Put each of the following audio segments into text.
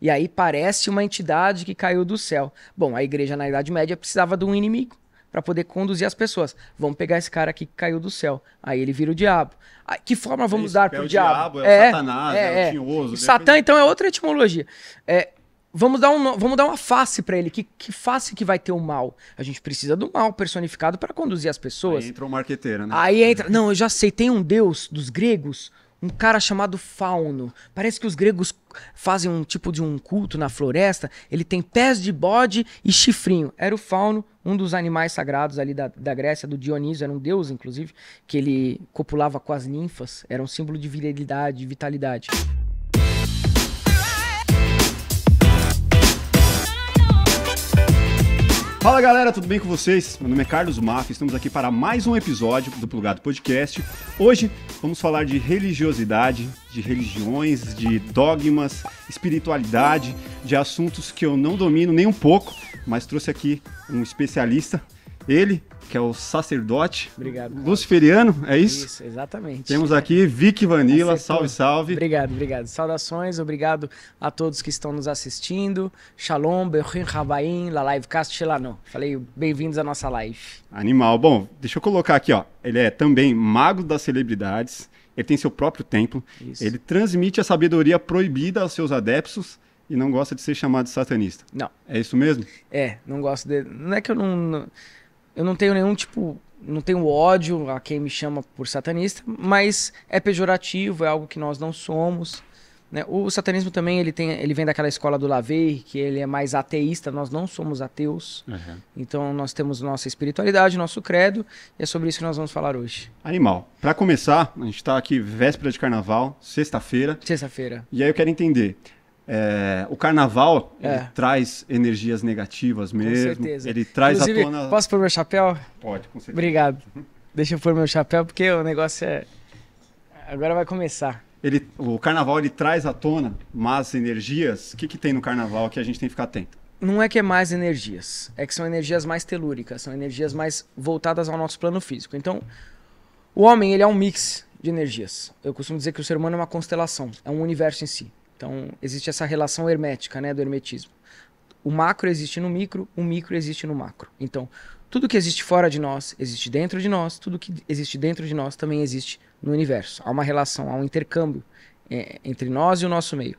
E aí parece uma entidade que caiu do céu. Bom, a igreja na Idade Média precisava de um inimigo para poder conduzir as pessoas. Vamos pegar esse cara aqui que caiu do céu. Aí ele vira o diabo. que forma é vamos é isso, dar para é o diabo? É, é Satanás, é, é, é, tinhoso, Satã, então, é outra etimologia. É, vamos, dar um, vamos dar uma face para ele. Que, que face que vai ter o mal? A gente precisa do mal personificado para conduzir as pessoas. Aí entra o um marqueteiro, né? Aí entra... Não, eu já sei. Tem um deus dos gregos um cara chamado Fauno. Parece que os gregos fazem um tipo de um culto na floresta. Ele tem pés de bode e chifrinho. Era o Fauno, um dos animais sagrados ali da, da Grécia, do Dionísio. Era um deus, inclusive, que ele copulava com as ninfas. Era um símbolo de virilidade, de vitalidade. Fala galera, tudo bem com vocês? Meu nome é Carlos Maff, estamos aqui para mais um episódio do Plugado Podcast. Hoje vamos falar de religiosidade, de religiões, de dogmas, espiritualidade, de assuntos que eu não domino nem um pouco, mas trouxe aqui um especialista. Ele, que é o sacerdote. Obrigado. Cara. Luciferiano, é isso? Isso, exatamente. Temos aqui Vic Vanilla, Acertou. salve, salve. Obrigado, obrigado. Saudações, obrigado a todos que estão nos assistindo. Shalom, Berrim Rabain, La Live Cast Castelano. Falei, bem-vindos à nossa live. Animal. Bom, deixa eu colocar aqui, ó. Ele é também mago das celebridades, ele tem seu próprio templo, isso. ele transmite a sabedoria proibida aos seus adeptos e não gosta de ser chamado satanista. Não. É isso mesmo? É, não gosto dele. Não é que eu não eu não tenho nenhum tipo. Não tenho ódio a quem me chama por satanista, mas é pejorativo, é algo que nós não somos. Né? O satanismo também ele tem, ele vem daquela escola do Lavey, que ele é mais ateísta. Nós não somos ateus. Uhum. Então nós temos nossa espiritualidade, nosso credo, e é sobre isso que nós vamos falar hoje. Animal. Para começar, a gente está aqui véspera de Carnaval, sexta-feira. Sexta-feira. E aí eu quero entender. É, o carnaval é. traz energias negativas mesmo. Com certeza. Ele traz Inclusive, tona. Posso pôr meu chapéu? Pode, com certeza. Obrigado. Deixa eu pôr meu chapéu, porque o negócio é. Agora vai começar. Ele, o carnaval ele traz à tona más energias. O que, que tem no carnaval que a gente tem que ficar atento? Não é que é mais energias, é que são energias mais telúricas, são energias mais voltadas ao nosso plano físico. Então, o homem ele é um mix de energias. Eu costumo dizer que o ser humano é uma constelação, é um universo em si. Então, existe essa relação hermética, né, do hermetismo. O macro existe no micro, o micro existe no macro. Então, tudo que existe fora de nós existe dentro de nós, tudo que existe dentro de nós também existe no universo. Há uma relação, há um intercâmbio é, entre nós e o nosso meio.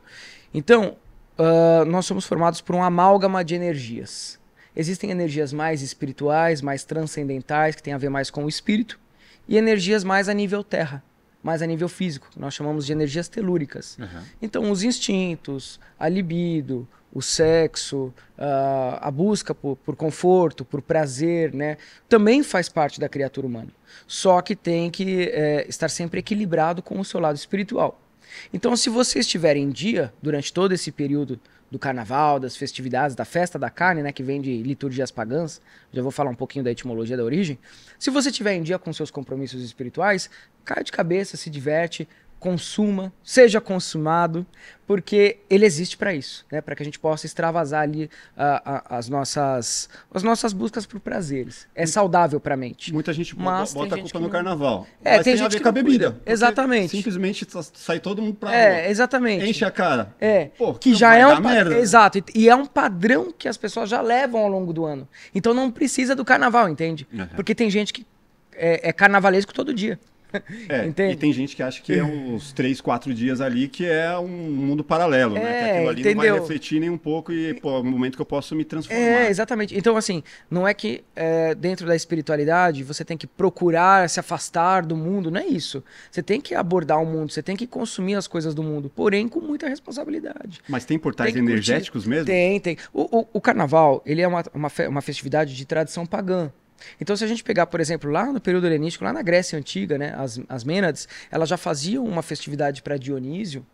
Então, uh, nós somos formados por um amálgama de energias. Existem energias mais espirituais, mais transcendentais, que têm a ver mais com o espírito, e energias mais a nível terra, mas a nível físico, nós chamamos de energias telúricas. Uhum. Então, os instintos, a libido, o sexo, a, a busca por, por, conforto, por prazer, né, também faz parte da criatura humana. Só que tem que é, estar sempre equilibrado com o seu lado espiritual. Então, se você estiver em dia durante todo esse período do carnaval, das festividades, da festa da carne, né, que vem de liturgias pagãs, já vou falar um pouquinho da etimologia da origem. Se você tiver em dia com seus compromissos espirituais, cai de cabeça, se diverte, consuma, seja consumado, porque ele existe para isso, né? Para que a gente possa extravasar ali as nossas as nossas buscas por prazeres. É saudável para a mente. Muita gente Mas bota a culpa no não... carnaval. É, Mas tem, tem gente a ver que com a bebida. Exatamente. Simplesmente tá, sai todo mundo para É, rua. exatamente. Enche a cara. É. Pô, que já é um merda. exato, e é um padrão que as pessoas já levam ao longo do ano. Então não precisa do carnaval, entende? Uhum. Porque tem gente que é, é carnavalesco todo dia. É, Entende? E tem gente que acha que é uns três, quatro dias ali que é um mundo paralelo, é, né? Que é, aquilo ali entendeu? não vai refletir nem um pouco e pô, é o momento que eu posso me transformar. É, exatamente. Então, assim, não é que é, dentro da espiritualidade você tem que procurar se afastar do mundo, não é isso. Você tem que abordar o mundo, você tem que consumir as coisas do mundo, porém com muita responsabilidade. Mas tem portais tem energéticos curtir. mesmo? Tem, tem. O, o, o, carnaval, ele é uma, uma, fe uma festividade de tradição pagã. Então, se a gente pegar, por exemplo, lá no período helenístico, lá na Grécia Antiga, né, as, as Mênades, elas já faziam uma festividade para Dionísio,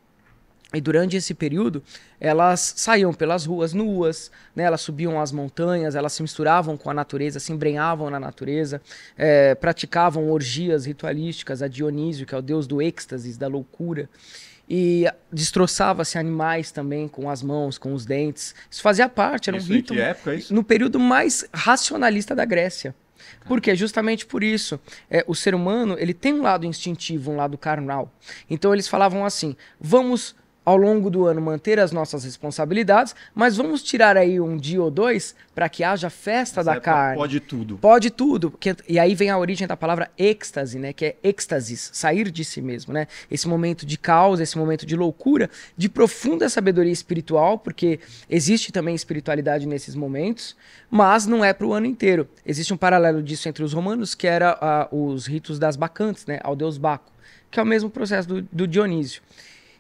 e durante esse período, elas saíam pelas ruas nuas, né? elas subiam as montanhas, elas se misturavam com a natureza, se embrenhavam na natureza, é, praticavam orgias ritualísticas a Dionísio, que é o deus do êxtase, da loucura e destroçava-se assim, animais também com as mãos, com os dentes. Isso fazia parte, era um isso rito. Em que época, é isso? No período mais racionalista da Grécia. Tá. Porque justamente por isso, é, o ser humano ele tem um lado instintivo, um lado carnal. Então eles falavam assim: vamos ao longo do ano manter as nossas responsabilidades, mas vamos tirar aí um dia ou dois para que haja festa Essa da é carne. Pode tudo. Pode tudo. Porque, e aí vem a origem da palavra êxtase, né? Que é êxtase, sair de si mesmo, né? Esse momento de caos, esse momento de loucura, de profunda sabedoria espiritual, porque existe também espiritualidade nesses momentos, mas não é para o ano inteiro. Existe um paralelo disso entre os romanos, que era uh, os ritos das bacantes, né? Ao deus Baco, que é o mesmo processo do, do Dionísio.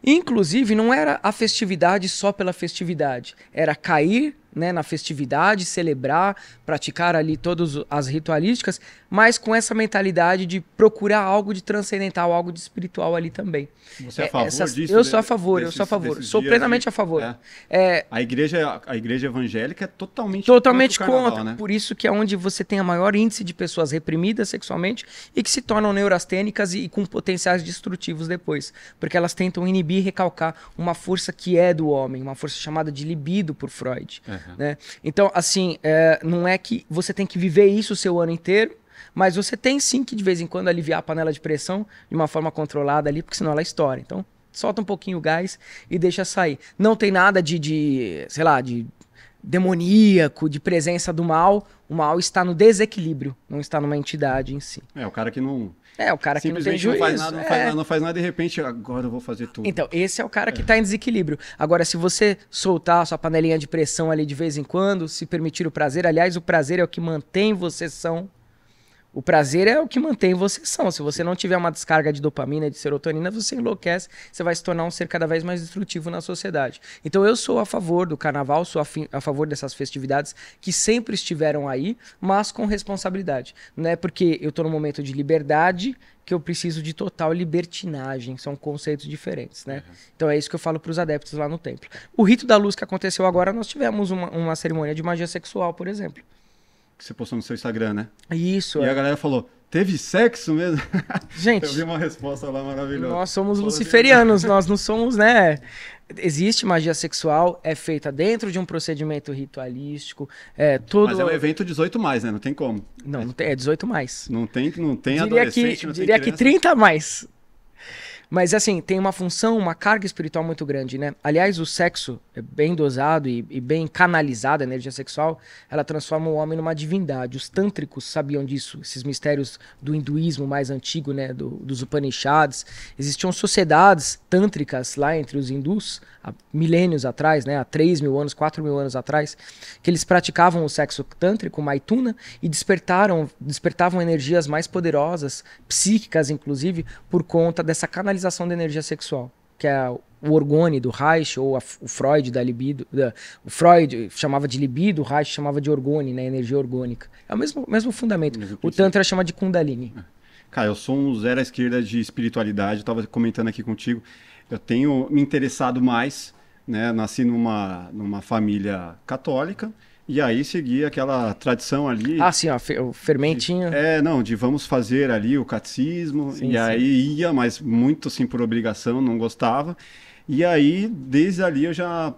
Inclusive, não era a festividade só pela festividade, era cair né, na festividade, celebrar, praticar ali todas as ritualísticas, mas com essa mentalidade de procurar algo de transcendental, algo de espiritual ali também. Você é a é, favor Essas, disso? Eu né? sou a favor, desses, eu sou a favor, sou plenamente a favor. É. É... a igreja, a igreja evangélica é totalmente totalmente contra, carnaval, contra. Né? por isso que é onde você tem a maior índice de pessoas reprimidas sexualmente e que se tornam neurastênicas e, e com potenciais destrutivos depois, porque elas tentam inibir e recalcar uma força que é do homem, uma força chamada de libido por Freud. É. Né? Então, assim, é, não é que você tem que viver isso o seu ano inteiro, mas você tem sim que de vez em quando aliviar a panela de pressão de uma forma controlada ali, porque senão ela estoura. Então, solta um pouquinho o gás e deixa sair. Não tem nada de, de sei lá, de demoníaco, de presença do mal. O mal está no desequilíbrio, não está numa entidade em si. É, o cara que não é, o cara que não tem juízo. Não faz, nada, não, é. faz nada, não faz nada, de repente, agora eu vou fazer tudo. Então, esse é o cara que está é. em desequilíbrio. Agora, se você soltar a sua panelinha de pressão ali de vez em quando, se permitir o prazer, aliás, o prazer é o que mantém você são. O prazer é o que mantém você são. Se você não tiver uma descarga de dopamina, de serotonina, você enlouquece, você vai se tornar um ser cada vez mais destrutivo na sociedade. Então eu sou a favor do carnaval, sou a, a favor dessas festividades que sempre estiveram aí, mas com responsabilidade. Não é porque eu estou num momento de liberdade que eu preciso de total libertinagem. São conceitos diferentes, né? Uhum. Então é isso que eu falo para os adeptos lá no templo. O rito da luz que aconteceu agora, nós tivemos uma, uma cerimônia de magia sexual, por exemplo que você postou no seu Instagram, né? Isso. E é. a galera falou: teve sexo mesmo? Gente. Eu vi uma resposta lá maravilhosa. Nós somos luciferianos, nós não somos, né? Existe magia sexual, é feita dentro de um procedimento ritualístico, é todo... Mas é um evento 18 mais, né? Não tem como. Não, não tem, é 18 mais. Não tem, não tem diria adolescente, que, Diria que 30 mais. Mas assim, tem uma função, uma carga espiritual muito grande, né? Aliás, o sexo, é bem dosado e, e bem canalizado, a energia sexual, ela transforma o homem numa divindade. Os tântricos sabiam disso, esses mistérios do hinduísmo mais antigo, né? Do, dos Upanishads. Existiam sociedades tântricas lá entre os hindus, há milênios atrás, né? Há 3 mil anos, 4 mil anos atrás, que eles praticavam o sexo tântrico, maituna, e despertaram, despertavam energias mais poderosas, psíquicas, inclusive, por conta dessa canalização da energia sexual, que é o orgone do Reich, ou a, o Freud da libido. Da, o Freud chamava de libido, o Reich chamava de orgone, né? Energia orgânica. É o mesmo, mesmo fundamento. o Tantra chama de Kundalini. É. Cara, eu sou um zero à esquerda de espiritualidade, eu tava comentando aqui contigo. Eu tenho me interessado mais, né? Nasci numa, numa família católica. E aí seguia aquela tradição ali. Ah, sim, ó, o fermentinho. De, é, não, de vamos fazer ali o catecismo. Sim, e sim. aí ia, mas muito assim por obrigação, não gostava. E aí, desde ali eu já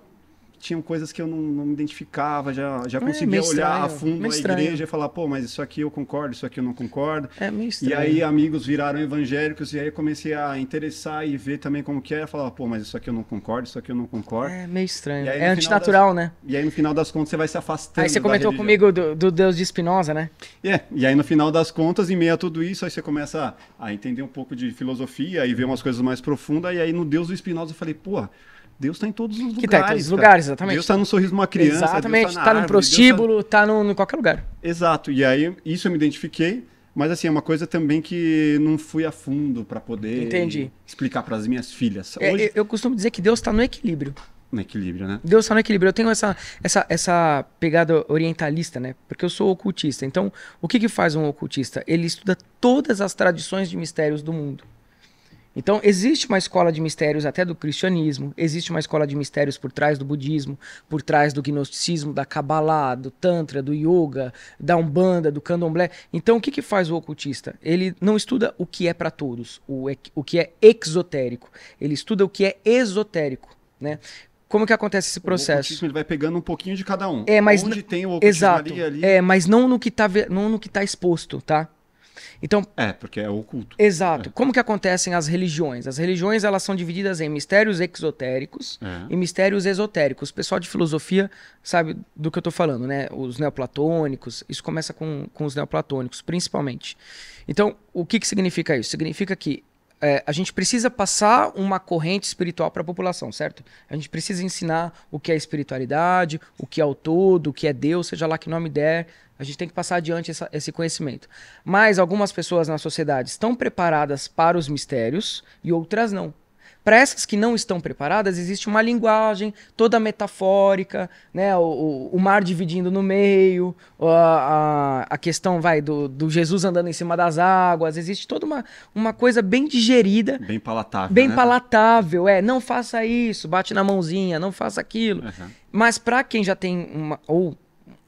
tinham coisas que eu não, não me identificava, já, já é, conseguia olhar a fundo a igreja e falar, pô, mas isso aqui eu concordo, isso aqui eu não concordo. É meio estranho. E aí amigos viraram evangélicos e aí comecei a interessar e ver também como que é, falar, pô, mas isso aqui eu não concordo, isso aqui eu não concordo. É meio estranho. Aí, é antinatural, das... né? E aí no final das contas você vai se afastando. Aí você comentou comigo do, do, Deus de Spinoza, né? É, e aí no final das contas, em meio a tudo isso, aí você começa a, entender um pouco de filosofia e ver umas coisas mais profundas, e aí no Deus do Spinoza eu falei, porra Deus está em todos os tá lugares. Que está em todos os lugares, exatamente. Deus está no sorriso de uma criança. Tá exatamente, está tá, tá no prostíbulo, está tá em qualquer lugar. Exato, e aí isso eu me identifiquei, mas assim, é uma coisa também que não fui a fundo para poder Entendi. explicar para as minhas filhas. É, Hoje... É, eu, eu costumo dizer que Deus está no equilíbrio. No equilíbrio, né? Deus está no equilíbrio. Eu tenho essa, essa, essa pegada orientalista, né? Porque eu sou ocultista. Então, o que, que faz um ocultista? Ele estuda todas as tradições de mistérios do mundo. Então, existe uma escola de mistérios até do cristianismo, existe uma escola de mistérios por trás do budismo, por trás do gnosticismo, da Kabbalah, do Tantra, do Yoga, da Umbanda, do Candomblé. Então, o que, que faz o ocultista? Ele não estuda o que é para todos, o, o que é exotérico. Ele estuda o que é esotérico. Né? Como que acontece esse processo? O ocultismo ele vai pegando um pouquinho de cada um. É, mas onde tem o ocultismo exato, ali, ali... É, mas não no que está não no que tá exposto, tá? Então, é, porque é oculto. Exato. É. Como que acontecem as religiões? As religiões elas são divididas em mistérios exotéricos é. e mistérios esotéricos. O pessoal de filosofia sabe do que eu estou falando, né? Os neoplatônicos, isso começa com, com os neoplatônicos, principalmente. Então, o que, que significa isso? Significa que é, a gente precisa passar uma corrente espiritual para a população, certo? A gente precisa ensinar o que é espiritualidade, o que é o todo, o que é Deus, seja lá que nome der. A gente tem que passar adiante essa, esse conhecimento. Mas algumas pessoas na sociedade estão preparadas para os mistérios e outras não. Para essas que não estão preparadas, existe uma linguagem toda metafórica, né? O, o, o mar dividindo no meio, a, a, a questão vai do, do, Jesus andando em cima das águas, existe toda uma, uma coisa bem digerida. Bem palatável. Bem né? palatável, é. Não faça isso, bate na mãozinha, não faça aquilo. Uhum. Mas para quem já tem uma. ou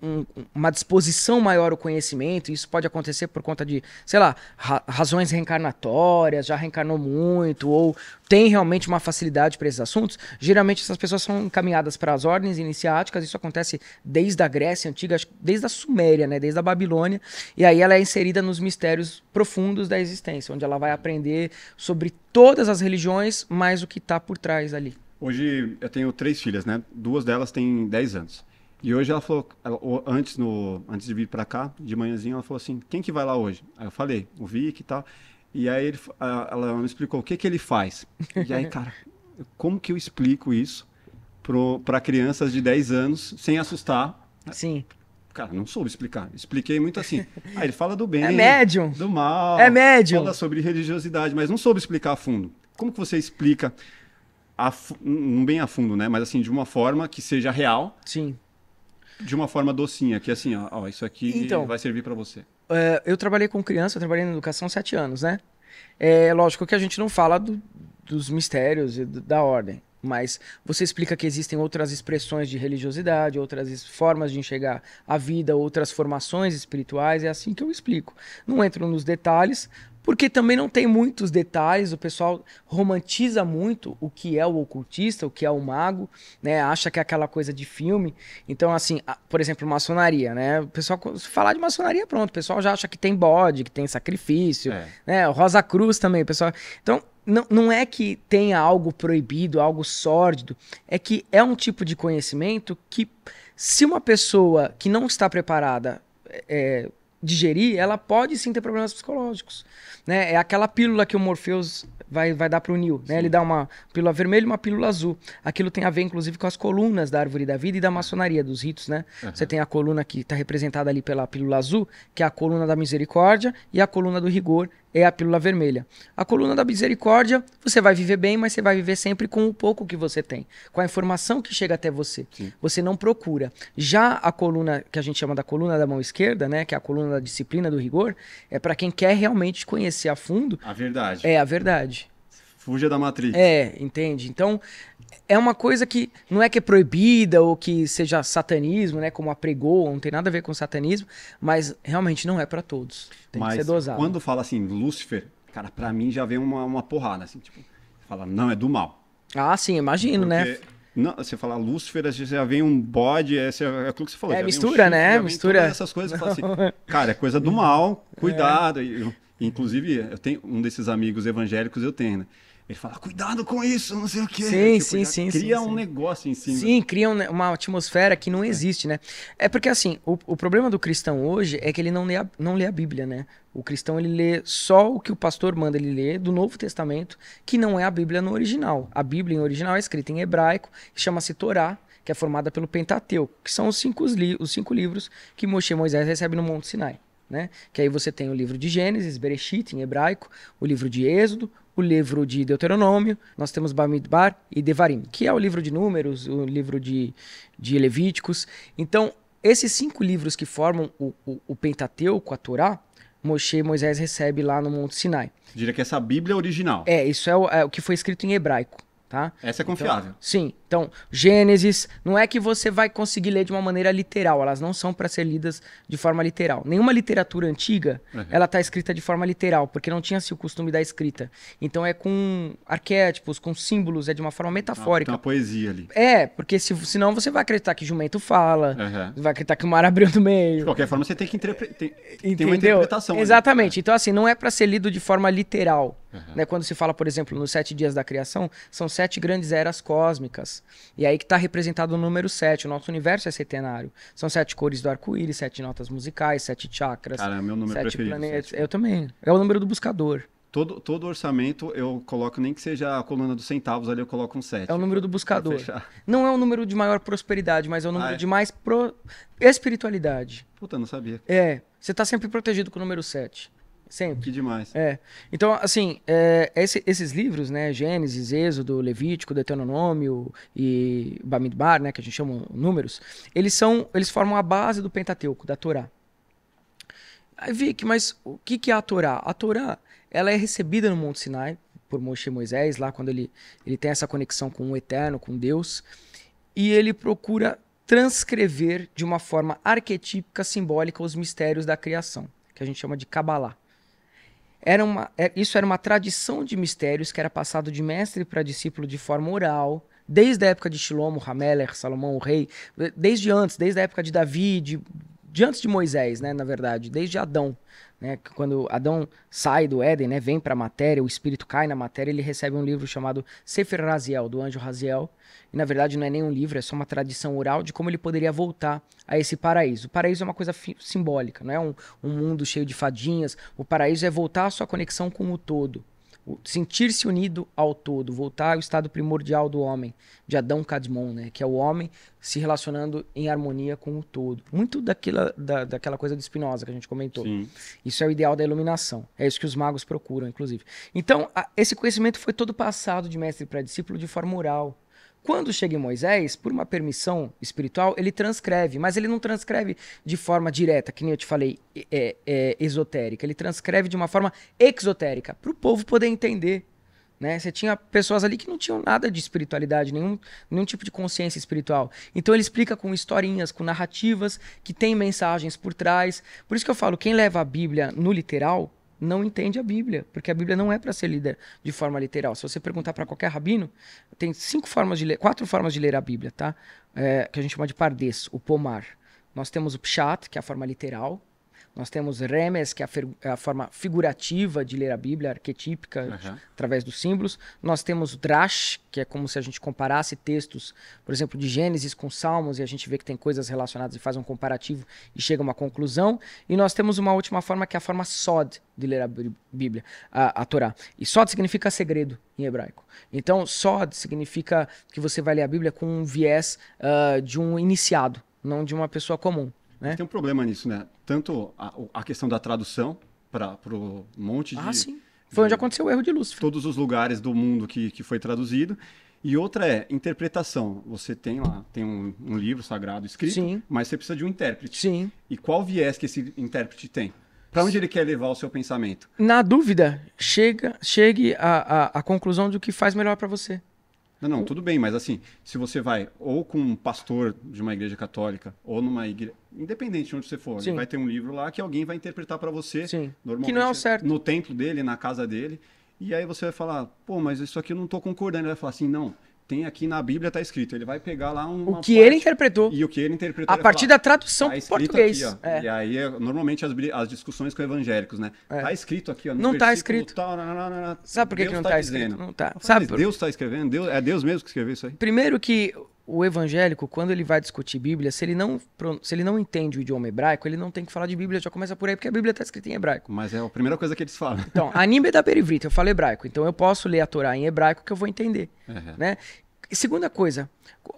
um, uma disposição maior ao conhecimento, isso pode acontecer por conta de, sei lá, ra razões reencarnatórias, já reencarnou muito, ou tem realmente uma facilidade para esses assuntos, geralmente essas pessoas são encaminhadas para as ordens iniciáticas, isso acontece desde a Grécia Antiga, desde a Suméria, né, desde a Babilônia, e aí ela é inserida nos mistérios profundos da existência, onde ela vai aprender sobre todas as religiões, mais o que está por trás ali. Hoje eu tenho três filhas, né? Duas delas têm 10 anos. E hoje ela falou, ela, antes, no, antes de vir para cá, de manhãzinha, ela falou assim: quem que vai lá hoje? Aí eu falei: o Vic e tal. E aí ele, ela me explicou o que, que ele faz. E aí, cara, como que eu explico isso para crianças de 10 anos sem assustar? Sim. Cara, não soube explicar. Expliquei muito assim. Aí ele fala do bem, é médium. do mal. É médium. Fala sobre religiosidade, mas não soube explicar a fundo. Como que você explica, a, não bem a fundo, né? Mas assim, de uma forma que seja real. Sim de uma forma docinha, que é assim, ó, ó isso aqui então, vai servir para você. É, eu trabalhei com criança, eu trabalhei na educação sete anos, né? É lógico que a gente não fala do, dos mistérios e do, da ordem, mas você explica que existem outras expressões de religiosidade, outras formas de enxergar a vida, outras formações espirituais, é assim que eu explico. Não entro nos detalhes, porque também não tem muitos detalhes, o pessoal romantiza muito o que é o ocultista, o que é o mago, né? Acha que é aquela coisa de filme. Então, assim, por exemplo, maçonaria, né? O pessoal, se falar de maçonaria, pronto, o pessoal já acha que tem bode, que tem sacrifício, é. né? Rosa Cruz também, o pessoal. Então, não, não é que tenha algo proibido, algo sórdido, é que é um tipo de conhecimento que, se uma pessoa que não está preparada é, é digerir, ela pode sim ter problemas psicológicos. Né? É aquela pílula que o Morpheus vai, vai dar para o Neil Né? Ele dá uma pílula vermelha e uma pílula azul. Aquilo tem a ver, inclusive, com as colunas da árvore da vida e da maçonaria, dos ritos. Né? Uhum. Você tem a coluna que está representada ali pela pílula azul, que é a coluna da misericórdia, e a coluna do rigor, é a pílula vermelha. A coluna da misericórdia, você vai viver bem, mas você vai viver sempre com o pouco que você tem, com a informação que chega até você. Sim. Você não procura. Já a coluna que a gente chama da coluna da mão esquerda, né, que é a coluna da disciplina do rigor, é para quem quer realmente conhecer a fundo a verdade. É a verdade. Fuja da matriz. É, entende? Então, é uma coisa que não é que é proibida ou que seja satanismo, né? Como a pregou, não tem nada a ver com satanismo, mas realmente não é para todos. Tem mas que ser dosado. Quando fala assim, Lúcifer, cara, para mim já vem uma, uma porrada, assim, tipo, fala, não, é do mal. Ah, sim, imagino, né? Porque... né? Não, você fala Lúcifer, você já vem um bode, é, é aquilo que você falou. É, mistura, um chifre, né? Mistura. Essas coisas, assim, cara, é coisa do mal, é. cuidado. É. Eu, inclusive, eu tenho um desses amigos evangélicos, eu tenho, né? Ele fala, cuidado com isso, não sei o quê. Sim, tipo, sim, sim. Cria sim, um sim. negócio em cima. Sim, cria uma atmosfera que não é. existe, né? É porque, assim, o, o problema do cristão hoje é que ele não lê, a, não lê a Bíblia, né? O cristão, ele lê só o que o pastor manda ele ler do Novo Testamento, que não é a Bíblia no original. A Bíblia em original é escrita em hebraico, chama-se Torá, que é formada pelo Pentateuco, que são os cinco, li os cinco livros que Moshe Moisés recebe no Monte Sinai. Né? Que aí você tem o livro de Gênesis, Bereshit em hebraico, o livro de Êxodo, o livro de Deuteronômio, nós temos Bamidbar e Devarim, que é o livro de Números, o livro de, de Levíticos. Então, esses cinco livros que formam o, o, o Pentateuco, a Torá, Moshe, Moisés recebe lá no Monte Sinai. Diria que essa é Bíblia é original. É, isso é o, é o que foi escrito em hebraico. Tá? Essa é então, confiável. Então, sim. Então, Gênesis, não é que você vai conseguir ler de uma maneira literal, elas não são para ser lidas de forma literal. Nenhuma literatura antiga, uhum. ela tá escrita de forma literal, porque não tinha-se o costume da escrita. Então é com arquétipos, com símbolos, é de uma forma ah, metafórica. tem uma poesia ali. É, porque se, senão você vai acreditar que jumento fala, uhum. vai acreditar que o mar abriu no meio. De qualquer forma, você tem que interpretar, tem, tem, uma interpretação. Exatamente. Ali. Então assim, não é para ser lido de forma literal Uhum. Né? Quando se fala, por exemplo, nos sete dias da criação, são sete grandes eras cósmicas. E aí que está representado o número sete. O nosso universo é setenário. São sete cores do arco-íris, sete notas musicais, sete chakras. Cara, é meu número sete preferido. Planetas. Sete. Eu também. É o número do buscador. Todo, todo orçamento eu coloco, nem que seja a coluna dos centavos ali, eu coloco um 7. É o número do buscador. Não é o número de maior prosperidade, mas é o número ah, é? de mais pro... espiritualidade. Puta, não sabia. É. Você está sempre protegido com o número 7. Sempre. Que demais. É. Então, assim, é, esse, esses livros, né? Gênesis, Êxodo, Levítico, Deuteronômio e Bamidbar, né? Que a gente chama números. Eles são, eles formam a base do Pentateuco, da Torá. Aí, Vic, mas o que, que é a Torá? A Torá, ela é recebida no Monte Sinai por Moshe Moisés, lá quando ele, ele tem essa conexão com o Eterno, com Deus. E ele procura transcrever de uma forma arquetípica, simbólica, os mistérios da criação, que a gente chama de Kabbalah. Era uma, é, isso era uma tradição de mistérios que era passado de mestre para discípulo de forma oral, desde a época de Shlomo, Hameler, Salomão, o rei, desde antes, desde a época de Davi, de, de antes de Moisés, né, na verdade, desde Adão né? Quando Adão sai do Éden, né? vem para a matéria, o espírito cai na matéria, ele recebe um livro chamado Sefer Raziel, do anjo Raziel. E na verdade não é nenhum livro, é só uma tradição oral de como ele poderia voltar a esse paraíso. O paraíso é uma coisa simbólica, não é um, um mundo cheio de fadinhas. O paraíso é voltar à sua conexão com o todo sentir-se unido ao todo, voltar ao estado primordial do homem, de Adão Cadmon, né? Que é o homem se relacionando em harmonia com o todo. Muito daquela, da, daquela coisa de Spinoza que a gente comentou. Sim. Isso é o ideal da iluminação. É isso que os magos procuram, inclusive. Então, a, esse conhecimento foi todo passado de mestre para discípulo de forma oral. Quando chega em Moisés, por uma permissão espiritual, ele transcreve, mas ele não transcreve de forma direta, que nem eu te falei, é, é, esotérica. Ele transcreve de uma forma exotérica, para o povo poder entender. Né? Você tinha pessoas ali que não tinham nada de espiritualidade, nenhum, nenhum tipo de consciência espiritual. Então ele explica com historinhas, com narrativas que tem mensagens por trás. Por isso que eu falo, quem leva a Bíblia no literal não entende a Bíblia, porque a Bíblia não é para ser lida de forma literal. Se você perguntar para qualquer rabino, tem cinco formas de ler, quatro formas de ler a Bíblia, tá? É, que a gente chama de pardes, o pomar. Nós temos o pshat, que é a forma literal, nós temos remes, que é a, é a forma figurativa de ler a Bíblia, arquetípica, uhum. através dos símbolos. Nós temos drash, que é como se a gente comparasse textos, por exemplo, de Gênesis com Salmos, e a gente vê que tem coisas relacionadas e faz um comparativo e chega a uma conclusão. E nós temos uma última forma, que é a forma sod, de ler a Bíblia, a, a Torá. E sod significa segredo em hebraico. Então, sod significa que você vai ler a Bíblia com um viés uh, de um iniciado, não de uma pessoa comum. Né? Tem um problema nisso, né? Tanto a, a questão da tradução para o monte ah, de. Ah, sim. Foi onde aconteceu o erro de Lúcifer. Todos os lugares do mundo que, que foi traduzido. E outra é interpretação. Você tem lá, tem um, um livro sagrado escrito, Sim. mas você precisa de um intérprete. Sim. E qual viés que esse intérprete tem? Para onde ele quer levar o seu pensamento? Na dúvida, chega, chegue à, à, à conclusão do que faz melhor para você. Não, não, tudo bem, mas assim, se você vai ou com um pastor de uma igreja católica ou numa igreja, independente de onde você for, vai ter um livro lá que alguém vai interpretar para você, Sim. normalmente, que não é o certo. no templo dele, na casa dele, e aí você vai falar, pô, mas isso aqui eu não tô concordando, ele vai falar assim, não, tem aqui na Bíblia está escrito. Ele vai pegar lá um. O que parte, ele interpretou. E o que ele interpretou. A partir falar, da tradução tá português. Aqui, é. E aí, é, normalmente, as, as, discussões com evangélicos, né? É. Tá escrito aqui, ó. não tá escrito. Tal, Sabe por que, que não tá, tá escrito? Dizendo. Não tá. Sabe Mas por... Deus está escrevendo? Deus, é Deus mesmo que escreveu isso aí? Primeiro que o evangélico, quando ele vai discutir Bíblia, se ele não, se ele não entende o idioma hebraico, ele não tem que falar de Bíblia, já começa por aí, porque a Bíblia está escrita em hebraico. Mas é a primeira coisa que eles falam. Então, anime é da berivrita eu falo hebraico, então eu posso ler a Torá em hebraico que eu vou entender, uhum. né? E segunda coisa,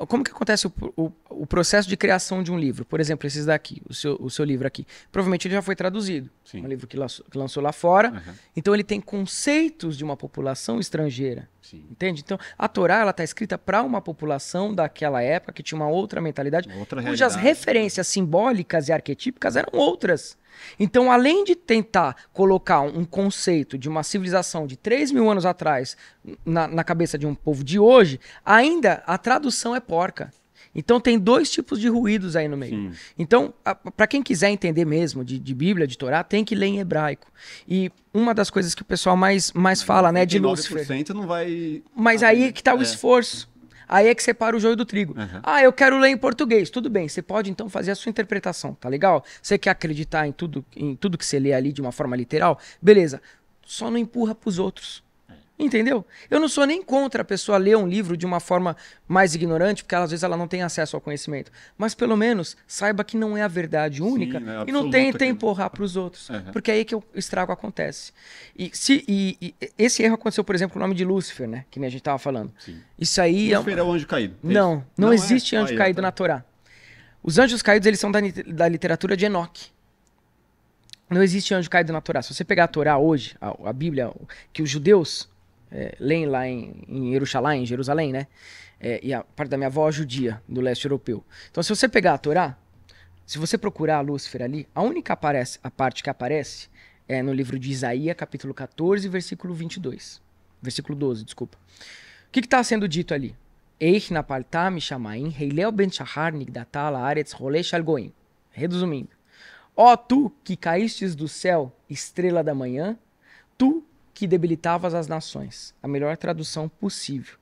como que acontece o, o, o, processo de criação de um livro? Por exemplo, esses daqui, o seu, o seu livro aqui. Provavelmente ele já foi traduzido. Sim. Um livro que lançou, que lançou lá fora. Uhum. Então ele tem conceitos de uma população estrangeira. Sim. Entende? Então a Torá ela está escrita para uma população daquela época que tinha uma outra mentalidade, outra cujas né? referências simbólicas e arquetípicas eram outras. Então, além de tentar colocar um conceito de uma civilização de 3 mil anos atrás na, na cabeça de um povo de hoje, ainda a tradução é é porca. Então tem dois tipos de ruídos aí no meio. Sim. Então, para quem quiser entender mesmo de, de, Bíblia, de Torá, tem que ler em hebraico. E uma das coisas que o pessoal mais, mais fala, né, de Lúcifer. não vai. Mas aí que tá o é. esforço. Aí é que separa o joio do trigo. Uhum. Ah, eu quero ler em português. Tudo bem, você pode então fazer a sua interpretação, tá legal? Você quer acreditar em tudo, em tudo que você lê ali de uma forma literal? Beleza. Só não empurra pros outros. Entendeu? Eu não sou nem contra a pessoa ler um livro de uma forma mais ignorante, porque às vezes ela não tem acesso ao conhecimento. Mas pelo menos saiba que não é a verdade única Sim, né, e não tente que... empurrar para os outros. Uhum. Porque é aí que o estrago acontece. E, se, e, e, esse erro aconteceu, por exemplo, com o nome de Lúcifer, né? Que a gente estava falando. Sim. Isso aí é Lúcifer é, um... é o anjo caído. É não, não, não, é? existe anjo caído tá. na Torá. Os anjos caídos, eles são da, da literatura de Enoque. Não existe anjo caído na Torá. Se você pegar a Torá hoje, a, a Bíblia, que os judeus é, lá em, em Jerusalém, em Jerusalém, né? É, e a parte da minha avó é judia, do leste europeu. Então, se você pegar a Torá, se você procurar a Lúcifer ali, a única aparece, a parte que aparece é no livro de Isaías, capítulo 14, versículo 22. Versículo 12, desculpa. O que está sendo dito ali? ben Resumindo. Ó tu que caístes do céu, estrela da manhã, tu que debilitavas as nações. A melhor tradução possível.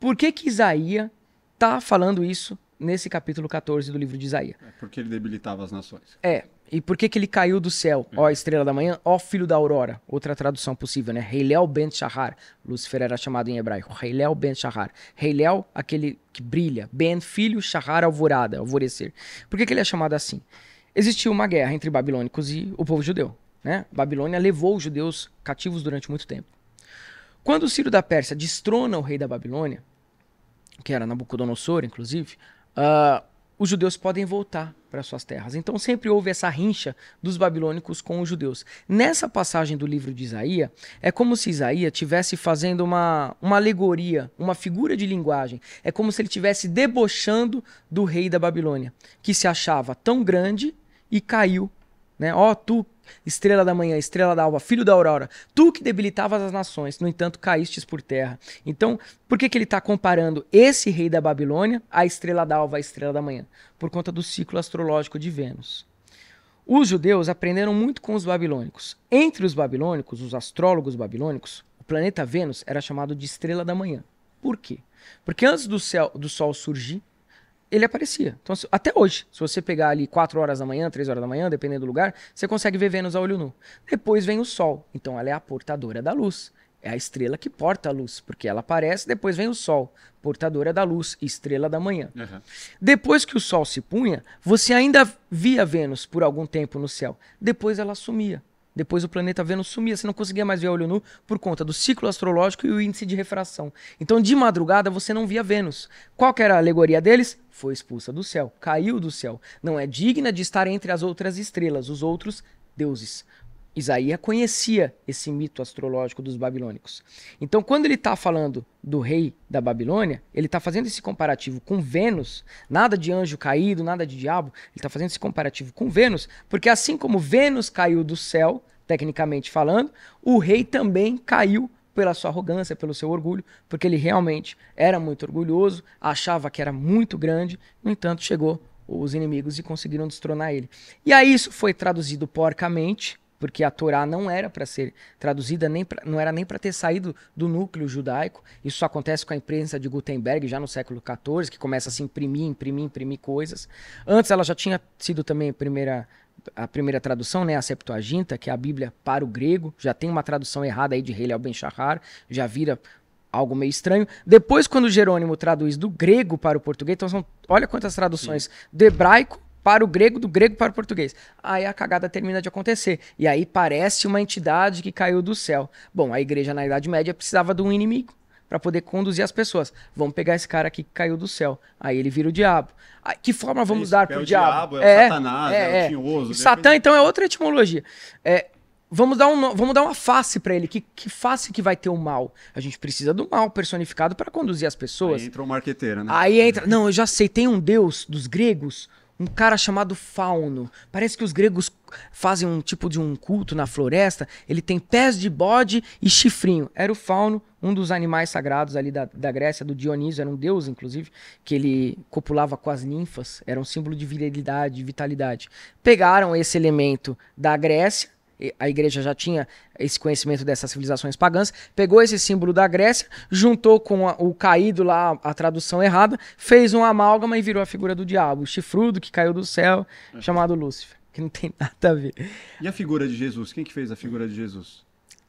Por que que Isaías está falando isso nesse capítulo 14 do livro de Isaías? É porque ele debilitava as nações. É. E por que que ele caiu do céu? É. Ó uhum. estrela da manhã, ó filho da aurora. Outra tradução possível, né? Heilel ben Shahar. Lúcifer era chamado em hebraico. Heilel ben Shahar. Heilel, aquele que brilha. Ben, filho, Shahar, alvorada, alvorecer. Por que que ele é chamado assim? Existiu uma guerra entre babilônicos e o povo judeu. Né? Babilônia levou os judeus cativos durante muito tempo. Quando o Ciro da Pérsia destrona o rei da Babilônia, que era Nabucodonosor, inclusive, uh, os judeus podem voltar para suas terras. Então sempre houve essa rincha dos babilônicos com os judeus. Nessa passagem do livro de Isaías, é como se Isaías tivesse fazendo uma, uma alegoria, uma figura de linguagem. É como se ele tivesse debochando do rei da Babilônia, que se achava tão grande e caiu. Né? Ó, oh, tu estrela da manhã, estrela da alva, filho da aurora, tu que debilitavas as nações, no entanto caístes por terra. Então, por que, que ele está comparando esse rei da Babilônia à estrela da alva, à estrela da manhã? Por conta do ciclo astrológico de Vênus. Os judeus aprenderam muito com os babilônicos. Entre os babilônicos, os astrólogos babilônicos, o planeta Vênus era chamado de estrela da manhã. Por quê? Porque antes do, céu, do Sol surgir, ele aparecia. Então, se, até hoje, se você pegar ali 4 horas da manhã, 3 horas da manhã, dependendo do lugar, você consegue ver Vênus a olho nu. Depois vem o Sol. Então, ela é a portadora da luz. É a estrela que porta a luz, porque ela aparece, depois vem o Sol, portadora da luz, estrela da manhã. Uhum. Depois que o Sol se punha, você ainda via Vênus por algum tempo no céu. Depois ela sumia. Depois o planeta Vênus sumia, você não conseguia mais ver a olho nu por conta do ciclo astrológico e o índice de refração. Então, de madrugada, você não via Vênus. Qual era a alegoria deles? Foi expulsa do céu, caiu do céu. Não é digna de estar entre as outras estrelas, os outros deuses. Isaías conhecia esse mito astrológico dos babilônicos. Então, quando ele está falando do rei da Babilônia, ele está fazendo esse comparativo com Vênus, nada de anjo caído, nada de diabo, ele está fazendo esse comparativo com Vênus, porque assim como Vênus caiu do céu, tecnicamente falando, o rei também caiu pela sua arrogância, pelo seu orgulho, porque ele realmente era muito orgulhoso, achava que era muito grande, no entanto, chegou os inimigos e conseguiram destronar ele. E aí isso foi traduzido porcamente porque a Torá não era para ser traduzida, nem pra, não era nem para ter saído do núcleo judaico. Isso acontece com a imprensa de Gutenberg já no século XIV, que começa a se imprimir, imprimir, imprimir coisas. Antes ela já tinha sido também a primeira a primeira tradução, né, a Septuaginta, que é a Bíblia para o grego, já tem uma tradução errada aí de Hillel Ben Shahar, já vira algo meio estranho. Depois, quando Jerônimo traduz do grego para o português, então são, olha quantas traduções Sim. do hebraico para o grego, do grego para o português. Aí a cagada termina de acontecer. E aí parece uma entidade que caiu do céu. Bom, a igreja na Idade Média precisava de um inimigo para poder conduzir as pessoas. Vamos pegar esse cara aqui que caiu do céu. Aí ele vira o diabo. que forma vamos é dar para é o diabo? É, é o satanás, é, é o é, é. tinhoso. Né? Satã, então, é outra etimologia. É, vamos dar, um, vamos dar uma face para ele. Que, que face que vai ter o mal? A gente precisa do mal personificado para conduzir as pessoas. Aí entra o um marqueteiro, né? Aí entra. Não, eu já sei, tem um deus dos gregos um cara chamado Fauno. Parece que os gregos fazem um tipo de um culto na floresta. Ele tem pés de bode e chifrinho. Era o Fauno, um dos animais sagrados ali da, da Grécia, do Dionísio. Era um deus, inclusive, que ele copulava com as ninfas. Era um símbolo de virilidade, de vitalidade. Pegaram esse elemento da Grécia a igreja já tinha esse conhecimento dessas civilizações pagãs, pegou esse símbolo da Grécia, juntou com a, o caído lá, a tradução errada, fez um amálgama e virou a figura do diabo, o chifrudo que caiu do céu, uhum. chamado Lúcifer, que não tem nada a ver. E a figura de Jesus? Quem que fez a figura de Jesus?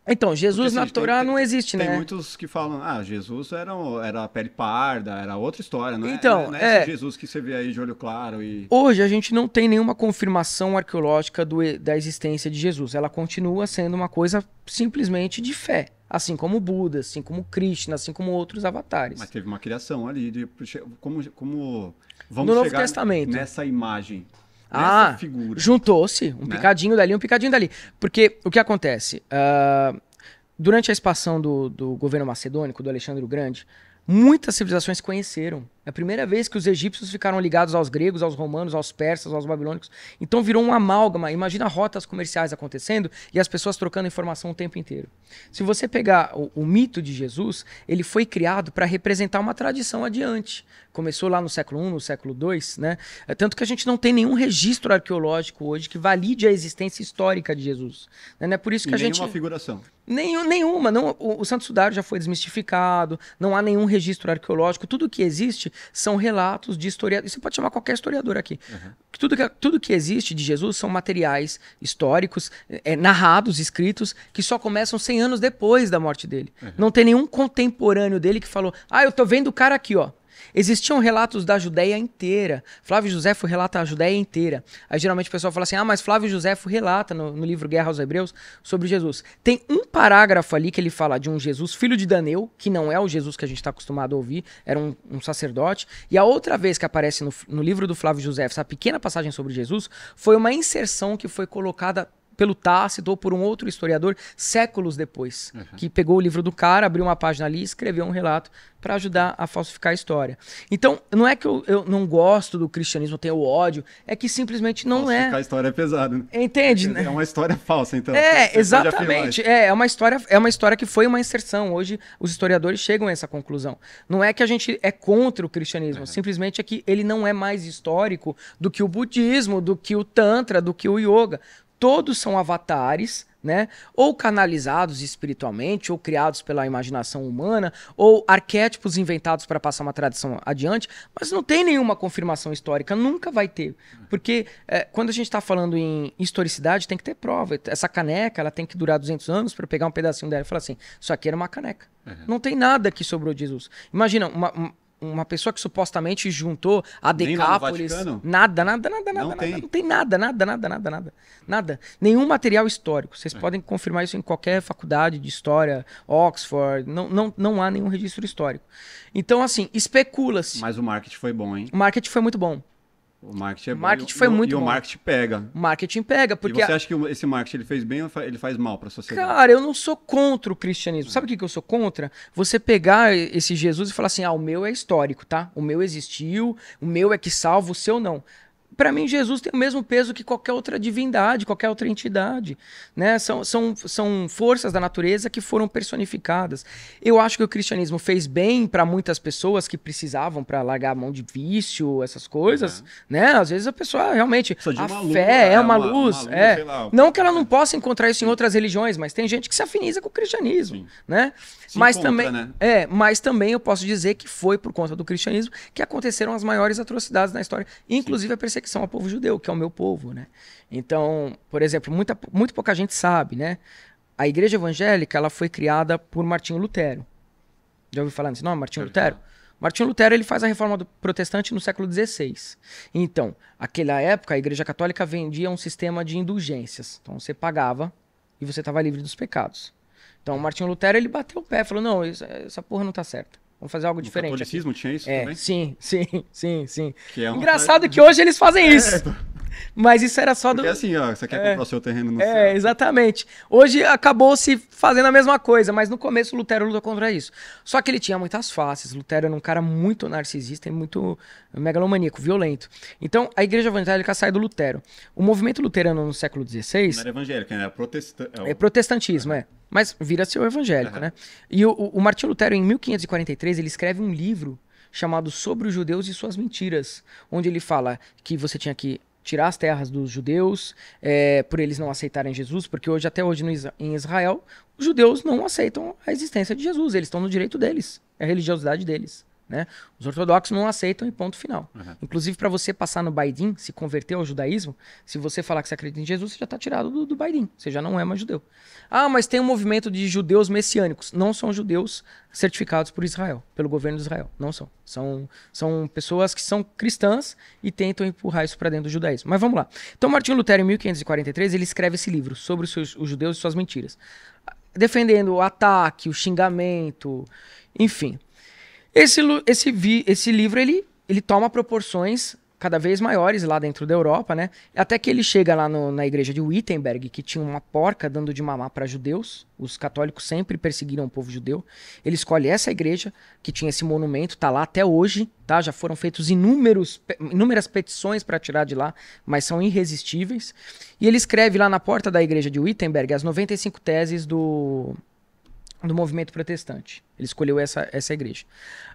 Então, Jesus Porque, assim, natural tem, não existe, tem né? Tem muitos que falam, ah, Jesus era, era pele parda, era outra história, não é? então, é? Não é, é Jesus que você vê aí de olho claro e... Hoje a gente não tem nenhuma confirmação arqueológica do, da existência de Jesus. Ela continua sendo uma coisa simplesmente de fé. Assim como Buda, assim como Krishna, assim como outros avatares. Mas teve uma criação ali, de, como, como vamos no chegar Novo Testamento. nessa imagem ah, figura. Juntou-se um né? picadinho dali, um picadinho dali. Porque o que acontece? Uh, durante a expansão do, do governo macedônico, do Alexandre o Grande, muitas civilizações conheceram é a primeira vez que os egípcios ficaram ligados aos gregos, aos romanos, aos persas, aos babilônicos. Então virou um amálgama. Imagina rotas comerciais acontecendo e as pessoas trocando informação o tempo inteiro. Se você pegar o, o mito de Jesus, ele foi criado para representar uma tradição adiante. Começou lá no século I, no século II, né? É tanto que a gente não tem nenhum registro arqueológico hoje que valide a existência histórica de Jesus. Né? Não é por isso que e a nenhuma gente. Nenhuma figuração. Nenhum, nenhuma. Não, o, o Santo Sudário já foi desmistificado, não há nenhum registro arqueológico. Tudo que existe são relatos de historiadores. Você pode chamar qualquer historiador aqui. Uhum. Tudo, que, tudo que existe de Jesus são materiais históricos, é, narrados, escritos, que só começam 100 anos depois da morte dele. Uhum. Não tem nenhum contemporâneo dele que falou: ah, eu tô vendo o cara aqui, ó. Existiam relatos da Judéia inteira. Flávio Joséfo relata a Judéia inteira. Aí geralmente o pessoal fala assim: ah, mas Flávio Joséfo relata no, no, livro Guerra aos Hebreus sobre Jesus. Tem um parágrafo ali que ele fala de um Jesus, filho de Daneu, que não é o Jesus que a gente está acostumado a ouvir, era um, um, sacerdote. E a outra vez que aparece no, no livro do Flávio Joséfo, essa pequena passagem sobre Jesus, foi uma inserção que foi colocada pelo Tácito ou por um outro historiador séculos depois, uhum. que pegou o livro do cara, abriu uma página ali e escreveu um relato para ajudar a falsificar a história. Então, não é que eu, eu não gosto do cristianismo, tenho ódio, é que simplesmente não falsificar é. Falsificar a história é pesado, né? Entende? Né? É uma história falsa, então. É, exatamente. É, é, uma história, é uma história que foi uma inserção. Hoje, os historiadores chegam a essa conclusão. Não é que a gente é contra o cristianismo, uhum. simplesmente é que ele não é mais histórico do que o budismo, do que o tantra, do que o yoga todos são avatares, né? Ou canalizados espiritualmente, ou criados pela imaginação humana, ou arquétipos inventados para passar uma tradição adiante, mas não tem nenhuma confirmação histórica, nunca vai ter. Porque é, quando a gente está falando em historicidade, tem que ter prova. Essa caneca ela tem que durar 200 anos para pegar um pedacinho dela e falar assim: isso aqui era uma caneca. Uhum. Não tem nada que sobrou de Jesus. Imagina, uma, uma, uma pessoa que supostamente juntou a Decápolis. Nada, nada, nada, nada, não, nada, tem. não tem nada, nada, nada, nada, nada. Nada. Nenhum material histórico. Vocês é. podem confirmar isso em qualquer faculdade de história, Oxford, não, não, não há nenhum registro histórico. Então, assim, especula-se. Mas o marketing foi bom, hein? O marketing foi muito bom. O marketing é marketing bom, foi e, muito e bom. o marketing pega. Marketing pega, porque. E você acha que esse marketing ele fez bem ou ele faz mal para a sociedade? Cara, eu não sou contra o cristianismo. Sabe o que eu sou contra? Você pegar esse Jesus e falar assim: ah, o meu é histórico, tá? O meu existiu, o meu é que salva, o seu não para mim, Jesus tem o mesmo peso que qualquer outra divindade, qualquer outra entidade. Né? São, são, são forças da natureza que foram personificadas. Eu acho que o cristianismo fez bem para muitas pessoas que precisavam para largar a mão de vício, essas coisas. É. Né? Às vezes a pessoa realmente. A fé luz, é, é uma, uma luz. Uma luz é. Lá, não que ela não é. possa encontrar isso em outras religiões, mas tem gente que se afiniza com o cristianismo. Sim. Né? Se mas encontra, também. Né? É, mas também eu posso dizer que foi por conta do cristianismo que aconteceram as maiores atrocidades na história, inclusive Sim. a perseguição perseguição ao povo judeu, que é o meu povo, né? Então, por exemplo, muita, muito pouca gente sabe, né? A igreja evangélica, ela foi criada por Martinho Lutero. Já ouviu falar desse nome? Martinho Lutero? Martinho Lutero, ele faz a reforma do protestante no século XVI. Então, naquela época, a igreja católica vendia um sistema de indulgências. Então, você pagava e você estava livre dos pecados. Então, Martinho Lutero, ele bateu o pé, falou, não, essa porra não está certa. Vamos fazer algo no diferente. O catolicismo aqui. tinha isso é, também? Sim, sim, sim, sim. É Engraçado que hoje eles fazem é, isso. Então. Mas isso era só Porque do. É assim, ó, você quer é, comprar o seu terreno no É, céu. exatamente. Hoje acabou se fazendo a mesma coisa, mas no começo Lutero lutou contra isso. Só que ele tinha muitas faces. Lutero era um cara muito narcisista e muito megalomaníaco, violento. Então a igreja evangélica sai do Lutero. O movimento luterano no século XVI. Não era evangélico, era protestante. É, o... é protestantismo, é. é. Mas vira seu evangélico, uhum. né? E o, o Martinho Lutero, em 1543, ele escreve um livro chamado Sobre os Judeus e Suas Mentiras, onde ele fala que você tinha que tirar as terras dos judeus, é, por eles não aceitarem Jesus, porque hoje, até hoje no, em Israel, os judeus não aceitam a existência de Jesus, eles estão no direito deles, é a religiosidade deles. Né? Os ortodoxos não aceitam e ponto final. Uhum. Inclusive, para você passar no Baidim, se converter ao judaísmo, se você falar que você acredita em Jesus, você já está tirado do, do Baidim. Você já não é mais judeu. Ah, mas tem um movimento de judeus messiânicos. Não são judeus certificados por Israel, pelo governo de Israel. Não são. São, são pessoas que são cristãs e tentam empurrar isso para dentro do judaísmo. Mas vamos lá. Então, Martinho Lutero, em 1543, ele escreve esse livro sobre os, seus, os judeus e suas mentiras. Defendendo o ataque, o xingamento, enfim. Esse, esse, vi, esse livro, ele, ele toma proporções cada vez maiores lá dentro da Europa, né? Até que ele chega lá no, na igreja de Wittenberg, que tinha uma porca dando de mamar para judeus. Os católicos sempre perseguiram o povo judeu. Ele escolhe essa igreja, que tinha esse monumento, tá lá até hoje, tá? Já foram feitos inúmeros, inúmeras petições para tirar de lá, mas são irresistíveis. E ele escreve lá na porta da igreja de Wittenberg as 95 teses do, do movimento protestante. Ele escolheu essa, essa igreja.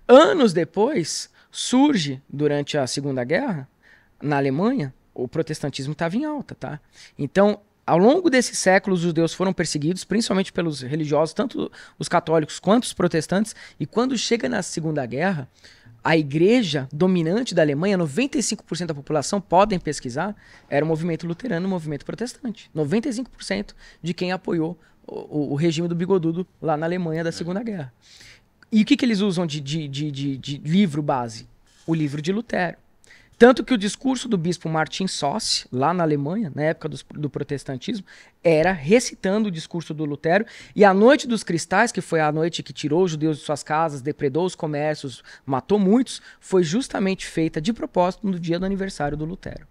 Anos depois, surge, durante a Segunda Guerra, na Alemanha, o protestantismo estava em alta, tá? Então, ao longo desses séculos, os judeus foram perseguidos, principalmente pelos religiosos, tanto os católicos quanto os protestantes, e quando chega na Segunda Guerra, a igreja dominante da Alemanha, 95% da população, podem pesquisar, era o movimento luterano, o movimento protestante. 95% de quem apoiou o, o, regime do bigodudo lá na Alemanha da é. Segunda Guerra. E o que, que eles usam de, de, de, de, livro base? O livro de Lutero. Tanto que o discurso do bispo Martin Soss, lá na Alemanha, na época do, do protestantismo, era recitando o discurso do Lutero. E a noite dos cristais, que foi a noite que tirou os judeus de suas casas, depredou os comércios, matou muitos, foi justamente feita de propósito no dia do aniversário do Lutero.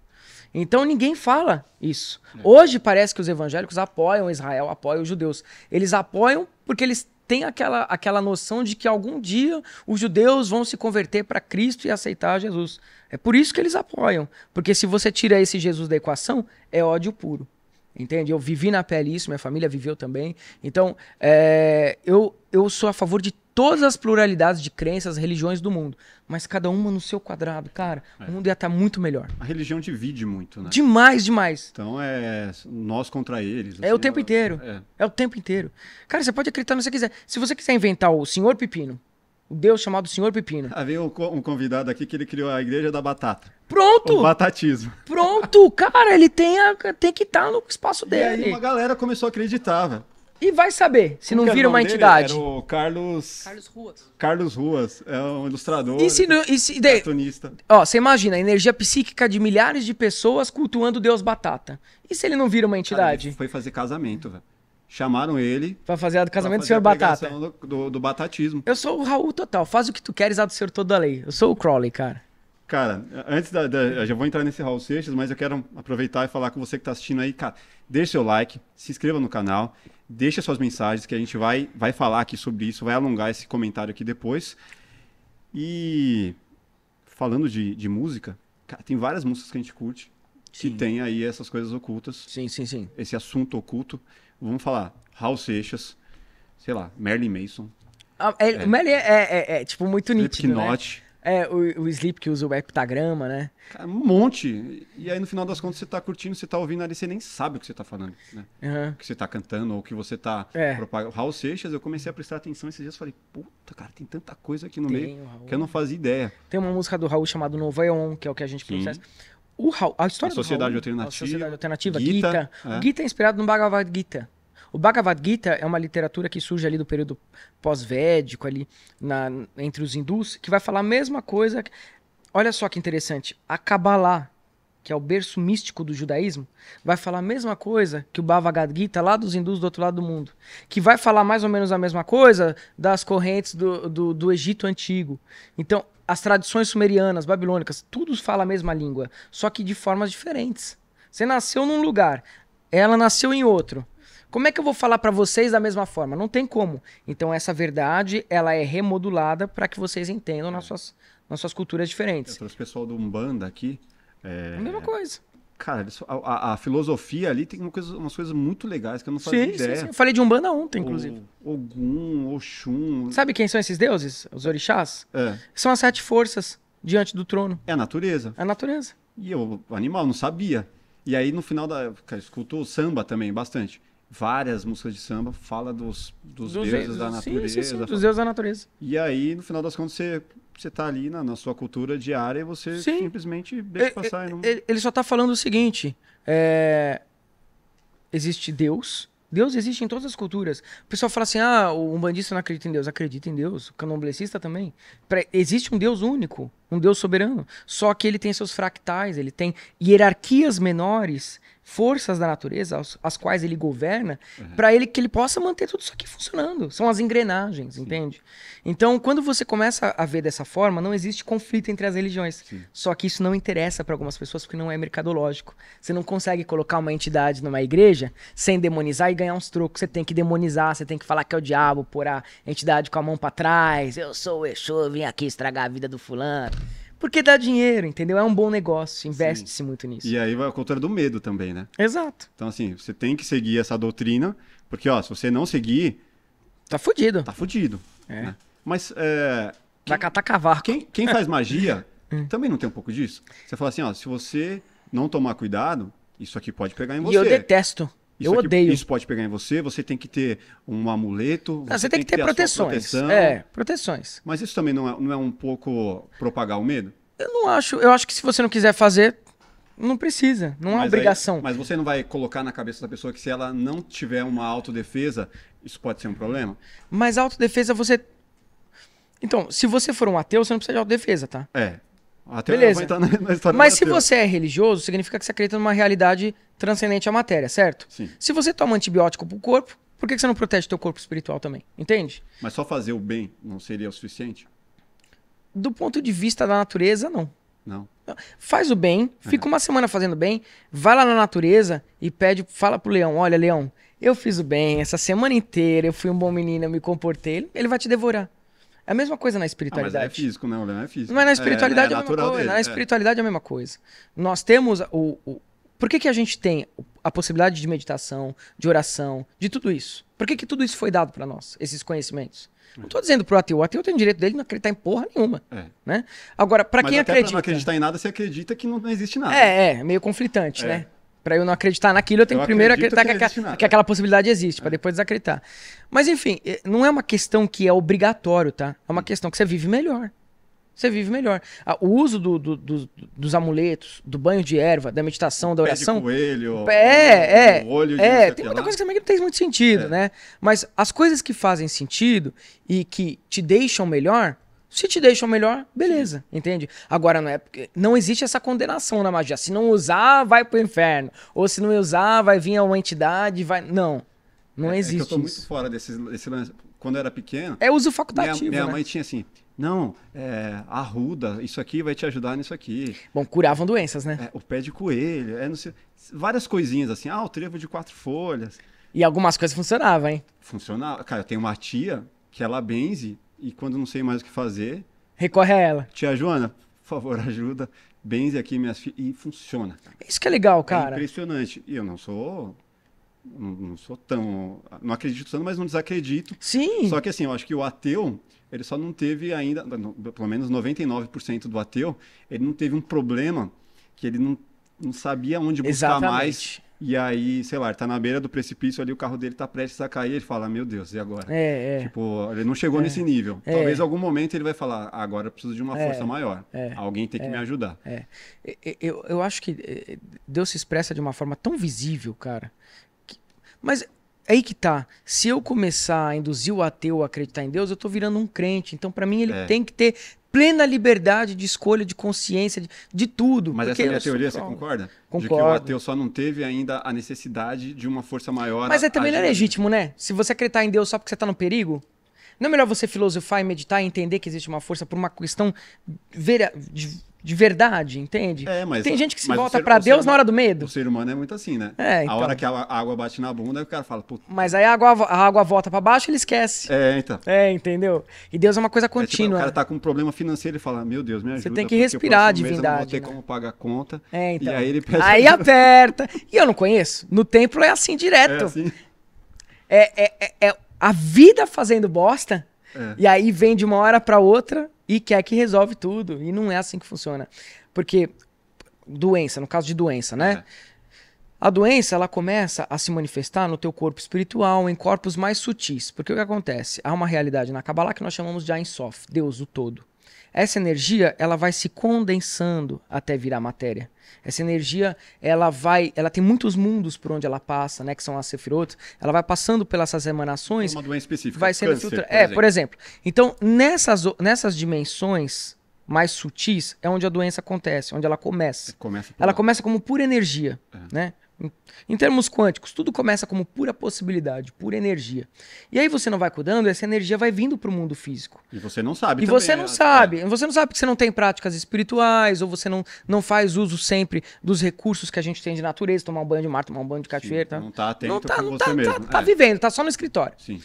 Então ninguém fala isso. É. Hoje parece que os evangélicos apoiam Israel, apoiam os judeus. Eles apoiam porque eles têm aquela, aquela noção de que algum dia os judeus vão se converter para Cristo e aceitar Jesus. É por isso que eles apoiam. Porque se você tirar esse Jesus da equação, é ódio puro. Entende? Eu vivi na pele isso, minha família viveu também. Então, é, eu, eu sou a favor de todas as pluralidades de crenças, religiões do mundo. Mas cada uma no seu quadrado, cara. É. O mundo ia estar tá muito melhor. A religião divide muito, né? Demais, demais. Então é nós contra eles. Assim, é o assim, tempo inteiro. É. é. o tempo inteiro. Cara, você pode acreditar no que você quiser. Se você quiser inventar o Senhor Pepino, o Deus chamado Senhor Pepino. Ah, veio um convidado aqui que ele criou a Igreja da Batata. Pronto! O batatismo. Pronto! Cara, ele tem, a, tem que estar tá no espaço dele. E aí uma galera começou a acreditar, velho. E vai saber, se Como não vira uma entidade. Era o Carlos. Carlos Ruas. Carlos Ruas, é um ilustrador. E se, não, e se de... cartunista. Ó, você imagina a energia psíquica de milhares de pessoas cultuando Deus Batata. E se ele não vira uma entidade? Cara, ele foi fazer casamento, velho. Chamaram ele. Pra fazer do casamento do senhor Batata. Do, do, do, batatismo. Eu sou o Raul total. Faz o que tu queres, a do senhor toda a lei. Eu sou o Crowley, cara. Cara, antes da, da, Eu já vou entrar nesse Raul Seixas, mas eu quero aproveitar e falar com você que está assistindo aí, cara. deixa seu like, se inscreva no canal, deixa suas mensagens, que a gente vai, vai falar aqui sobre isso, vai alongar esse comentário aqui depois. E falando de, de música, cara, tem várias músicas que a gente curte sim. que tem aí essas coisas ocultas. Sim, sim, sim. Esse assunto oculto. Vamos falar, Raul Seixas, sei lá, Merlin Mason. Ah, é, é. O Merlin é, é, é, tipo, muito nítido, né? Slipknot. Né? É, o, o Sleep que usa o heptagrama, né? Cara, um monte. E aí, no final das contas, você tá curtindo, você tá ouvindo ali, você nem sabe o que você tá falando, né? Uhum. O que você tá cantando ou o que você tá é. propagando. Raul Seixas, eu comecei a prestar atenção esses dias, falei, puta, cara, tem tanta coisa aqui no tem, meio Raul. que eu não fazia ideia. Tem uma música do Raul chamada Novo Eon, que é o que a gente Sim. processa o, a história a Sociedade Raul, Alternativa. A Sociedade Alternativa, Gita. Gita. É. O Gita é inspirado no Bhagavad Gita. O Bhagavad Gita é uma literatura que surge ali do período pós-védico, ali na, entre os hindus, que vai falar a mesma coisa. Olha só que interessante. A Kabbalah, que é o berço místico do judaísmo, vai falar a mesma coisa que o Bhagavad Gita lá dos hindus do outro lado do mundo, que vai falar mais ou menos a mesma coisa das correntes do, do, do Egito Antigo. Então, as tradições sumerianas, babilônicas, tudo fala a mesma língua, só que de formas diferentes. Você nasceu num lugar, ela nasceu em outro. Como é que eu vou falar para vocês da mesma forma? Não tem como. Então essa verdade, ela é remodulada para que vocês entendam é. nas, suas, nas suas culturas diferentes. Eu trouxe o pessoal do Umbanda aqui. É... A mesma coisa. Cara, a, a, filosofia ali tem uma coisa, umas coisas muito legais que eu não fazia sim, ideia. Sim, sim. Eu falei de Umbanda ontem, inclusive. O, Ogum, Oxum... Sabe quem são esses deuses? Os orixás? É. São as sete forças diante do trono. É a natureza. É a natureza. E o animal, não sabia. E aí, no final da... Cara, escutou samba também, bastante várias músicas de samba fala dos, dos, dos deuses da natureza. Sim, sim, sim, dos deuses da natureza. E aí, no final das contas, você você tá ali na, na, sua cultura diária e você sim. simplesmente deixa ele, é, é, passar. Ele, não... É, ele só está falando o seguinte: é... existe Deus. Deus existe em todas as culturas. O pessoal fala assim: ah, o umbandista não acredita em Deus. Acredita em Deus. O candomblessista também. Pra... Existe um Deus único, um Deus soberano. Só que ele tem seus fractais, ele tem hierarquias menores forças da natureza, as, as quais ele governa, uhum. para ele que ele possa manter tudo isso aqui funcionando. São as engrenagens, Sim. entende? Então, quando você começa a ver dessa forma, não existe conflito entre as religiões. Sim. Só que isso não interessa para algumas pessoas porque não é mercadológico. Você não consegue colocar uma entidade numa igreja sem demonizar e ganhar uns trocos. Você tem que demonizar, você tem que falar que é o diabo, pôr a entidade com a mão para trás. Eu sou o Exu, vim aqui estragar a vida do fulano. Porque dá dinheiro, entendeu? É um bom negócio, investe-se muito nisso. E aí vai a cultura do medo também, né? Exato. Então, assim, você tem que seguir essa doutrina, porque, ó, se você não seguir. Tá fudido. Tá fudido. É. Né? Mas. É, quem, vai catar cavar. Quem, quem faz magia é. também não tem um pouco disso. Você fala assim, ó, se você não tomar cuidado, isso aqui pode pegar em você. E eu detesto. Isso eu aqui, odeio. Isso pode pegar em você, você tem que ter um amuleto. Não, ah, você, tem, tem que ter, ter proteções. É, proteções. Mas isso também não é, não é um pouco propagar o medo? Eu não acho. Eu acho que se você não quiser fazer, não precisa. Não é obrigação. Aí, mas você não vai colocar na cabeça da pessoa que se ela não tiver uma autodefesa, isso pode ser um problema? Mas autodefesa você. Então, se você for um ateu, você não precisa de autodefesa, tá? É. Até Beleza. Na, na mas se você é religioso, significa que você acredita numa realidade transcendente à matéria, certo? Sim. Se você toma antibiótico pro corpo, por que, você não protege teu corpo espiritual também? Entende? Mas só fazer o bem não seria o suficiente? Do ponto de vista da natureza, não. Não. Faz o bem, fica é. uma semana fazendo bem, vai lá na natureza e pede, fala pro leão, olha, leão, eu fiz o bem essa semana inteira, eu fui um bom menino, eu me comportei, ele vai te devorar. É a mesma coisa na espiritualidade. Ah, mas é físico, né? O leão é físico. Mas na espiritualidade é, é, é a mesma coisa. Na é. espiritualidade é a mesma coisa. Nós temos o, o por que, que a gente tem a possibilidade de meditação, de oração, de tudo isso? Por que, que tudo isso foi dado para nós, esses conhecimentos? É. Não estou dizendo para o ateu. O ateu tem o direito dele não acreditar em porra nenhuma. É. Né? Agora, para quem até acredita. Pra não acreditar em nada, você acredita que não, não existe nada. É, é, meio conflitante, é. né? Para eu não acreditar naquilo, eu tenho eu primeiro acreditar que, que, que, aquela possibilidade existe, para é. depois desacreditar. Mas, enfim, eh, não é uma questão que é obrigatório, tá? É uma hum. questão que você vive melhor você vive melhor. O uso do, do, do, dos amuletos, do banho de erva, da meditação, da oração. Pé de coelho, é, é, o olho de é, tem muita coisa que também não tem muito sentido, é. né? Mas as coisas que fazem sentido e que te deixam melhor, se te deixam melhor, beleza, Sim. entende? Agora não é porque não existe essa condenação na magia. Se não usar, vai pro inferno. Ou se não usar, vai vir a uma entidade, vai não. Não é, existe. É eu tô isso. muito fora desse, desse lance. Quando eu era pequeno. É uso facultativo. Minha, minha né? mãe tinha assim: não, é, arruda, isso aqui vai te ajudar nisso aqui. Bom, curavam doenças, né? É, o pé de coelho, é, sei, várias coisinhas assim. Ah, o trevo de quatro folhas. E algumas coisas funcionavam, hein? Funcionava. Cara, eu tenho uma tia que ela benze e quando não sei mais o que fazer. Recorre a ela. Tia Joana, por favor, ajuda. Benze aqui minhas filhas. E funciona. Isso que é legal, é cara. É impressionante. E eu não sou não, não, sou tão. Não acredito tanto, mas não desacredito. Sim. Só que assim, eu acho que o ateu, ele só não teve ainda, pelo menos 99% do ateu, ele não teve um problema que ele não, não sabia onde buscar Exatamente. mais. E aí, sei lá, ele tá na beira do precipício ali, o carro dele tá prestes a cair, ele fala, meu Deus, e agora? É, é. Tipo, ele não chegou é, nesse nível. É, Talvez em algum momento ele vai falar, agora eu preciso de uma é, força maior. É. Alguém tem que é. me ajudar. É. Eu, eu acho que eh, Deus se expressa de uma forma tão visível, cara. Que... Mas aí que tá. Se eu começar a induzir o ateu a acreditar em Deus, eu tô virando um crente. Então, para mim, ele é. tem que ter plena liberdade de escolha, de consciência, de, de tudo. Mas essa é minha teoria, você concorda? Concordo. De que o ateu só não teve ainda a necessidade de uma força maior. Mas é também não é legítimo, né? Se você acreditar em Deus só porque você tá no perigo, não é melhor você filosofar e meditar e entender que existe uma força por uma questão de de verdade, entende? É, mas, Tem gente que se volta para Deus humano, na hora do medo. O ser humano é muito assim, né? É, então. A hora então. que a água bate na bunda, o cara fala, puta. Mas aí a água, a água volta para baixo ele esquece. É, então. É, entendeu? E Deus é uma coisa contínua. É, tipo, o cara né? tá com um problema financeiro e fala, meu Deus, me ajuda. Você tem que respirar de verdade. Não vou ter né? como pagar a conta. É, então. E aí ele pede... Aí aperta. E eu não conheço. No templo é assim direto. É, assim. é, é, é, é a vida fazendo bosta. É. E aí vem de uma hora para outra e quer que resolve tudo. E não é assim que funciona. Porque doença, no caso de doença, né? Uhum. A doença ela começa a se manifestar no teu corpo espiritual, em corpos mais sutis. Porque o que acontece? Há uma realidade na Kabbalah que nós chamamos de Ein Sof, Deus o todo. Essa energia, ela vai se condensando até virar matéria. Essa energia, ela vai, ela tem muitos mundos por onde ela passa, né, que são as sefirot, ela vai passando pelas essas emanações. Uma doença específica, vai sendo câncer, filtra... por é, exemplo. por exemplo. Então, nessas nessas dimensões mais sutis é onde a doença acontece, onde ela começa. começa ela lá. começa como pura energia, é. né? Em termos quânticos, tudo começa como pura possibilidade, pura energia. E aí você não vai cuidando, essa energia vai vindo para o mundo físico. E você não sabe. E também, você não é, sabe. É. Você não sabe porque você não tem práticas espirituais ou você não, não faz uso sempre dos recursos que a gente tem de natureza, tomar um banho de mar, tomar um banho de cachoeira. Tá? Não está atento não tá, não tá, mesmo. Tá, tá é. tá vivendo, tá só no escritório. Sim.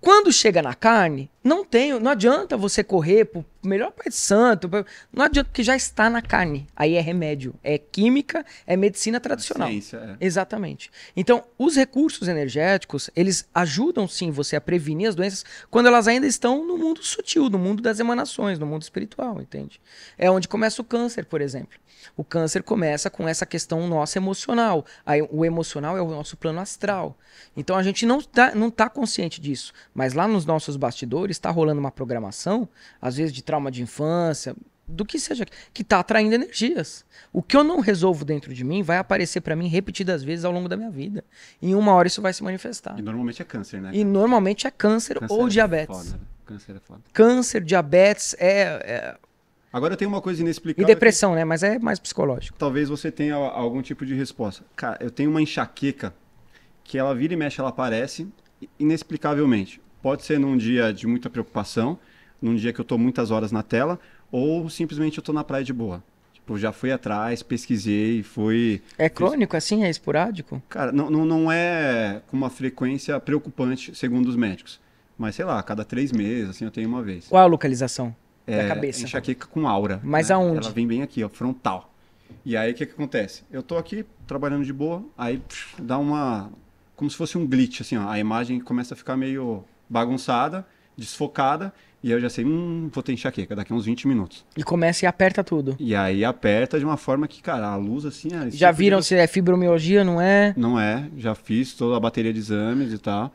Quando chega na carne, não tem, não adianta você correr pro, melhor pai de santo. Não adianta, porque já está na carne. Aí é remédio. É química, é medicina tradicional. Ciência, é. Exatamente. Então, os recursos energéticos, eles ajudam sim você a prevenir as doenças quando elas ainda estão no mundo sutil, no mundo das emanações, no mundo espiritual, entende? É onde começa o câncer, por exemplo. O câncer começa com essa questão nossa emocional. Aí, o emocional é o nosso plano astral. Então a gente não está não tá consciente disso. Mas lá nos nossos bastidores está rolando uma programação, às vezes de trauma de infância, do que seja, que está atraindo energias. O que eu não resolvo dentro de mim vai aparecer para mim repetidas vezes ao longo da minha vida. Em uma hora isso vai se manifestar. E normalmente é câncer, né? E normalmente é câncer, câncer ou é diabetes. Foda. Né? Câncer é foda. Câncer, diabetes é, é... Agora tem uma coisa inexplicável. E depressão, que... né? Mas é mais psicológico. Talvez você tenha algum tipo de resposta. Cara, eu tenho uma enxaqueca que ela vira e mexe, ela aparece inexplicavelmente. Pode ser num dia de muita preocupação, num dia que eu estou muitas horas na tela, ou simplesmente eu estou na praia de boa. Tipo, já fui atrás, pesquisei, fui. É crônico assim? É esporádico? Cara, não, não, não é com uma frequência preocupante, segundo os médicos. Mas sei lá, a cada três meses, assim, eu tenho uma vez. Qual é a localização? É, da cabeça. Enxaqueca com aura. Mas né? aonde? Ela vem bem aqui, ó, frontal. E aí o que, que acontece? Eu tô aqui trabalhando de boa, aí dá uma. Como se fosse um glitch, assim, ó. A imagem começa a ficar meio bagunçada, desfocada, e eu já sei, hum, vou ter enxaqueca daqui a uns 20 minutos. E começa e aperta tudo. E aí aperta de uma forma que, cara, a luz assim. É já tipo viram se é fibromialgia, não é? Não é, já fiz toda a bateria de exames e tal.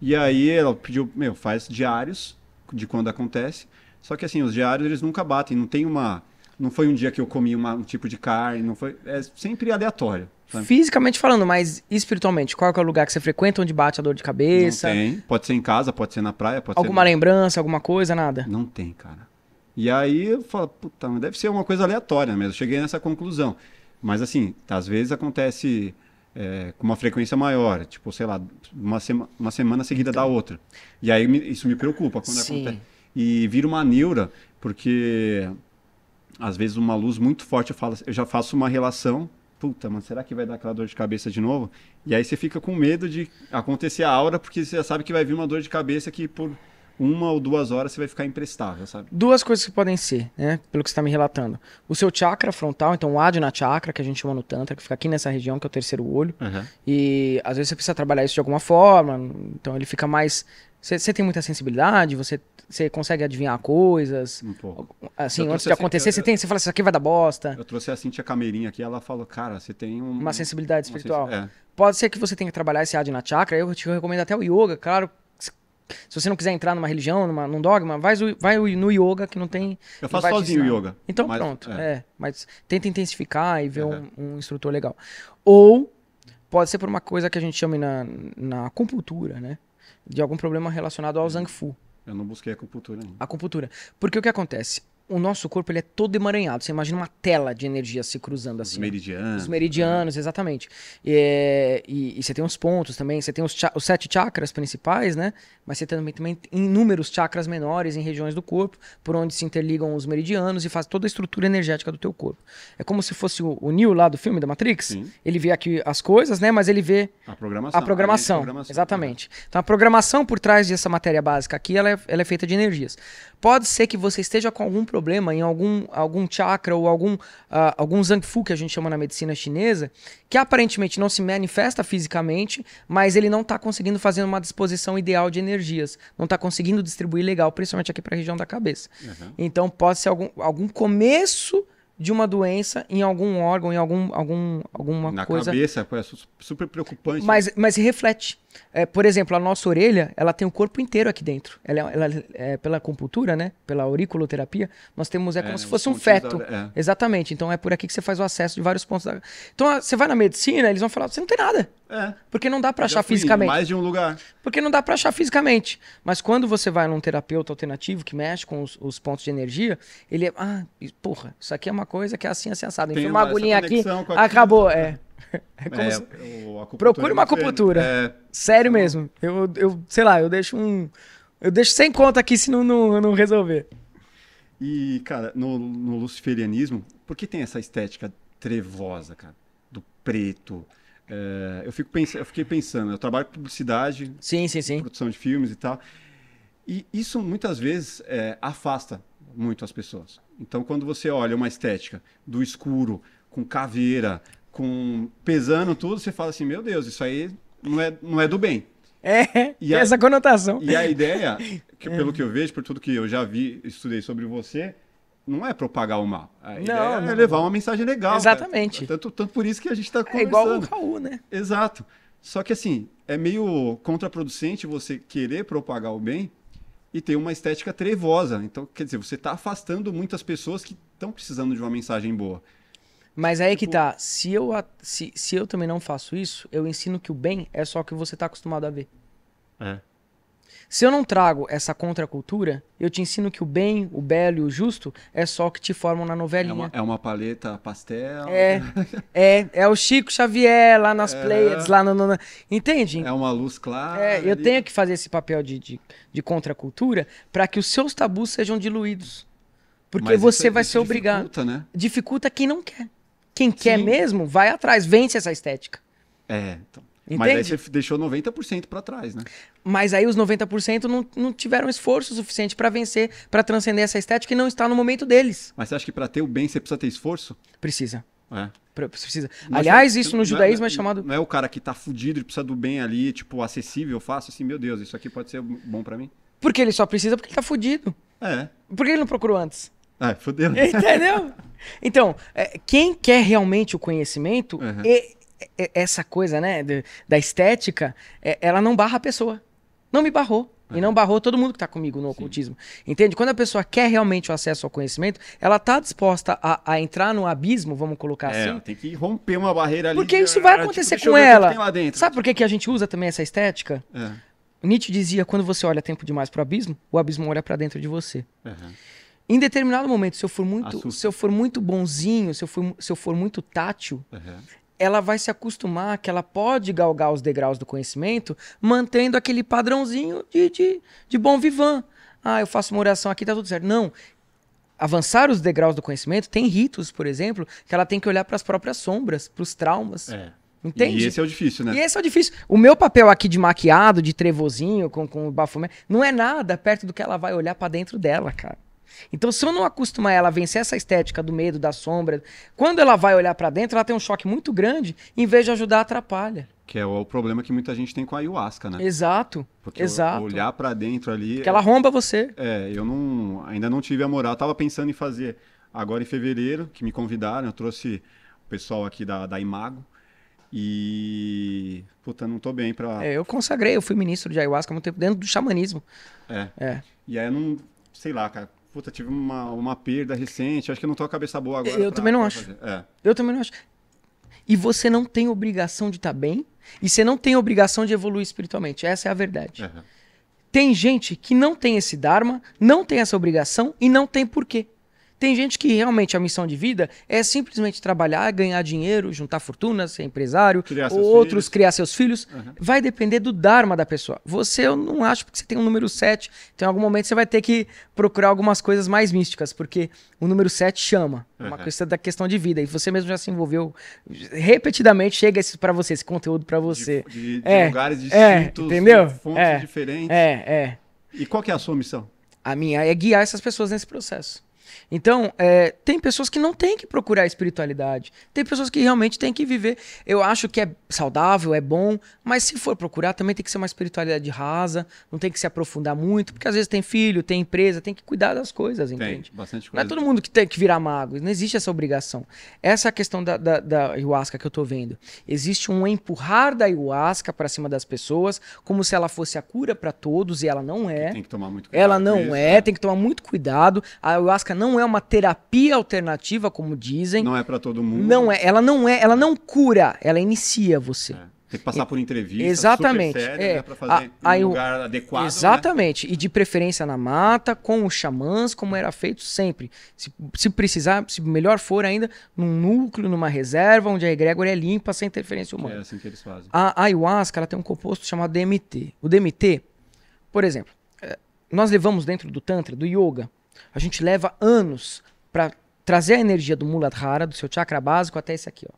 E aí ela pediu, meu, faz diários de quando acontece. Só que assim, os diários eles nunca batem, não tem uma não foi um dia que eu comi uma, um tipo de carne, não foi. É sempre aleatório. Sabe? Fisicamente falando, mas espiritualmente, qual é, o lugar que você frequenta onde bate a dor de cabeça? Não tem. Pode ser em casa, pode ser na praia, pode Alguma ser... lembrança, alguma coisa, nada? Não tem, cara. E aí eu falo, puta, deve ser uma coisa aleatória mesmo. cheguei nessa conclusão. Mas assim, às vezes acontece é, com uma frequência maior, tipo, sei lá, uma, sema, uma semana seguida então... da outra. E aí isso me preocupa quando Sim. acontece. E vira uma neura, porque às vezes uma luz muito forte, eu, falo, eu já faço uma relação puta, mano, será que vai dar aquela dor de cabeça de novo? E aí você fica com medo de acontecer a aura, porque você já sabe que vai vir uma dor de cabeça que por uma ou duas horas você vai ficar imprestável, sabe? Duas coisas que podem ser, né? Pelo que você está me relatando. O seu chakra frontal, então o Adna chakra, que a gente chama no Tantra, que fica aqui nessa região, que é o terceiro olho. Uhum. E às vezes você precisa trabalhar isso de alguma forma, então ele fica mais. Você tem muita sensibilidade, você, você consegue adivinhar coisas. Um pouco. Assim, antes de acontecer, você, tem, você fala, isso aqui vai dar bosta. Eu trouxe a Cintia Cameirinha aqui, ela falou, cara, você tem um, uma sensibilidade espiritual. Uma é. Pode ser que você tenha que trabalhar esse Adna chakra, eu te recomendo até o yoga, claro, se você não quiser entrar numa religião, numa, num dogma, vai, vai no yoga, que não tem. Eu faço sozinho o yoga. Então mas, pronto, é. é. Mas tenta intensificar e ver uhum. um, um, instrutor legal. Ou pode ser por uma coisa que a gente chama na, na acupuntura, né? De algum problema relacionado ao é. zangfu Fu. Eu não busquei acupuntura ainda. Acupuntura. Porque o que acontece? o nosso corpo ele é todo emaranhado. Você imagina uma tela de energia se cruzando assim. Os meridianos. Os meridianos, né? exatamente. E, e, e você tem os pontos também, você tem os, os, sete chakras principais, né? Mas você tem também, tem inúmeros chakras menores em regiões do corpo, por onde se interligam os meridianos e faz toda a estrutura energética do teu corpo. É como se fosse o, o Neo lá do filme da Matrix. Sim. Ele vê aqui as coisas, né? Mas ele vê a programação. A programação, a programação exatamente. Né? Então a programação por trás dessa matéria básica aqui, ela é, ela é feita de energias. Pode ser que você esteja com algum problema em algum, algum chakra ou algum, uh, algum zangfu, que a gente chama na medicina chinesa, que aparentemente não se manifesta fisicamente, mas ele não está conseguindo fazer uma disposição ideal de energias. Não está conseguindo distribuir legal, principalmente aqui para a região da cabeça. Uhum. Então pode ser algum, algum começo de uma doença em algum órgão, em algum, algum, alguma Na coisa. Na cabeça, é super preocupante. Mas, mas reflete. É, por exemplo, a nossa orelha, ela tem o corpo inteiro aqui dentro. Ela, é, ela é, é pela acupuntura, né? Pela auriculoterapia, nós temos, é, é como é, se fosse um feto. Da... Exatamente. Então é por aqui que você faz o acesso de vários pontos. Da... Então você vai na medicina, eles vão falar, você não tem nada. É. Porque não dá para achar fisicamente. mais de um lugar. Porque não dá para achar fisicamente. Mas quando você vai num terapeuta alternativo que mexe com os, os, pontos de energia, ele é. Ah, porra, isso aqui é uma coisa que é assim, assim, assado. Enfim, uma agulhinha aqui, acabou. É. é, é como é se... Procure uma acupuntura. É... Sério tá mesmo. Eu, eu, sei lá, eu deixo um. Eu deixo sem conta aqui se não, não, não resolver. E, cara, no, no luciferianismo, por que tem essa estética trevosa, cara? Do preto é, eu, fico pens... eu fiquei pensando, eu trabalho com publicidade, sim, sim, sim. produção de filmes e tal. E isso muitas vezes é, afasta muito as pessoas. Então, quando você olha uma estética do escuro, com caveira, com pesando tudo, você fala assim: meu Deus, isso aí não é, não é do bem. É, e a, essa conotação. E a ideia, que, é. pelo que eu vejo, por tudo que eu já vi, estudei sobre você, não é propagar o mal. A não, é não, é levar uma mensagem legal. Exatamente. Né? Tanto, tanto por isso que a gente está conversando. É igual o Raul, né? Exato. Só que assim, é meio contraproducente você querer propagar o bem e ter uma estética trevosa. Então, quer dizer, você está afastando muitas pessoas que estão precisando de uma mensagem boa. Mas aí que tipo tá, se eu, se, se eu também não faço isso, eu ensino que o bem é só o que você está acostumado a ver. É. Se eu não trago essa contracultura, eu te ensino que o bem, o belo e o justo é só o que te formam na é novelinha. É uma, é uma paleta pastel. É, é, é o Chico Xavier lá nas é. Players, lá no, no, Entende? É uma luz clara. É, eu ali. tenho que fazer esse papel de, de, de contracultura para que os seus tabus sejam diluídos. Porque Mas você isso, é- vai isso ser obrigado. Dificulta, né? Dificulta quem não quer. Quem Sim. quer mesmo, vai atrás, vence essa estética. É, então. Entende? Mas aí você deixou 90% para trás, né? Mas aí os 90% não, não tiveram esforço suficiente para vencer, para transcender essa estética que não está no momento deles. Mas você acha que para ter o bem você precisa ter esforço? Precisa. É. Precisa. Aliás, é- isso no é- judaísmo é, é, chamado. Não é o cara que tá fudido e precisa do bem ali, tipo, acessível, fácil, assim, meu Deus, isso aqui pode ser bom para mim? Porque ele só precisa porque ele tá fudido. É. Por que ele não procurou antes? É, fudeu. Entendeu? Então, é, quem quer realmente o conhecimento, uhum. e é, é, essa coisa, né, da estética, é, ela não barra a pessoa. Não me barrou. E não barrou todo mundo que está comigo no Sim. ocultismo. Entende? Quando a pessoa quer realmente o acesso ao conhecimento, ela está disposta a, a, entrar no abismo, vamos colocar é, assim. Ela tem que romper uma barreira ali. Porque isso vai acontecer tipo, com ela. Sabe por que, que a gente usa também essa estética? É. Nietzsche dizia: quando você olha tempo demais para o abismo, o abismo olha para dentro de você. Uhum. Em determinado momento, se eu for muito, se eu for muito bonzinho, se eu for, se eu for muito tátil, uhum ela vai se acostumar que ela pode galgar os degraus do conhecimento mantendo aquele padrãozinho de, de, de bom vivan. Ah, eu faço uma oração aqui, tá tudo certo. Não. Avançar os degraus do conhecimento, tem ritos, por exemplo, que ela tem que olhar para as próprias sombras, para os traumas. É. Entende? E esse é o difícil, né? E esse é o difícil. O meu papel aqui de maquiado, de trevozinho, com, com bafomé, não é nada perto do que ela vai olhar para dentro dela, cara. Então, se eu não acostumar ela a vencer essa estética do medo, da sombra, quando ela vai olhar para dentro, ela tem um choque muito grande, em vez de ajudar, atrapalha. Que é o problema que muita gente tem com a ayahuasca, né? Exato. Porque exato. olhar para dentro ali. Que ela é- romba você. É, eu não, ainda não tive a moral. Eu tava pensando em fazer agora em fevereiro, que me convidaram. Eu trouxe o pessoal aqui da, da Imago. E. Puta, não tô bem pra. É, eu consagrei, eu fui ministro de ayahuasca há muito tempo dentro do xamanismo. É. é. E aí eu não. Sei lá, cara puta, tive uma, uma perda recente, acho que eu não tô com a cabeça boa agora. Eu pra, também não acho. É. Eu também não acho. E você não tem obrigação de estar tá bem, e você não tem obrigação de evoluir espiritualmente. Essa é a verdade. Uhum. Tem gente que não tem esse Dharma, não tem essa obrigação e não tem porquê. Tem gente que realmente a missão de vida é simplesmente trabalhar, ganhar dinheiro, juntar fortuna, ser empresário, criar ou outros filhos. criar seus filhos. Uhum. Vai depender do dharma da pessoa. Você, eu não acho porque você tem um número 7. Então, em algum momento, você vai ter que procurar algumas coisas mais místicas, porque o número 7 chama. Uhum. Uma coisa da questão de vida. E você mesmo já se envolveu repetidamente, chega isso para você, esse conteúdo para você. De, de, é, lugares é, distintos, é, entendeu? fontes é, diferentes. É, é. E qual que é a sua missão? A minha é guiar essas pessoas nesse processo. Então, é, tem pessoas que não têm que procurar a espiritualidade. Tem pessoas que realmente têm que viver. Eu acho que é saudável, é bom, mas se for procurar, também tem que ser uma espiritualidade rasa, não tem que se aprofundar muito, porque às vezes tem filho, tem empresa, tem que cuidar das coisas, tem, entende? Bastante coisa. Não é todo mundo que tem que virar mago, não existe essa obrigação. Essa é a questão da, da, da ayahuasca que eu tô vendo. Existe um empurrar da ayahuasca para cima das pessoas, como se ela fosse a cura para todos, e ela não é. Tem que tomar muito cuidado. Ela não isso, é, né? tem que tomar muito cuidado. A ayahuasca não não é uma terapia alternativa, como dizem. Não é para todo mundo. Não é, ela não é, ela não cura, ela inicia você. É. Tem que passar por entrevista, exatamente, super séria, é, né, para fazer a, em um lugar adequado. Né? Exatamente, né? e de preferência na mata, com os xamãs, como era feito sempre. Se, se precisar, se melhor for ainda, num núcleo, numa reserva, onde a egrégora é limpa, sem interferência é humana. É assim que eles fazem. a ayahuasca ela tem um composto chamado DMT. O DMT, por exemplo, eh, nós levamos dentro do Tantra, do Yoga, a gente leva anos para trazer a energia do Muladhara, do seu chakra básico, até esse aqui. Ó.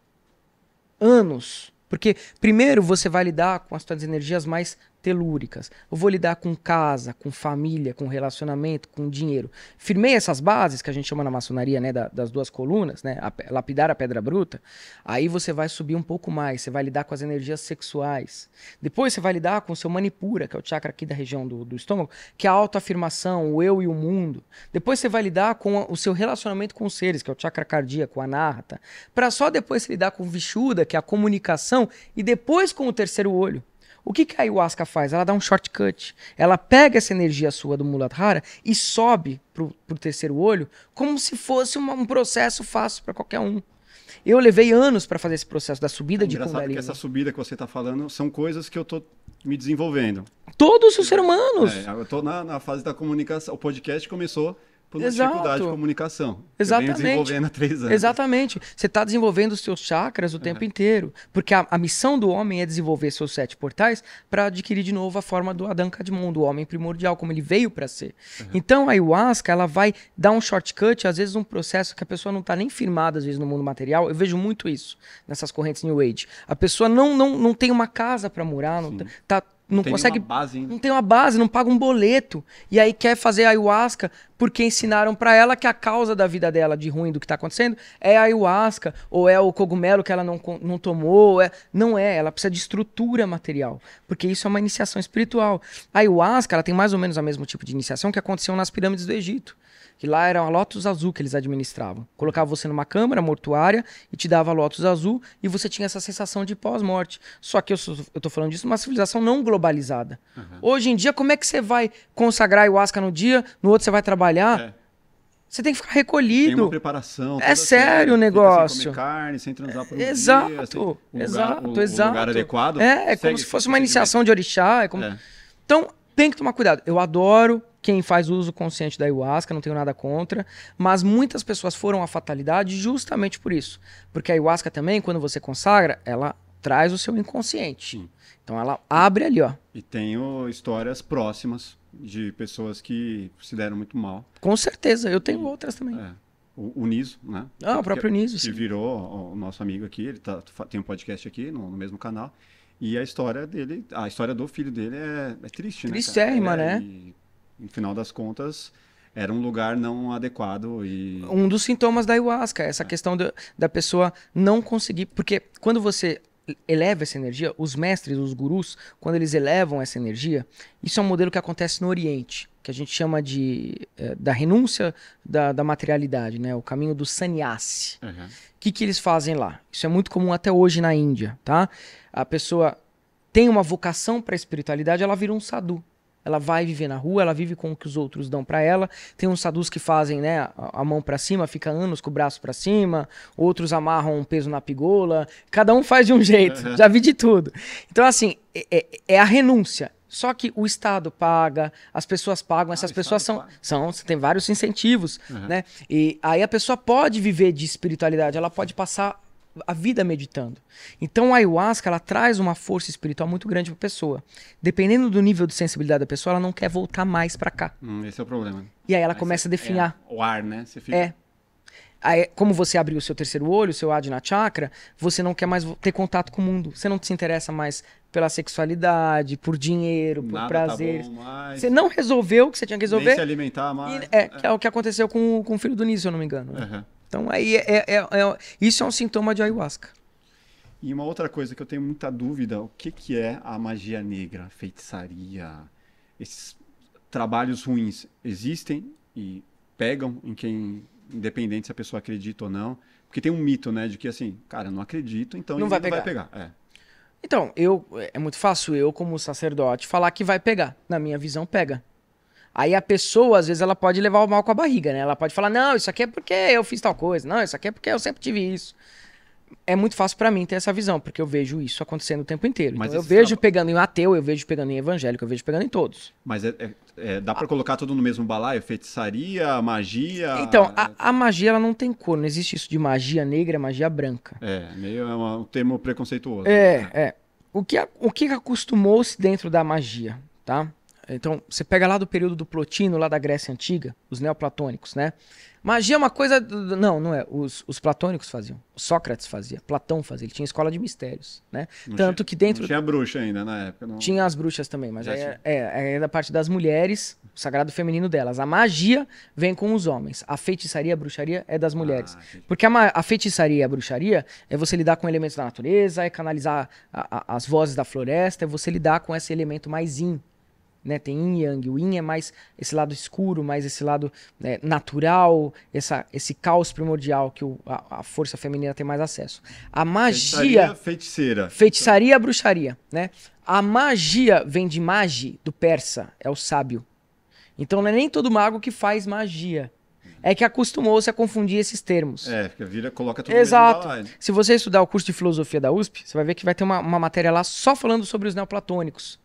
Anos. Porque primeiro você vai lidar com as suas energias mais telúricas. Eu vou lidar com casa, com família, com relacionamento, com dinheiro. Firmei essas bases que a gente chama na maçonaria, né, da, das duas colunas, né, a, lapidar a pedra bruta. Aí você vai subir um pouco mais, você vai lidar com as energias sexuais. Depois você vai lidar com o seu manipura, que é o chakra aqui da região do, do estômago, que é a autoafirmação, o eu e o mundo. Depois você vai lidar com o seu relacionamento com os seres, que é o chakra cardíaco, a anahata, para só depois você lidar com o vishuda, que é a comunicação, e depois com o terceiro olho. O que, que a ayahuasca faz? Ela dá um shortcut. Ela pega essa energia sua do Muladhara e sobe para o terceiro olho como se fosse uma, um processo fácil para qualquer um. Eu levei anos para fazer esse processo da subida é de Kundalini. que essa subida que você está falando são coisas que eu estou me desenvolvendo. Todos os seres humanos. É, eu estou na, na, fase da comunicação. O podcast começou por Exato. dificuldade de comunicação. Exatamente. desenvolvendo há três anos. Exatamente. Você está desenvolvendo os seus chakras o é. tempo é. inteiro. Porque a, a, missão do homem é desenvolver seus sete portais para adquirir de novo a forma do Adam Kadmon, do homem primordial, como ele veio para ser. Uhum. Então a ayahuasca, ela vai dar um shortcut, às vezes um processo que a pessoa não está nem firmada, às vezes, no mundo material. Eu vejo muito isso nessas correntes New Age. A pessoa não, não, não tem uma casa para morar, não tá, tá não tem consegue. Não tem uma base, não paga um boleto. E aí quer fazer ayahuasca porque ensinaram para ela que a causa da vida dela, de ruim do que tá acontecendo, é a ayahuasca, ou é o cogumelo que ela não, não tomou. É... Não é, ela precisa de estrutura material. Porque isso é uma iniciação espiritual. A ayahuasca, ela tem mais ou menos o mesmo tipo de iniciação que aconteceu nas pirâmides do Egito que lá era a Lotus Azul que eles administravam. Colocava você numa câmara mortuária e te dava Lotus Azul e você tinha essa sensação de pós-morte. Só que eu, sou, eu tô falando disso uma civilização não globalizada. Uhum. Hoje em dia, como é que você vai consagrar ayahuasca no dia, no outro você vai trabalhar? É. Você tem que ficar recolhido. Tem uma preparação. É assim, sério o né? negócio. Sem comer carne, sem transar por um Exato, dia, exato, lugar, um, exato. O lugar adequado. É, é como se fosse uma iniciação de orixá. É como... é. Então, tem que tomar cuidado. Eu adoro, quem faz uso consciente da ayahuasca, não tenho nada contra, mas muitas pessoas foram à fatalidade justamente por isso. Porque a ayahuasca também, quando você consagra, ela traz o seu inconsciente. Sim. Então ela abre ali, ó. E tenho histórias próximas de pessoas que se deram muito mal. Com certeza, eu tenho e, outras também. É, o, o, Niso, né? Ah, que, o próprio Niso. Que virou o nosso amigo aqui, ele tá, tem um podcast aqui no, no mesmo canal. E a história dele, a história do filho dele é, é triste, triste né? Tristérrima, é, né? E no final das contas, era um lugar não adequado e um dos sintomas da ayahuasca essa é. questão de, da pessoa não conseguir porque quando você eleva essa energia os mestres os gurus quando eles elevam essa energia isso é um modelo que acontece no Oriente que a gente chama de é, da renúncia da, da, materialidade né o caminho do sannyasi o uhum. que que eles fazem lá isso é muito comum até hoje na Índia tá a pessoa tem uma vocação para a espiritualidade ela vira um sadhu ela vai viver na rua, ela vive com o que os outros dão para ela. Tem uns sadus que fazem, né, a mão para cima, fica anos com o braço para cima, outros amarram um peso na pigola, cada um faz de um jeito, uhum. já vi de tudo. Então, assim, é, é, é a renúncia, só que o Estado paga, as pessoas pagam, essas ah, pessoas são, são. Tem vários incentivos, uhum. né? E aí a pessoa pode viver de espiritualidade, ela pode passar a vida meditando. Então a ayahuasca ela traz uma força espiritual muito grande para a pessoa. Dependendo do nível de sensibilidade da pessoa, ela não quer voltar mais para cá. Hum, esse é o problema. E aí ela aí começa a é, definhar. É o ar, né? Você fica... É. Aí, como você abriu o seu terceiro olho, o seu Adna Chakra, você não quer mais ter contato com o mundo. Você não se interessa mais pela sexualidade, por dinheiro, por Nada prazer. Tá bom, Você não resolveu o que você tinha que resolver. Nem se alimentar mais. E, é, é, que é o que aconteceu com, com o filho do Nisso, se eu não me engano. Né? Uhum. Então aí é, é, é, é, isso é um sintoma de ayahuasca. E uma outra coisa que eu tenho muita dúvida, o que, que é a magia negra, feitiçaria, esses trabalhos ruins existem e pegam em quem, independente se a pessoa acredita ou não, porque tem um mito, né, de que assim, cara, eu não acredito, então não vai pegar. Vai pegar. É. Então, eu é muito fácil eu como sacerdote falar que vai pegar. Na minha visão pega. Aí a pessoa, às vezes, ela pode levar o mal com a barriga, né? Ela pode falar, não, isso aqui é porque eu fiz tal coisa, não, isso aqui é porque eu sempre tive isso. É muito fácil para mim ter essa visão, porque eu vejo isso acontecendo o tempo inteiro. Mas então, eu vejo tra... pegando em ateu, eu vejo pegando em evangélico, eu vejo pegando em todos. Mas é, é, é, dá para a... Ah. colocar tudo no mesmo balaio? Feitiçaria, magia? Então, a, a, magia ela não tem cor, não existe isso de magia negra, magia branca. É, meio é um termo preconceituoso. É, né? é. O que, o que acostumou-se dentro da magia, tá? Então, você pega lá do período do Plotino, lá da Grécia Antiga, os neoplatônicos, né? Magia é uma coisa. Não, não é. Os, os platônicos faziam. Sócrates fazia. Platão fazia. Ele tinha escola de mistérios, né? Não Tanto tinha, que dentro. tinha bruxa ainda na época. Não... Tinha as bruxas também, mas é, é, é da parte das mulheres, o sagrado feminino delas. A magia vem com os homens. A feitiçaria, a bruxaria é das mulheres. Ah, Porque a, a, feitiçaria e a bruxaria é você lidar com elementos da natureza, é canalizar a, a, as vozes da floresta, é você lidar com esse elemento mais yin né? Tem yin e yang. O yin é mais esse lado escuro, mais esse lado né, natural, essa, esse caos primordial que o, a, a, força feminina tem mais acesso. A magia. Feitiçaria, feiticeira. Feitiçaria, bruxaria. Né? A magia vem de magi, do persa, é o sábio. Então não é nem todo mago que faz magia. É que acostumou-se a confundir esses termos. É, porque vira, coloca tudo Exato. Se você estudar o curso de filosofia da USP, você vai ver que vai ter uma, uma matéria lá só falando sobre os neoplatônicos.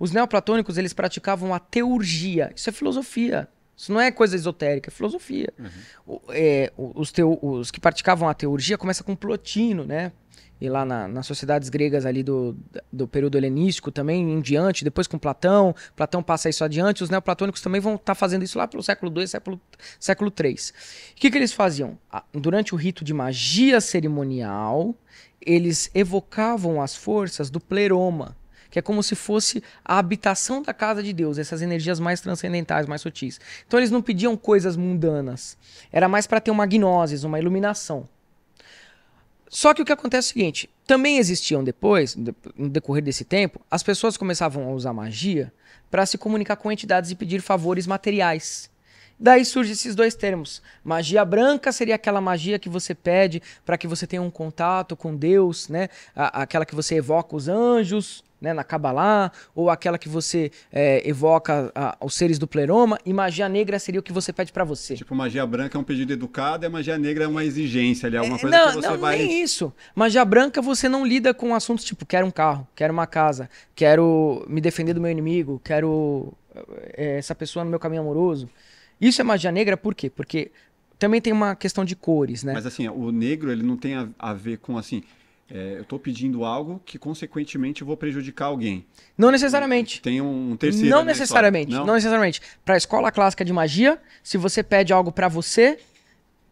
Os neoplatônicos, eles praticavam a teurgia. Isso é filosofia. Isso não é coisa esotérica, é filosofia. Uhum. O, é, os, teu, os que praticavam a teurgia começa com Plotino, né? E lá na, nas sociedades gregas ali do, do período helenístico também, em diante, depois com Platão, Platão passa isso adiante, os neoplatônicos também vão estar tá fazendo isso lá pelo século II, século, século III. O que, que eles faziam? Durante o rito de magia cerimonial, eles evocavam as forças do pleroma, que é como se fosse a habitação da casa de Deus, essas energias mais transcendentais, mais sutis. Então eles não pediam coisas mundanas, era mais para ter uma gnose, uma iluminação. Só que o que acontece é o seguinte: também existiam depois, no decorrer desse tempo, as pessoas começavam a usar magia para se comunicar com entidades e pedir favores materiais. Daí surgem esses dois termos. Magia branca seria aquela magia que você pede para que você tenha um contato com Deus, né? aquela que você evoca os anjos né, na Kabbalah, ou aquela que você é, evoca a, seres do pleroma, e magia negra seria o que você pede para você. Tipo, magia branca é um pedido educado, e magia negra é uma exigência ali, é alguma é, coisa não, que você não, vai... Não, nem isso. Magia branca você não lida com assuntos tipo, quero um carro, quero uma casa, quero me defender do meu inimigo, quero é, essa pessoa no meu caminho amoroso. Isso é magia negra por quê? Porque também tem uma questão de cores, né? Mas assim, o negro ele não tem a, a ver com assim é, eu estou pedindo algo que, consequentemente, eu vou prejudicar alguém. Não necessariamente. Tem um terceiro. Não necessariamente. Não? não necessariamente. Para a escola clássica de magia, se você pede algo para você,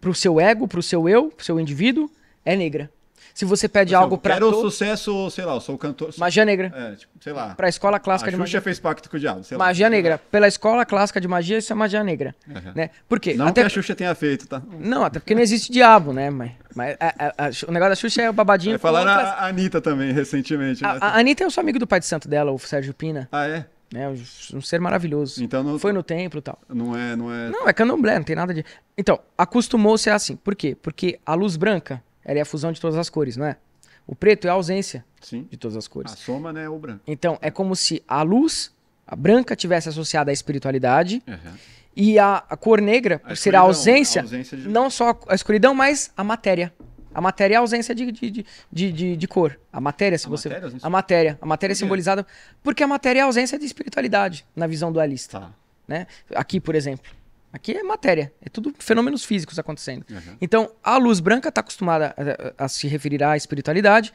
para o seu ego, para o seu eu, para o seu indivíduo, é negra. Se você pede assim, algo para Quero o sucesso, sei lá, eu sou o cantor. Sou... Magia negra. É, tipo, sei lá. Para a escola clássica a ah, de Xuxa magia. fez pacto com o diabo. magia lá. negra. Pela escola clássica de magia, isso é magia negra. Uhum. Né? Por quê? Não até... que a Xuxa tenha feito, tá? Não, até porque não existe diabo, né? Mas mas a, a, a, o negócio da Xuxa é o babadinho. É, falaram outras... a Anitta também, recentemente. Né? A, Anitta o é seu amigo do pai de santo dela, o Sérgio Pina. Ah, é? É um ser maravilhoso. Então não... Foi no templo e tal. Não é, não é. Não, é candomblé, não tem nada de. Então, acostumou-se assim. Por quê? Porque a luz branca ela é a fusão de todas as cores, não é? O preto é a ausência Sim. de todas as cores. A soma, né, é o branco. Então, é como se a luz, a branca, tivesse associada à espiritualidade. Uhum e a, a cor negra, por ser a ausência, a ausência de... não só a escuridão, mas a matéria. A matéria é a ausência de, de, de, de, de cor. A matéria, se a você. Matéria, é a matéria. A matéria é simbolizada. Porque a matéria é a ausência de espiritualidade, na visão dualista. Tá. Né? Aqui, por exemplo. Aqui é matéria, é tudo fenômenos físicos acontecendo. Uhum. Então, a luz branca está acostumada a, a, se referir à espiritualidade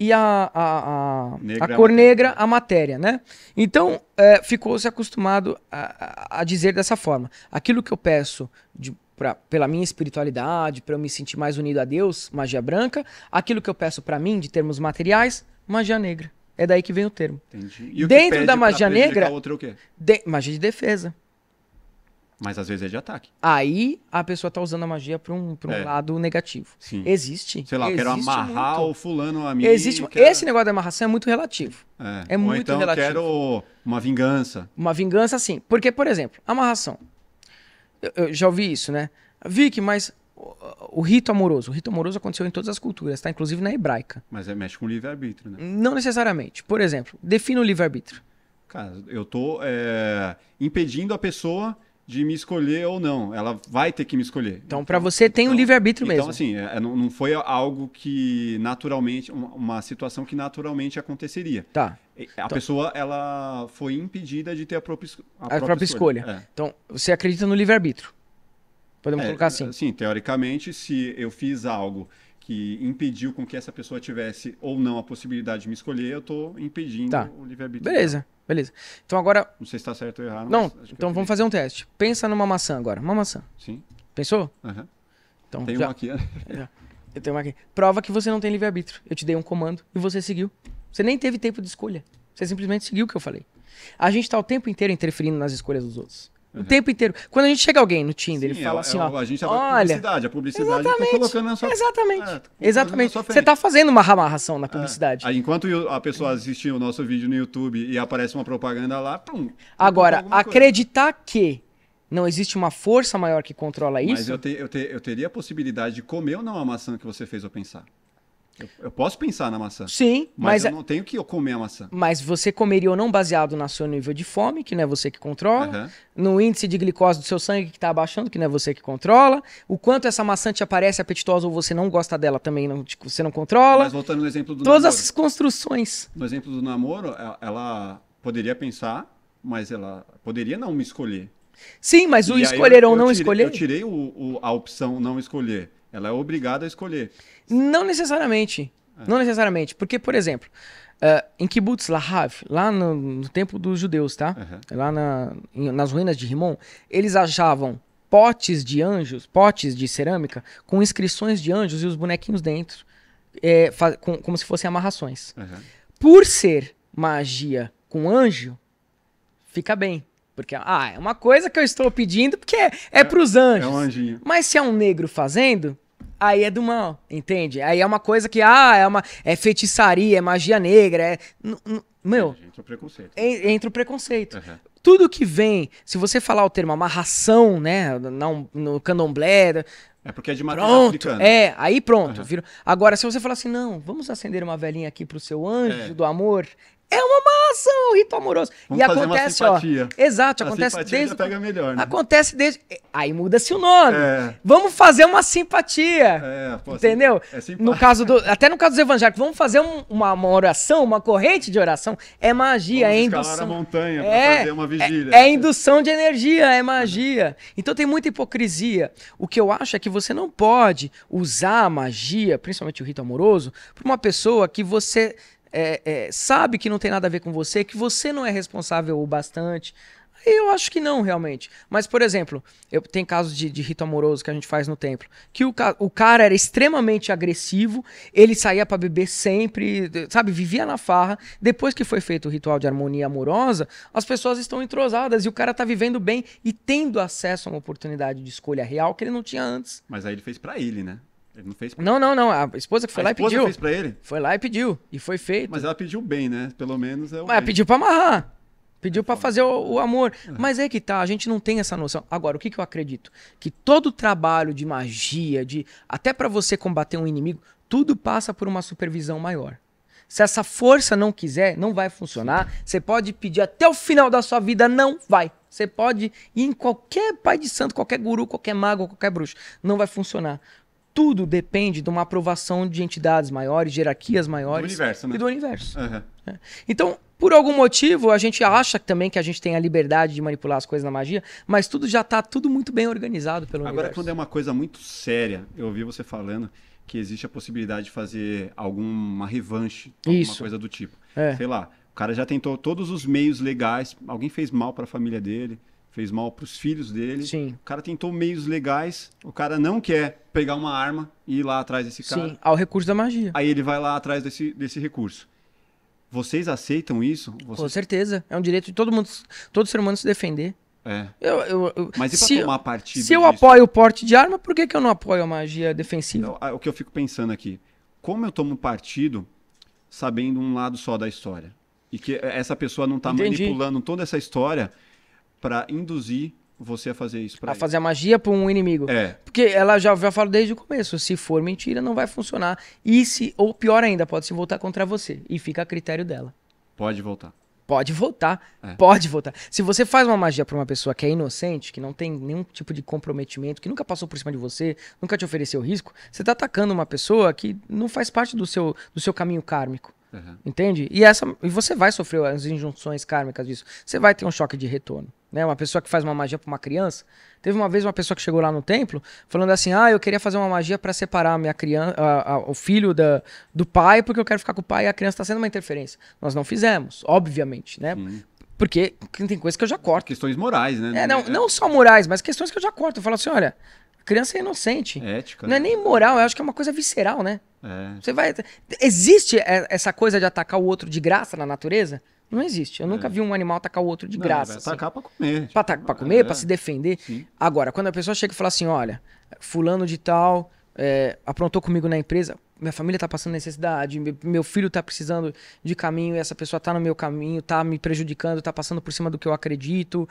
e a, a, a, negra é a cor a negra a matéria, né? Então, é, ficou-se acostumado a, a, dizer dessa forma. Aquilo que eu peço de, pra, pela minha espiritualidade, para eu me sentir mais unido a Deus, magia branca, aquilo que eu peço para mim de termos materiais, magia negra. É daí que vem o termo. Entendi. E o Dentro da magia negra, outra, é o quê? De, magia de defesa. Mas às vezes é de ataque. Aí a pessoa tá usando a magia para um, pra um é. lado negativo. Sim. Existe. Sei lá, eu quero amarrar muito. o fulano a mim. Existe. Quero... Esse negócio da amarração é muito relativo. É, é Ou muito então relativo. quero uma vingança. Uma vingança, sim. Porque, por exemplo, amarração. Eu, eu já ouvi isso, né? Vicky, mas o, o rito amoroso. O rito amoroso aconteceu em todas as culturas, tá? Inclusive na hebraica. Mas é, mexe com o livre-arbítrio, né? Não necessariamente. Por exemplo, defina o livre-arbítrio. Cara, eu tô é, impedindo a pessoa de me escolher ou não. Ela vai ter que me escolher. Então, para você tem o então, um livre-arbítrio então, mesmo. Então, assim, é, é, não, não, foi algo que naturalmente, uma situação que naturalmente aconteceria. Tá. A então, pessoa, ela foi impedida de ter a própria, a, a própria, própria escolha. escolha. É. Então, você acredita no livre-arbítrio. Podemos é, colocar assim. Sim, teoricamente, se eu fiz algo que impediu com que essa pessoa tivesse ou não a possibilidade de me escolher, eu estou impedindo tá. o livre-arbítrio. Beleza. Dela. Beleza. Então agora. Não sei se está certo ou errado. Não, então vamos fazer um teste. Pensa numa maçã agora. Uma maçã. Sim. Pensou? Uhum. Então, tem já... uma aqui, né? é, Eu tenho uma aqui. Prova que você não tem livre-arbítrio. Eu te dei um comando e você seguiu. Você nem teve tempo de escolha. Você simplesmente seguiu o que eu falei. A gente está o tempo inteiro interferindo nas escolhas dos outros. O tempo inteiro. Quando a gente chega alguém no Tinder, Sim, ele fala é, assim, é, ó, a gente olha, publicidade, a publicidade tá colocando na sua Exatamente. É, tá exatamente. Você tá fazendo uma amarração na é. publicidade. Aí, enquanto a pessoa assistir o nosso vídeo no YouTube e aparece uma propaganda lá, pum. Tá Agora, acreditar coisa. que não existe uma força maior que controla isso? Mas eu, te, eu, te, eu teria a possibilidade de comer ou não a maçã que você fez eu pensar. Eu, eu posso pensar na maçã. Sim, mas, mas eu a... não tenho que eu comer a maçã. Mas você comeria ou não baseado no seu nível de fome, que não é você que controla, uhum. no índice de glicose do seu sangue que está abaixando, que não é você que controla, o quanto essa maçã te aparece apetitosa ou você não gosta dela também, não, tipo, você não controla. Mas voltando no exemplo do Todas namoro. construções. No exemplo do namoro, ela poderia pensar, mas ela poderia não me escolher. Sim, mas o e escolher eu, ou eu não tirei, escolher. Eu tirei o, o, a opção não escolher. Ela é obrigada a escolher. Não necessariamente. É. Não necessariamente. Porque, por exemplo, uh, em Kibbutz Lahav, lá no, no tempo dos judeus, tá? Uhum. Lá na, em, nas ruínas de Rimon, eles achavam potes de anjos, potes de cerâmica, com inscrições de anjos e os bonequinhos dentro, é, com, como se fossem amarrações. Uhum. Por ser magia com anjo, fica bem. Porque, ah, é uma coisa que eu estou pedindo porque é, é, é pros anjos. É um anjinho. Mas se é um negro fazendo, aí é do mal, entende? Aí é uma coisa que, ah, é uma é feitiçaria, é magia negra, é. Meu. Entra o preconceito. En entra o preconceito. Uhum. Tudo que vem, se você falar o termo amarração, né? Não, no candomblé. É porque é de matriz pronto, africana. É, aí pronto. Uhum. Agora, se você falar assim, não, vamos acender uma velhinha aqui pro seu anjo é. do amor, é uma massa, um rito amoroso. Vamos e acontece, ó. Exato, a acontece desde. Pega melhor, né? Acontece desde. Eh, aí muda-se o nome. É. Vamos fazer uma simpatia. É, pô, assim, entendeu? É simpatia. No caso do. Até no caso dos evangélicos, vamos fazer um, uma, uma oração, uma corrente de oração. É magia, vamos é indução. A montanha é, fazer uma é, vigília. É, é indução de energia, é magia. Então tem muita hipocrisia. O que eu acho é que você não pode usar a magia, principalmente o rito amoroso, para uma pessoa que você é, é, sabe que não tem nada a ver com você, que você não é responsável o bastante. Eu acho que não, realmente. Mas, por exemplo, eu, tem casos de, de rito amoroso que a gente faz no templo. Que o, o cara era extremamente agressivo, ele saía para beber sempre, sabe, vivia na farra. Depois que foi feito o ritual de harmonia amorosa, as pessoas estão entrosadas e o cara tá vivendo bem e tendo acesso a uma oportunidade de escolha real que ele não tinha antes. Mas aí ele fez para ele, né? Ele não fez pra Não, não, não. A esposa que foi a lá e pediu. fez pra ele? Foi lá e pediu. E foi feito. Mas ela pediu bem, né? Pelo menos é o. Mas bem. pediu pra amarrar. Pediu é para fazer o, o amor. É. Mas é que tá, a gente não tem essa noção. Agora, o que, que eu acredito? Que todo trabalho de magia, de até para você combater um inimigo, tudo passa por uma supervisão maior. Se essa força não quiser, não vai funcionar. Você pode pedir até o final da sua vida, não vai. Você pode ir em qualquer pai de santo, qualquer guru, qualquer mago, qualquer bruxo. Não vai funcionar tudo depende de uma aprovação de entidades maiores, de hierarquias maiores. Do universo, né? E do universo. Uhum. Então, por algum motivo, a gente acha também que a gente tem a liberdade de manipular as coisas na magia, mas tudo já está tudo muito bem organizado pelo Agora, universo. Agora, quando é uma coisa muito séria, eu ouvi você falando que existe a possibilidade de fazer alguma revanche, alguma Isso. coisa do tipo. É. Sei lá, o cara já tentou todos os meios legais, alguém fez mal para a família dele, fez mal para os filhos dele. Sim. O cara tentou meios legais, o cara não quer pegar uma arma e ir lá atrás desse cara. Sim, ao recurso da magia. Aí ele vai lá atrás desse, desse recurso. Vocês aceitam isso? Vocês... Com certeza. É um direito de todo mundo, todo ser humano se defender. É. Eu, eu, eu, Mas e pra se, tomar partido? Se eu disso? apoio o porte de arma, por que, que eu não apoio a magia defensiva? Então, o que eu fico pensando aqui. Como eu tomo partido sabendo um lado só da história? E que essa pessoa não está manipulando toda essa história para induzir você a fazer isso. Pra fazer a magia para um inimigo. É. Porque ela já, já falo desde o começo, se for mentira, não vai funcionar. E se, ou pior ainda, pode se voltar contra você. E fica a critério dela. Pode voltar. Pode voltar. É. Pode voltar. Se você faz uma magia para uma pessoa que é inocente, que não tem nenhum tipo de comprometimento, que nunca passou por cima de você, nunca te ofereceu risco, você tá atacando uma pessoa que não faz parte do seu, do seu caminho kármico. Uhum. Entende? E, essa, e você vai sofrer as injunções kármicas disso. Você vai ter um choque de retorno. Né? Uma pessoa que faz uma magia para uma criança. Teve uma vez uma pessoa que chegou lá no templo falando assim: Ah, eu queria fazer uma magia para separar minha criança, a, a, o filho da, do pai, porque eu quero ficar com o pai e a criança está sendo uma interferência. Nós não fizemos, obviamente, né? Porque tem coisas que eu já corto. Questões morais, né? É, não, é. não só morais, mas questões que eu já corto. Eu falo assim: olha, criança é inocente. É ética. Não é né? é nem moral, eu acho que é uma coisa visceral, né? É. Você vai. Existe é, essa coisa de atacar o outro de graça na natureza? Não existe. Eu é. nunca vi um animal atacar o outro de não, graça. Vai assim. pra comer. Tipo, pra, atacar, pra comer, é. pra se defender. Sim. Agora, quando a pessoa chega e fala assim: olha, fulano de tal é, aprontou comigo na empresa, minha família tá passando necessidade, meu filho tá precisando de caminho, e essa pessoa tá no meu caminho, tá me prejudicando, tá passando por cima do que eu acredito.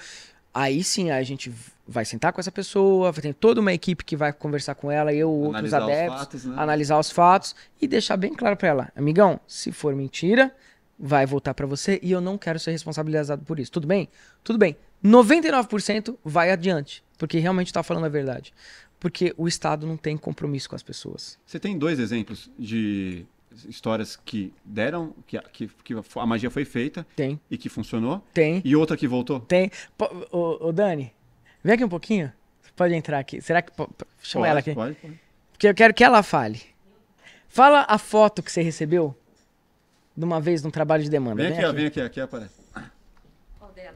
Aí sim a gente vai sentar com essa pessoa, tem toda uma equipe que vai conversar com ela, eu, outros adeptos, os fatos, né? analisar os fatos e deixar bem claro para ela, amigão, se for mentira, vai voltar para você e eu não quero ser responsabilizado por isso. Tudo bem? Tudo bem. 99% vai adiante, porque realmente está falando a verdade. Porque o Estado não tem compromisso com as pessoas. Você tem dois exemplos de histórias que deram, que, que, que, a magia foi feita. Tem. E que funcionou. Tem. E outra que voltou. Tem. P ô, ô, Dani, vem aqui um pouquinho. Você pode entrar aqui. Será que. Chama pode, ela aqui. Pode, pode. Porque eu quero que ela fale. Fala a foto que você recebeu de uma vez num trabalho de demanda. Vem, vem aqui, aqui, vem aqui, aqui aparece. Qual delas?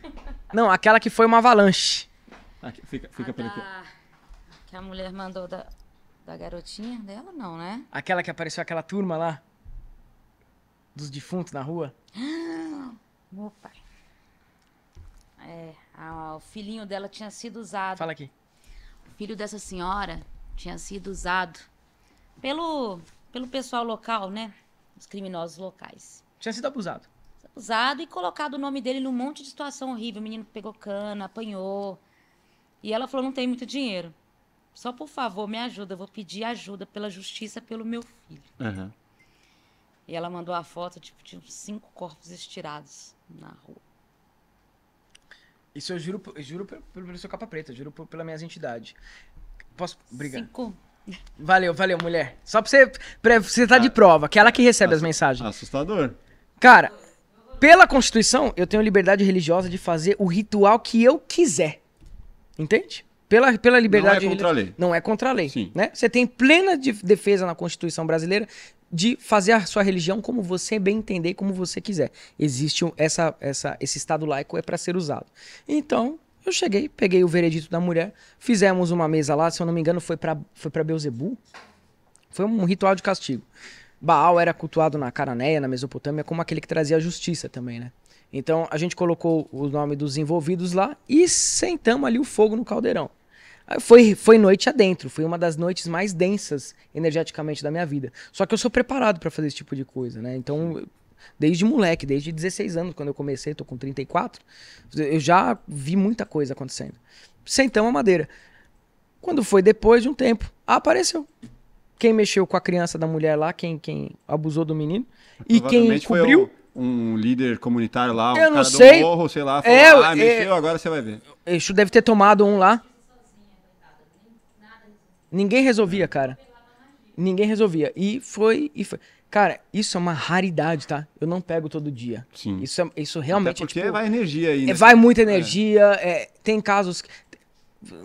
Não, aquela que foi uma avalanche. Aqui, fica fica ah, por aqui. Que a mulher mandou da. Da garotinha dela, não, né? Aquela que apareceu aquela turma lá? Dos defuntos na rua? O meu pai. É, a, o filhinho dela tinha sido usado. Fala aqui. O filho dessa senhora tinha sido usado pelo, pelo pessoal local, né? Os criminosos locais. Tinha sido abusado. Abusado e colocado o nome dele num monte de situação horrível. O menino pegou cana, apanhou. E ela falou: não tem muito dinheiro. Só por favor, me ajuda, eu vou pedir ajuda pela justiça pelo meu filho. Uhum. E ela mandou a foto, tipo, de cinco corpos estirados na rua. Isso eu juro, eu juro pelo, pelo seu capa preta, juro pela minha entidade. Posso brigar? Cinco. Valeu, valeu, mulher. Só pra você. Pra você tá ah, de prova, que é ela que recebe as mensagens. Assustador. Cara, pela Constituição, eu tenho liberdade religiosa de fazer o ritual que eu quiser. Entende? pela, pela liberdade. Não é contra a lei. Não é contra a lei. Né? Você tem plena de defesa na Constituição brasileira de fazer a sua religião como você bem entender, como você quiser. Existe essa, essa, esse Estado laico é para ser usado. Então, eu cheguei, peguei o veredito da mulher, fizemos uma mesa lá, se eu não me engano, foi para foi para Beuzebu. Foi um ritual de castigo. Baal era cultuado na Cananeia, na Mesopotâmia, como aquele que trazia a justiça também, né? Então, a gente colocou o nome dos envolvidos lá e sentamos ali o fogo no caldeirão. Foi, foi noite adentro, foi uma das noites mais densas energeticamente da minha vida. Só que eu sou preparado para fazer esse tipo de coisa, né? Então, desde moleque, desde 16 anos, quando eu comecei, tô com 34, eu já vi muita coisa acontecendo. Sentamos a madeira. Quando foi depois de um tempo, ah, apareceu quem mexeu com a criança da mulher lá, quem, quem abusou do menino e quem cobriu. Um, líder comunitário lá, um eu não sei. do morro, sei lá, falou, é, ah, é, mexeu, é, agora você vai ver. Exu deve ter tomado um lá. Ninguém resolvia, cara. Ninguém resolvia. E foi, e foi. Cara, isso é uma raridade, tá? Eu não pego todo dia. Sim. Isso, é, isso realmente Até porque é, tipo, vai energia aí. É, né? Vai muita é. energia. É. É, tem casos. Que,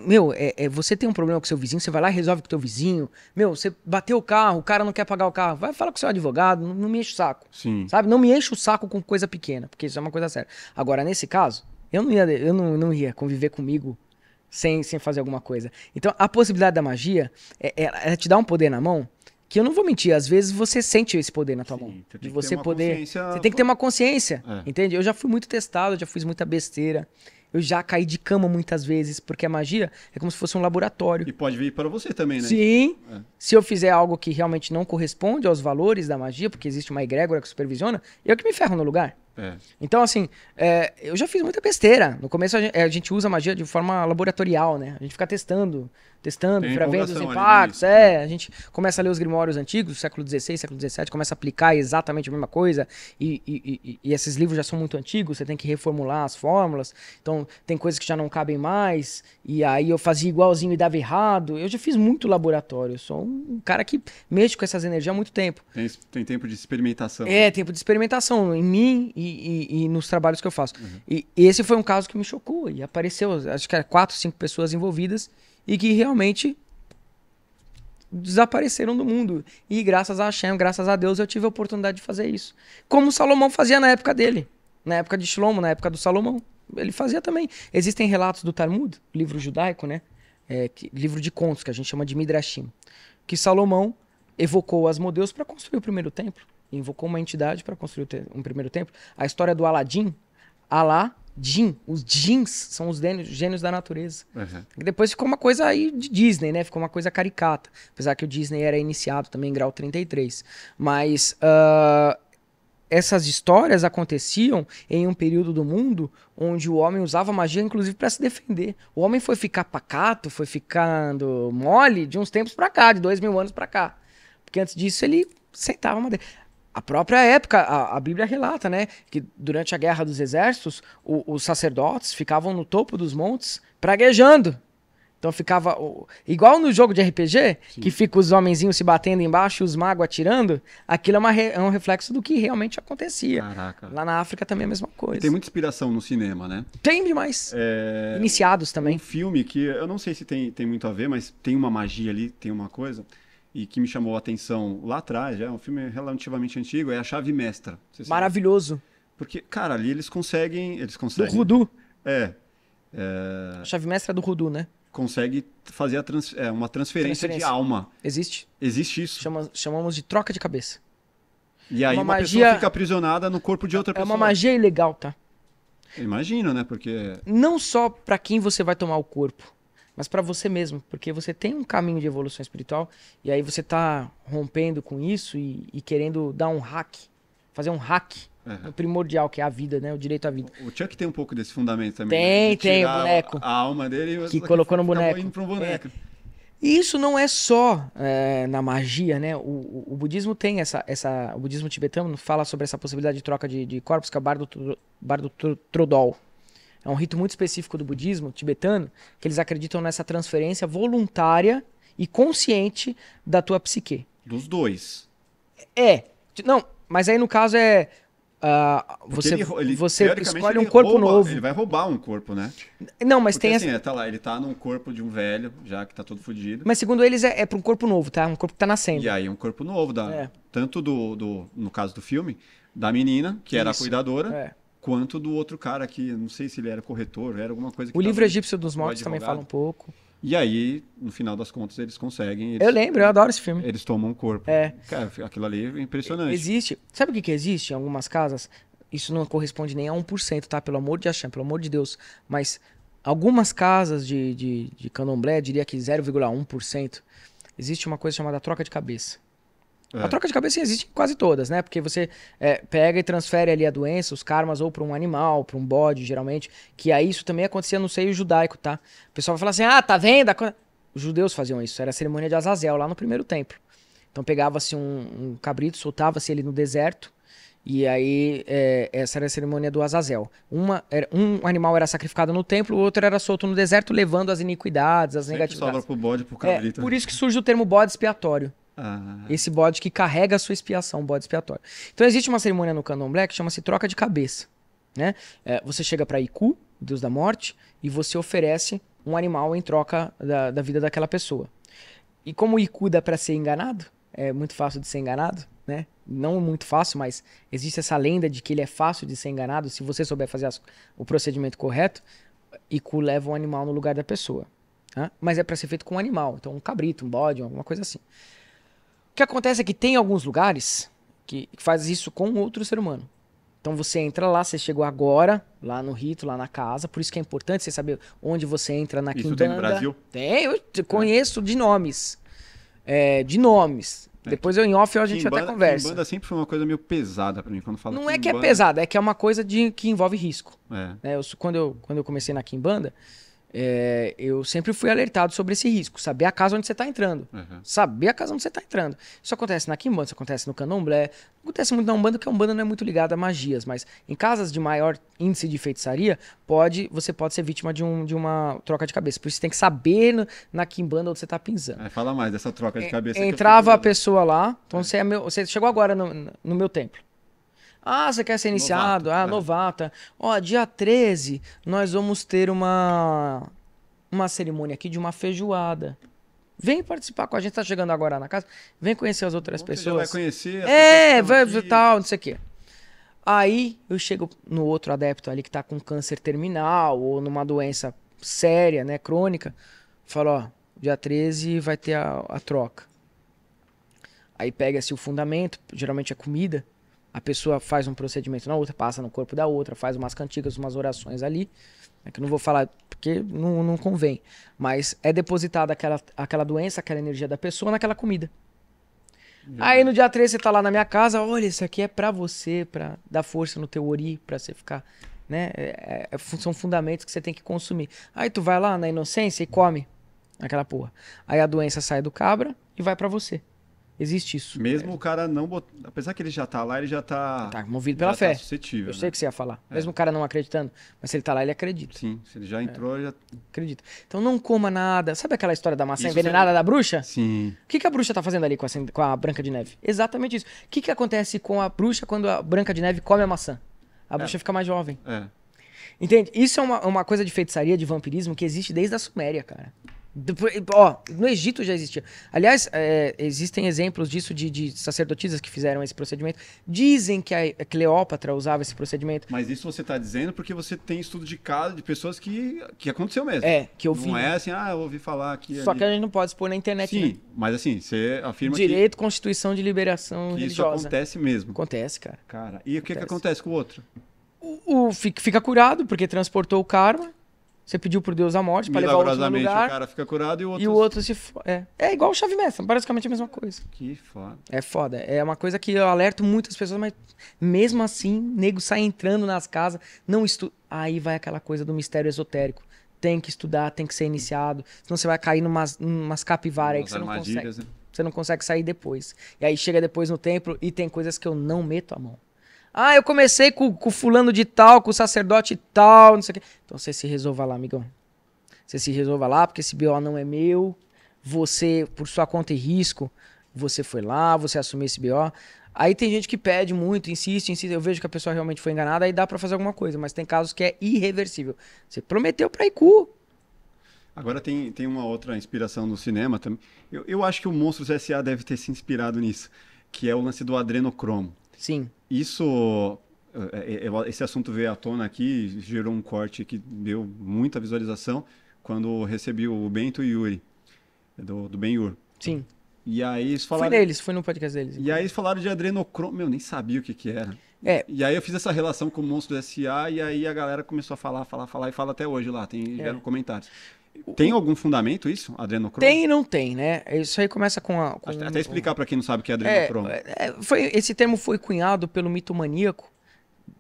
meu, é, é, você tem um problema com seu vizinho, você vai lá e resolve com o teu vizinho. Meu, você bateu o carro, o cara não quer pagar o carro. Vai falar com o seu advogado, não, não me enche o saco. Sim. Sabe? Não me enche o saco com coisa pequena, porque isso é uma coisa séria. Agora, nesse caso, eu não ia, eu não, não ia conviver comigo sem, sem fazer alguma coisa. Então, a possibilidade da magia, é, é, ela é te dá um poder na mão que eu não vou mentir, às vezes você sente esse poder na tua Sim, mão. De você poder. Você tem que ter uma consciência, é. entende? Eu já fui muito testado, já fiz muita besteira. Eu já caí de cama muitas vezes, porque a magia é como se fosse um laboratório. E pode vir para você também, né? Sim. É. Se eu fizer algo que realmente não corresponde aos valores da magia, porque existe uma egrégora que supervisiona, eu que me ferro no lugar. É. Então, assim, é, eu já fiz muita besteira. No começo a gente, é, a gente, usa magia de forma laboratorial, né? A gente fica testando testando, para ver os impactos. É, a gente começa a ler os grimórios antigos, do século XVI, século XVII, começa a aplicar exatamente a mesma coisa. E, e, e, e, esses livros já são muito antigos, você tem que reformular as fórmulas. Então, tem coisas que já não cabem mais. E aí eu fazia igualzinho e dava errado. Eu já fiz muito laboratório. Eu sou um cara que mexe com essas energias há muito tempo. Tem, tem tempo de experimentação. É, tempo de experimentação em mim e, nos trabalhos que eu faço. Uhum. E esse foi um caso que me chocou. E apareceu, acho que era quatro, cinco pessoas envolvidas e que realmente desapareceram do mundo. E graças a Hashem, graças a Deus, eu tive a oportunidade de fazer isso. Como Salomão fazia na época dele, na época de Shlomo, na época do Salomão. Ele fazia também. Existem relatos do Talmud, livro judaico, né? É, que, livro de contos, que a gente chama de Midrashim, que Salomão evocou as Asmodeus para construir o primeiro templo. Invocou uma entidade para construir um primeiro templo. A história do Aladim, Alá Jin, os jeans são os gênios da natureza. Uhum. Depois ficou uma coisa aí de Disney, né? Ficou uma coisa caricata. Apesar que o Disney era iniciado também em grau 33. Mas uh, essas histórias aconteciam em um período do mundo onde o homem usava magia, inclusive, para se defender. O homem foi ficar pacato, foi ficando mole de uns tempos para cá, de dois mil anos para cá. Porque antes disso ele sentava uma. A própria época, a, a, Bíblia relata, né, que durante a guerra dos exércitos, o, os sacerdotes ficavam no topo dos montes praguejando. Então ficava igual no jogo de RPG, Sim. que fica os homenzinhos se batendo embaixo e os magos atirando, aquilo é, uma, é, um reflexo do que realmente acontecia. Caraca. Lá na África também é a mesma coisa. E tem muita inspiração no cinema, né? Tem demais. É... Iniciados também. Um filme que eu não sei se tem, tem muito a ver, mas tem uma magia ali, tem uma coisa e que me chamou a atenção lá atrás, é um filme relativamente antigo, é A Chave Mestra. Maravilhoso. Sabe. Porque, cara, ali eles conseguem. Eles conseguem. Do Rudu. É. é... A chave mestra é do Rudu, né? Consegue fazer trans, é, uma transferência, transferência, de alma. Existe. Existe isso. Chama, chamamos de troca de cabeça. E aí é uma, uma magia... pessoa fica aprisionada no corpo de outra é pessoa. É uma magia ilegal, tá? Imagino, né? Porque. Não só para quem você vai tomar o corpo, mas para você mesmo, porque você tem um caminho de evolução espiritual e aí você tá rompendo com isso e, e querendo dar um hack, fazer um hack uhum. no primordial, que é a vida, né? O direito à vida. O Chuck tem um pouco desse fundamento também. Tem, né? tem, o boneco. A, a alma dele que colocou no boneco. Indo um boneco. É. E isso não é só é, na magia, né? O, o, o, budismo tem essa, essa. O budismo tibetano fala sobre essa possibilidade de troca de, de corpos, que é o Bardo, Bardo Trodol. É um rito muito específico do budismo tibetano, que eles acreditam nessa transferência voluntária e consciente da tua psique. Dos dois. É. Não, mas aí no caso é. Uh, você ele, ele, você escolhe um corpo rouba, novo. Ele vai roubar um corpo, né? Não, mas Porque, tem assim, essa... é, tá lá, ele tá num corpo de um velho, já que tá todo fodido. Mas segundo eles é, é para um corpo novo, tá? Um corpo que tá nascendo. E aí um corpo novo, da, é. tanto do, do, no caso do filme, da menina, que Isso. era a cuidadora, é quanto do outro cara que, não sei se ele era corretor, era alguma coisa que. O livro egípcio dos mortos também fala um pouco. E aí, no final das contas, eles conseguem. Eles, eu lembro, eu adoro esse filme. Eles tomam o corpo. É. Cara, aquilo ali é impressionante. Existe. Sabe o que, que existe em algumas casas? Isso não corresponde nem a 1%, tá? Pelo amor de Hashem, pelo amor de Deus. Mas algumas casas de, de, de candomblé, diria que 0,1%, existe uma coisa chamada troca de cabeça. É. A troca de cabeça existe em quase todas, né? Porque você é, pega e transfere ali a doença, os karmas, ou para um animal, para um bode, geralmente. Que aí isso também acontecia no seio judaico, tá? O pessoal vai falar assim: ah, tá vendo? Os judeus faziam isso. Era a cerimônia de Azazel lá no primeiro templo. Então pegava-se um, um cabrito, soltava-se ele no deserto. E aí, é, essa era a cerimônia do Azazel. Uma, era, um animal era sacrificado no templo, o outro era solto no deserto, levando as iniquidades, as Sempre negatividades. Sobra pro bode, pro é, cabrito. É, por isso que surge o termo bode expiatório. Ah. Esse bode que carrega a sua expiação, o bode expiatório. Então existe uma cerimônia no candomblé que chama-se troca de cabeça. Né? É, você chega para Iku, deus da morte, e você oferece um animal em troca da, da vida daquela pessoa. E como o Iku dá para ser enganado, é muito fácil de ser enganado, né? Não muito fácil, mas existe essa lenda de que ele é fácil de ser enganado se você souber fazer as, o procedimento correto. Iku leva um animal no lugar da pessoa. Né? Mas é para ser feito com um animal, então um cabrito, um bode, alguma coisa assim. O que acontece é que tem alguns lugares que faz isso com outro ser humano. Então você entra lá, você chegou agora, lá no rito, lá na casa, por isso que é importante você saber onde você entra na isso tem no Brasil? Tem, eu é. conheço é. de nomes. É, de nomes. É. Depois eu em off a gente Kimbanda, até conversa. Kimbanda sempre foi uma coisa meio pesada para mim quando falo Não Kimbanda... é que é, é pesada, é que é uma coisa de, que envolve risco. É. Né, eu, quando, eu, quando eu comecei na Kimbanda, banda é, eu sempre fui alertado sobre esse risco, saber a casa onde você está entrando. Uhum. Saber a casa onde você está entrando. Isso acontece na Kimbanda, isso acontece no Candomblé, acontece muito na Umbanda, porque a Umbanda não é muito ligada a magias, mas em casas de maior índice de feitiçaria, pode, você pode ser vítima de, um, de uma troca de cabeça. Por isso você tem que saber no, na Kimbanda onde você está pinzando. É, fala mais dessa troca de é, cabeça. É, entrava a pessoa lá, então é. você, é meu, você chegou agora no, no meu templo. Ah, você quer ser iniciado? Novato, ah, é. novata. Ó, dia 13 nós vamos ter uma uma cerimônia aqui de uma feijoada. Vem participar com a gente, tá chegando agora na casa. Vem conhecer as outras Bom, pessoas. vai conhecer. é, vai tal, não sei o quê. Aí eu chego no outro adepto ali que tá com câncer terminal ou numa doença séria, né, crônica. Falo, ó, dia 13 vai ter a, a troca. Aí pega-se o fundamento, geralmente é comida a pessoa faz um procedimento na outra, passa no corpo da outra, faz umas cantigas, umas orações ali. É que eu não vou falar porque não, não convém. Mas é depositada aquela, aquela doença, aquela energia da pessoa naquela comida. Uhum. Aí no dia 3 você tá lá na minha casa, olha, isso aqui é para você, para dar força no teu ori, para você ficar, né? É, é, é, são fundamentos que você tem que consumir. Aí tu vai lá na inocência e come aquela porra. Aí a doença sai do cabra e vai para você. Existe isso. Mesmo é. o cara não bot... Apesar que ele já tá lá, ele já tá. Tá movido pela tá fé. Tá suscetível, eu né? sei o que você ia falar. É. Mesmo o cara não acreditando, mas se ele tá lá, ele acredita. Sim, se ele já é. entrou, é. já. Acredita. Então não coma nada. Sabe aquela história da maçã isso envenenada você... da bruxa? Sim. O que, que a bruxa tá fazendo ali com a, com a Branca de Neve? Exatamente isso. O que, que acontece com a bruxa quando a Branca de Neve come a maçã? A é. bruxa fica mais jovem. É. Entende? Isso é uma, uma coisa de feitiçaria, de vampirismo que existe desde a Suméria, cara. Ó, no Egito já existia. Aliás, é, existem exemplos disso de, de, sacerdotisas que fizeram esse procedimento. Dizem que a Cleópatra usava esse procedimento. Mas isso você está dizendo porque você tem estudo de caso de pessoas que, que aconteceu mesmo. É, que eu vi. Não é assim, ah, eu ouvi falar aqui. Só ali. que a gente não pode expor na internet. Sim, né? mas assim, você afirma Direito, que, Constituição de Liberação que Religiosa. Isso acontece mesmo. Acontece, cara. Cara, e acontece. o que, que acontece com o outro? O, o fica curado porque transportou o karma. Você pediu por Deus a morte para levar o outro lugar. o cara fica curado e o outro... E o outro se... É, é igual o chave mestra, basicamente a mesma coisa. Que foda. É foda. É uma coisa que eu alerto muitas pessoas, mas mesmo assim, nego sai entrando nas casas, não estuda... Aí vai aquela coisa do mistério esotérico. Tem que estudar, tem que ser iniciado, senão você vai cair numas, numas capivaras aí que você não consegue. Né? Você não consegue sair depois. E aí chega depois no templo e tem coisas que eu não meto a mão. Ah, eu comecei com, com fulano de tal, com o sacerdote tal, não sei o quê. Então você se resolva lá, amigão. Você se resolva lá, porque esse BO não é meu. Você, por sua conta e risco, você foi lá, você assumiu esse BO. Aí tem gente que pede muito, insiste, insiste. Eu vejo que a pessoa realmente foi enganada, aí dá para fazer alguma coisa, mas tem casos que é irreversível. Você prometeu pra IQ. Agora tem, tem uma outra inspiração no cinema também. Eu, eu acho que o Monstros S.A. deve ter se inspirado nisso, que é o lance do adrenocromo. Sim. Isso, é, é, é, esse assunto veio à tona aqui, gerou um corte que deu muita visualização quando recebi o Bento e Yuri, do, do Ben-Yur. Sim. E aí eles falaram. Foi neles, foi no podcast deles. E aí eles falaram de adrenocromo. Meu, nem sabia o que, que era. É. E aí eu fiz essa relação com o monstro do SA e aí a galera começou a falar, falar, falar e fala até hoje lá. Tem é. comentários. Tem algum fundamento isso, adrenocromo? Tem e não tem, né? Isso aí começa com a. Com até, um, explicar para quem não sabe o que é, é adrenocromo. É, é, foi, esse termo foi cunhado pelo mitomaníaco,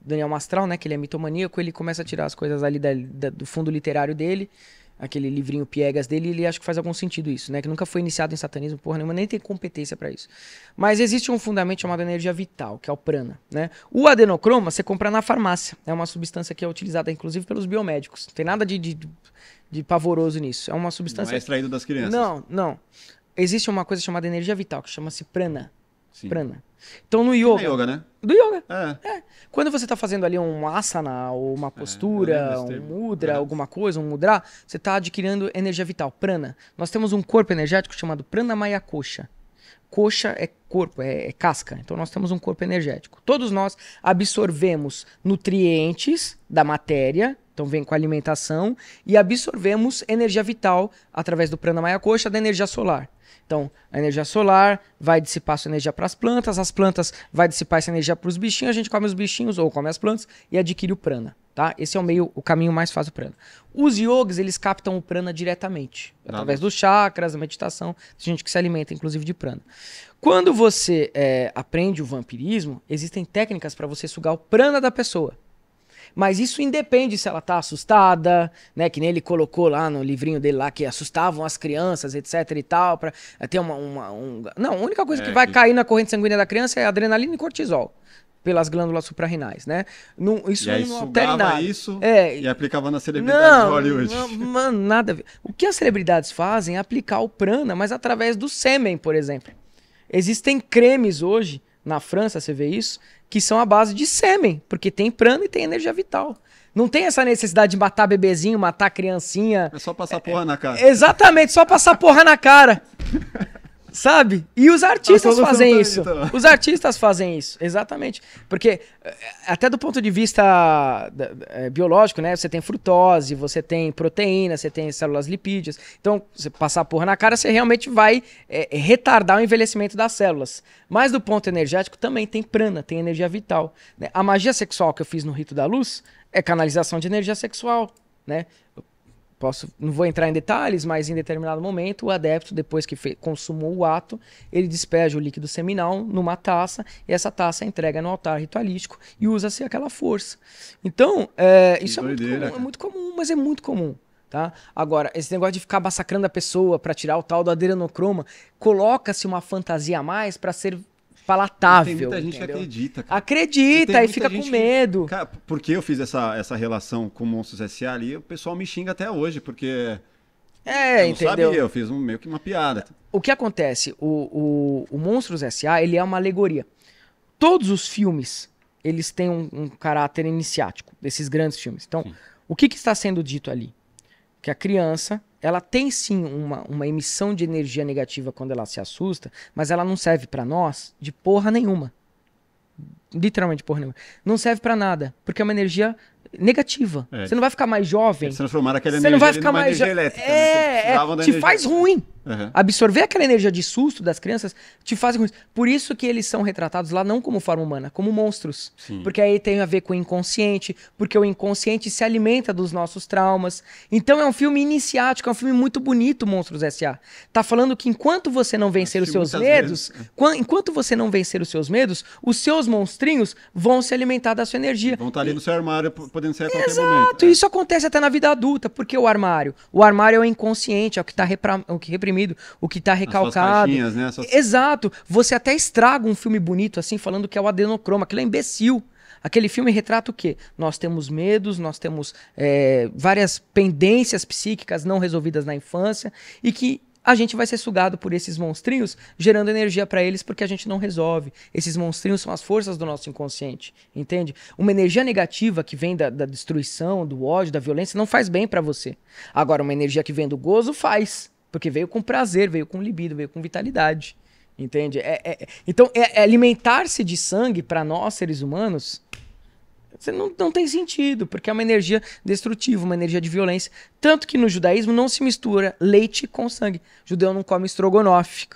Daniel Mastral, né? Que ele é mitomaníaco, ele começa a tirar as coisas ali da, da, do fundo literário dele aquele livrinho piegas dele, ele acho que faz algum sentido isso, né? Que nunca foi iniciado em satanismo, porra nenhuma, nem tem competência para isso. Mas existe um fundamento chamado energia vital, que é o prana, né? O adenocroma você compra na farmácia, é uma substância que é utilizada inclusive pelos biomédicos. Não tem nada de, de, de pavoroso nisso. É uma substância. Não é extraído das crianças. Não, não. Existe uma coisa chamada energia vital, que chama-se prana. Sim. prana. Então no yoga. yoga né? Do yoga. É. É. Quando você está fazendo ali um asana, ou uma é, postura, um mudra, é. alguma coisa, um mudra, você está adquirindo energia vital, prana. Nós temos um corpo energético chamado pranamaya coxa. Coxa é corpo, é, é, casca. Então nós temos um corpo energético. Todos nós absorvemos nutrientes da matéria, então vem com a alimentação, e absorvemos energia vital através do pranamaya coxa da energia solar. Então, a energia solar vai dissipar sua energia para as plantas, as plantas vai dissipar essa energia para os bichinhos, a gente come os bichinhos ou come as plantas e adquire o prana, tá? Esse é o meio, o caminho mais fácil do prana. Os yogis, eles captam o prana diretamente, Nada. através dos chakras, da meditação, tem gente que se alimenta inclusive de prana. Quando você é, aprende o vampirismo, existem técnicas para você sugar o prana da pessoa. Mas isso independe se ela tá assustada, né? Que nem ele colocou lá no livrinho dele lá que assustavam as crianças, etc e tal, para eh, ter uma, uma um... Não, a única coisa é, que vai que... cair na corrente sanguínea da criança é adrenalina e cortisol pelas glândulas suprarrenais, né? Não, isso aí, não altera nada. isso é, e aplicava na celebridade de Hollywood. Não, mano, nada a ver. O que as celebridades fazem é aplicar o prana, mas através do sêmen, por exemplo. Existem cremes hoje na França você vê isso, que são a base de sêmen, porque tem prana e tem energia vital. Não tem essa necessidade de matar bebezinho, matar criancinha. É só passar porra é, na cara. É, exatamente, só passar porra na cara. Sabe? E os artistas fazem isso. Então. Os artistas fazem isso, exatamente. Porque, eh, até do ponto de vista eh, biológico, né? Você tem frutose, você tem proteína, você tem células lipídias. Então, você passar a porra na cara, você realmente vai é, retardar o envelhecimento das células. Mas do ponto energético, também tem prana, tem energia vital. Né? A magia sexual que eu fiz no Rito da Luz é canalização de energia sexual. Né? posso, não vou entrar em detalhes, mas em determinado momento o adepto, depois que consumou o ato, ele despeja o líquido seminal numa taça e essa taça é entrega no altar ritualístico e usa-se aquela força. Então, é, isso é muito, comum, é muito comum, mas é muito comum. Tá? Agora, esse negócio de ficar massacrando a pessoa para tirar o tal do aderanocroma, coloca-se uma fantasia a mais para ser palatável. tem muita gente entendeu? que acredita. Cara. Acredita e, e fica com medo. Que, cara, porque eu fiz essa, essa relação com Monstros S.A. ali, o pessoal me xinga até hoje, porque. É, eu entendeu? Sabia, eu fiz um, meio que uma piada. O que acontece? O, o, o Monstros S.A. ele é uma alegoria. Todos os filmes eles têm um, um caráter iniciático, desses grandes filmes. Então, Sim. o que, que está sendo dito ali? Que a criança ela tem sim uma, uma emissão de energia negativa quando ela se assusta, mas ela não serve para nós de porra nenhuma. Literalmente porra nenhuma. Não serve para nada, porque é uma energia negativa. É. Você não vai ficar mais jovem. É não transformaram aquela energia não vai ficar mais energia elétrica. Né? É, né? é te energia... faz ruim. Uhum. Absorver aquela energia de susto das crianças te faz com isso. Por isso que eles são retratados lá não como forma humana, como monstros. Sim. Porque aí tem a ver com o inconsciente, porque o inconsciente se alimenta dos nossos traumas. Então é um filme iniciático, é um filme muito bonito, Monstros S.A. Tá falando que enquanto você não vencer Acho os seus medos, vezes. É. enquanto você não vencer os seus medos, os seus monstrinhos vão se alimentar da sua energia. Vão estar tá ali e... no seu armário, podendo ser a qualquer Exato. momento. Exato, é. isso acontece até na vida adulta. Por que o armário? O armário é o inconsciente, é o que está repra... reprimido o que está recalcado. Caixinhas, né? Suas... Exato. Você até estraga um filme bonito assim, falando que é o adenocroma. Aquilo é imbecil. Aquele filme retrata o quê? Nós temos medos, nós temos é, várias pendências psíquicas não resolvidas na infância e que a gente vai ser sugado por esses monstrinhos, gerando energia para eles porque a gente não resolve. Esses monstrinhos são as forças do nosso inconsciente, entende? Uma energia negativa que vem da, da destruição, do ódio, da violência, não faz bem para você. Agora, uma energia que vem do gozo faz. Porque veio com prazer, veio com libido, veio com vitalidade. Entende? É, é, então, é, é alimentar-se de sangue para nós, seres humanos, não, não tem sentido, porque é uma energia destrutiva, uma energia de violência. Tanto que no judaísmo não se mistura leite com sangue. O judeu não come estrogonofe,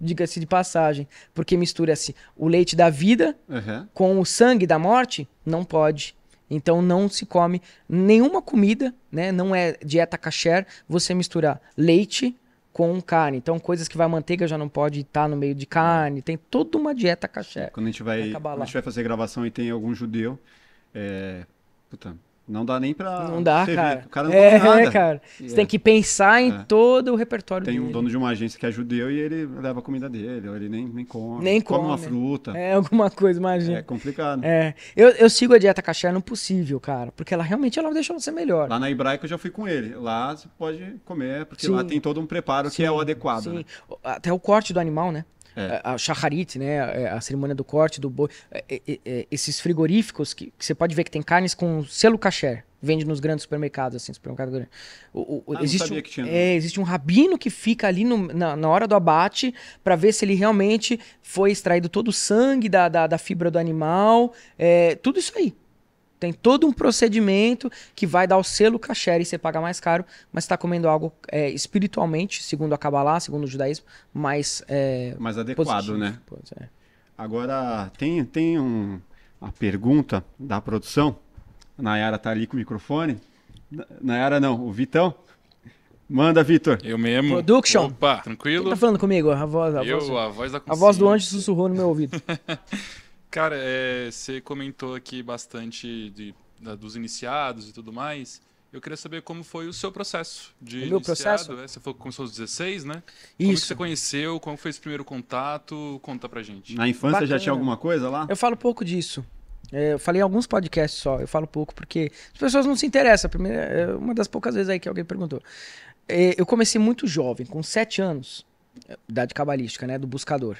diga-se de passagem, porque mistura-se o leite da vida uhum. com o sangue da morte, não pode. Então não se come nenhuma comida, né? Não é dieta kasher você misturar leite com carne. Então, coisas que vai manteiga já não pode estar tá no meio de carne. Tem toda uma dieta caché. Quando a gente vai, a gente vai fazer gravação e tem algum judeu, é... Puta, não dá nem pra. Não dá, servir. cara. O cara não é, nada. Né, cara. Você é. tem que pensar em é. todo o repertório Tem um dele. dono de uma agência que é judeu e ele leva a comida dele, ou ele nem, nem come. Nem come. come uma fruta. É, alguma coisa, imagina. É complicado. É. Eu, eu sigo a dieta caché no possível, cara, porque ela realmente ela deixa você melhor. Lá na Hebraica eu já fui com ele. Lá você pode comer, porque Sim. lá tem todo um preparo Sim. que é o adequado. Sim. Né? Até o corte do animal, né? É. É, a, a né? É, a cerimônia do corte do boi. esses frigoríficos que, que, você pode ver que tem carnes com selo caché. Vende nos grandes supermercados, assim, supermercado grande. O, o, ah, existe, um, tinha, é, existe um rabino que fica ali no, na, na, hora do abate para ver se ele realmente foi extraído todo o sangue da, da, da fibra do animal. É, tudo isso aí. Tem todo um procedimento que vai dar o selo kasher e você paga mais caro, mas está comendo algo é, espiritualmente, segundo a Kabbalah, segundo o judaísmo, mais. É, mais adequado, positivo. né? Pois é. Agora, tem, tem um, uma pergunta da produção. A Nayara tá ali com o microfone. Nayara não, o Vitão. Manda, Vitor. Eu mesmo. Production. Opa, tranquilo? Quem tá falando comigo? A voz, a Eu, voz, a voz da consciência. A voz do anjo sussurrou no meu ouvido. Cara, é, você comentou aqui bastante de, da, dos iniciados e tudo mais. Eu queria saber como foi o seu processo de o meu iniciado. processo? É, você falou que começou aos 16, né? Isso. Como você conheceu? Como foi esse primeiro contato? Conta pra gente. Na infância Bacana. já tinha alguma coisa lá? Eu falo pouco disso. É, eu falei em alguns podcasts só, eu falo pouco porque as pessoas não se interessam. Primeira, é, uma das poucas vezes aí que alguém perguntou. É, eu comecei muito jovem, com 7 anos, idade cabalística, né? Do buscador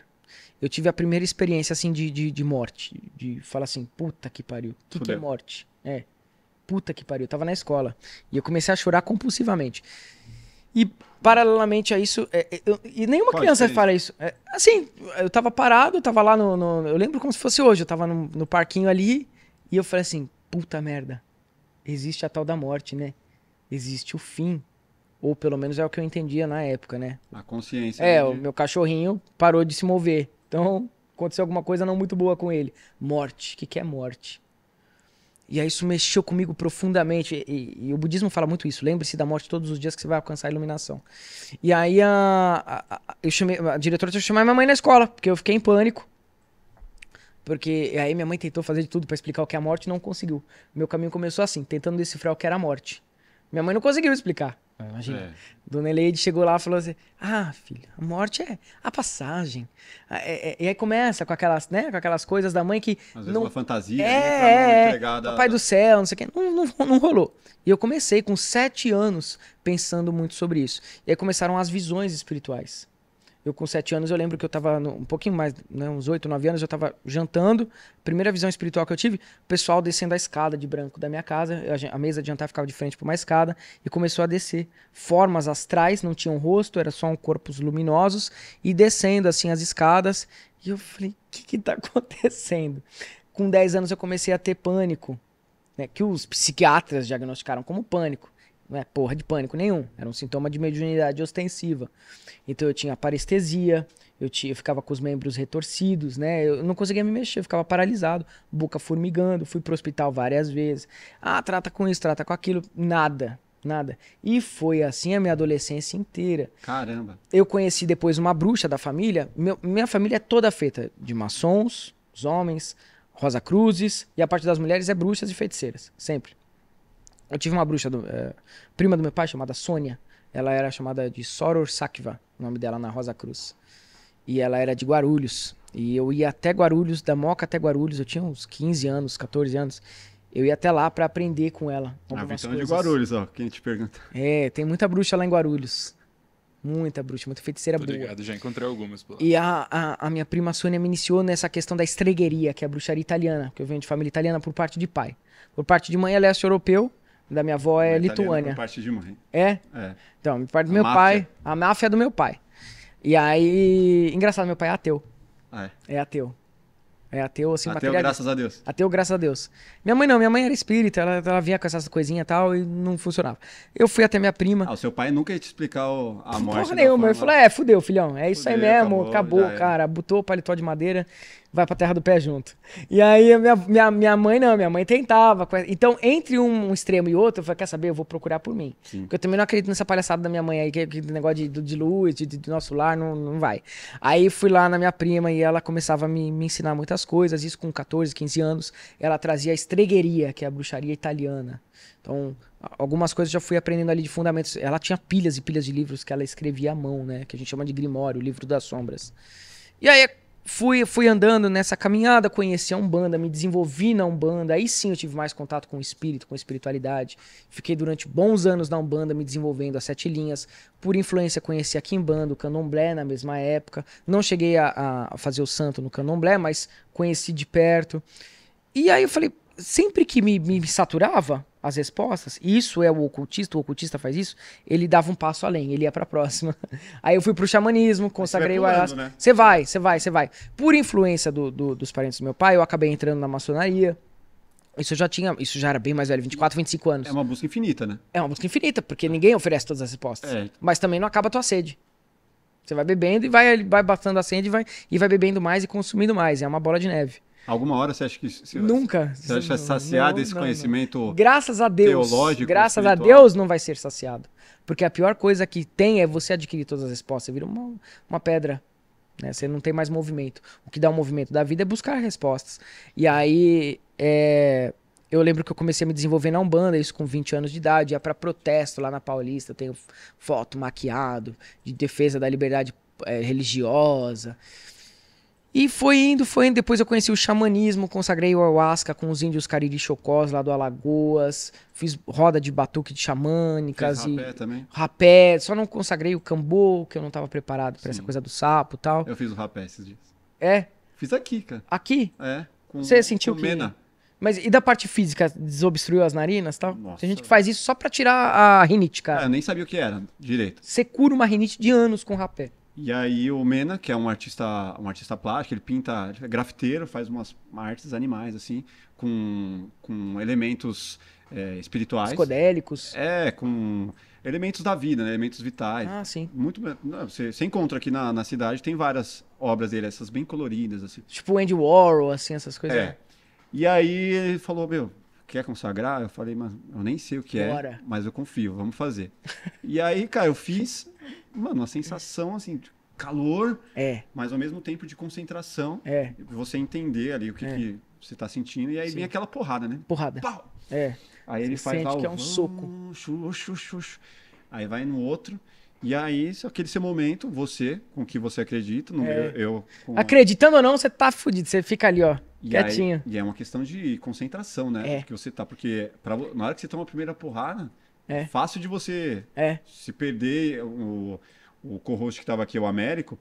eu tive a primeira experiência, assim, de, de, de morte. De falar assim, puta que pariu. Que que é morte? É. Puta que pariu. Eu tava na escola. E eu comecei a chorar compulsivamente. E, paralelamente a isso, é, é eu, e nenhuma Pode criança fala isso. É, assim, eu tava parado, eu tava lá no, no, Eu lembro como se fosse hoje. Eu tava no, no parquinho ali e eu falei assim: puta merda. Existe a tal da morte, né? Existe o fim ou pelo menos é o que eu entendia na época, né? A consciência. É, o meu cachorrinho parou de se mover. Então, aconteceu alguma coisa não muito boa com ele. Morte. O que, que é morte? E aí isso mexeu comigo profundamente. E, e o budismo fala muito isso. Lembre-se da morte todos os dias que você vai alcançar a iluminação. E aí a, a, a eu chamei, a diretora que chamar minha mãe na escola, porque eu fiquei em pânico. Porque aí minha mãe tentou fazer de tudo para explicar o que é a morte e não conseguiu. Meu caminho começou assim, tentando decifrar o que era a morte. Minha mãe não conseguiu explicar. Imagina. É. Dona Eleide chegou lá e falou assim: Ah, filha, a morte é a passagem. Ah, é, é, e aí começa com aquelas, né, com aquelas coisas da mãe que. Às não... vezes uma fantasia, é, né? Pra é, é. Pai do céu, não sei o quê. Não, não, não rolou. E eu comecei com sete anos pensando muito sobre isso. E aí começaram as visões espirituais. Eu com sete anos, eu lembro que eu estava um pouquinho mais, né, uns oito, nove anos, eu estava jantando. Primeira visão espiritual que eu tive, o pessoal descendo a escada de branco da minha casa, a mesa de jantar ficava de frente para uma escada e começou a descer. Formas astrais, não tinham rosto, era só um corpos luminosos e descendo assim as escadas. E eu falei, o que está acontecendo? Com dez anos eu comecei a ter pânico, né, que os psiquiatras diagnosticaram como pânico. Não é porra de pânico nenhum. Era um sintoma de mediunidade ostensiva. Então eu tinha parestesia, eu, tinha, eu ficava com os membros retorcidos, né? Eu não conseguia me mexer, eu ficava paralisado, boca formigando, fui pro hospital várias vezes. Ah, trata com isso, trata com aquilo. Nada, nada. E foi assim a minha adolescência inteira. Caramba. Eu conheci depois uma bruxa da família. Meu, minha família é toda feita de maçons, os homens, Rosa Cruzes, e a parte das mulheres é bruxas e feiticeiras, sempre. Eu tive uma bruxa, do, é, prima do meu pai, chamada Sônia. Ela era chamada de Soror Sakiva, o nome dela, na Rosa Cruz. E ela era de Guarulhos. E eu ia até Guarulhos, da Moca até Guarulhos. Eu tinha uns 15 anos, 14 anos. Eu ia até lá para aprender com ela. A ah, visão é de Guarulhos, ó, quem te pergunta. É, tem muita bruxa lá em Guarulhos. Muita bruxa, muita feiticeira Tô boa. já encontrei algumas por lá. E a, a, a, minha prima Sônia me iniciou nessa questão da estregueria, que é a bruxaria italiana, que eu venho de família italiana por parte de pai. Por parte de mãe, ela é leste europeu, da minha avó é, lituânia. Por parte de mãe. É? é. Então, parte do a meu máfia. pai, a máfia é do meu pai. E aí, engraçado, meu pai é ateu. Ah, é. é ateu. É ateu, assim, Ateu, graças a Deus. Ateu, graças a Deus. Minha mãe não, minha mãe era espírita, ela, ela vinha com essas coisinhas e tal e não funcionava. Eu fui até minha prima. Ah, o seu pai nunca ia te explicar o, a morte. Porra nenhuma. Ele falou: é, fudeu, filhão. É isso fudeu, aí mesmo, acabou, acabou cara. Botou o paletó de madeira, vai pra terra do pé junto. E aí minha, minha, minha mãe não, minha mãe tentava. Então, entre um extremo e outro, eu falei, quer saber, eu vou procurar por mim. Sim. Porque eu também não acredito nessa palhaçada da minha mãe aí, que, que negócio de, de luz, de, de nosso lar, não, não vai. Aí fui lá na minha prima e ela começava a me, me ensinar muitas coisas, isso com 14, 15 anos. Ela trazia a estregueria, que é a bruxaria italiana. Então, algumas coisas já fui aprendendo ali de fundamentos. Ela tinha pilhas e pilhas de livros que ela escrevia à mão, né? Que a gente chama de Grimório, o livro das sombras. E aí, fui, fui andando nessa caminhada, conheci a Umbanda, me desenvolvi na Umbanda. Aí sim eu tive mais contato com o espírito, com a espiritualidade. Fiquei durante bons anos na Umbanda, me desenvolvendo as sete linhas. Por influência, conheci a Kimbanda, o Candomblé na mesma época. Não cheguei a, a fazer o santo no Candomblé, mas conheci de perto. E aí eu falei, sempre que me, me, me saturava, as respostas. Isso é o ocultista, o ocultista faz isso, ele dava um passo além, ele ia para a próxima. Aí eu fui para o xamanismo, consagrei o ayahuasca. Né? Você vai, você vai, você vai. Por influência do, do, dos parentes do meu pai, eu acabei entrando na maçonaria. Isso já tinha, isso já era bem mais velho, 24, 25 anos. É uma busca infinita, né? É uma busca infinita, porque ninguém oferece todas as respostas. É. Mas também não acaba a tua sede. Você vai bebendo e vai, vai batendo a sede e vai, e vai bebendo mais e consumindo mais. É uma bola de neve. Alguma hora você acha que. Você, Nunca. Você acha não, saciado não, conhecimento não, conhecimento Graças a Deus. Teológico, graças espiritual. a Deus não vai ser saciado. Porque a pior coisa que tem é você adquirir todas as respostas. Você vira uma, uma pedra. Né? Você não tem mais movimento. O que dá o um movimento da vida é buscar respostas. E aí. É... Eu lembro que eu comecei a me desenvolver na Umbanda, isso com 20 anos de idade, ia para protesto lá na Paulista, tenho foto maquiado, de defesa da liberdade é, religiosa. E foi indo, foi indo. Depois eu conheci o xamanismo, consagrei o ayahuasca com os índios Cariri Chocós lá do Alagoas. Fiz roda de batuque de xamânicas. Fiz rapé e... também. Rapé. Só não consagrei o cambô, que eu não estava preparado para essa coisa do sapo e tal. Eu fiz o rapé esses dias. É? Fiz aqui, cara. Aqui? É. Com, Você sentiu com que... Mena. Mas e da parte física? Desobstruiu as narinas e tal? Nossa. Tem gente que faz isso só para tirar a rinite, cara. Ah, eu nem sabia o que era direito. Você cura uma rinite de anos com rapé. E aí o Mena, que é um artista, um artista plástico, ele pinta ele é grafiteiro, faz umas artes animais assim, com, com elementos é, espirituais. Psicodélicos. É, com elementos da vida, né? elementos vitais. Ah, sim. Muito, não, você, você encontra aqui na, na cidade, tem várias obras dele, essas bem coloridas assim. Tipo Andy Warhol, assim, essas coisas. É. E aí ele falou, meu, quer consagrar? Eu falei, mas eu nem sei o que é, Bora. é, mas eu confio, vamos fazer. e aí, cara, eu fiz, mano, uma sensação assim, calor, é. mas ao mesmo tempo de concentração. É. Você entender ali o que, é. que você tá sentindo, e aí Sim. vem aquela porrada, né? Porrada. Pau! É. Aí ele faz sente lá que o... é um soco. Aí vai no outro. E aí, aquele seu momento, você, com o que você acredita, no, é. eu, eu com... Acreditando ou não, você tá fudido, você fica ali, ó. E Quietinho. Aí, e é uma questão de concentração, né? É. Que você tá, porque pra, na hora que você toma a primeira porrada, é, é fácil de você é. se perder. O, o co-host que estava aqui, o Américo,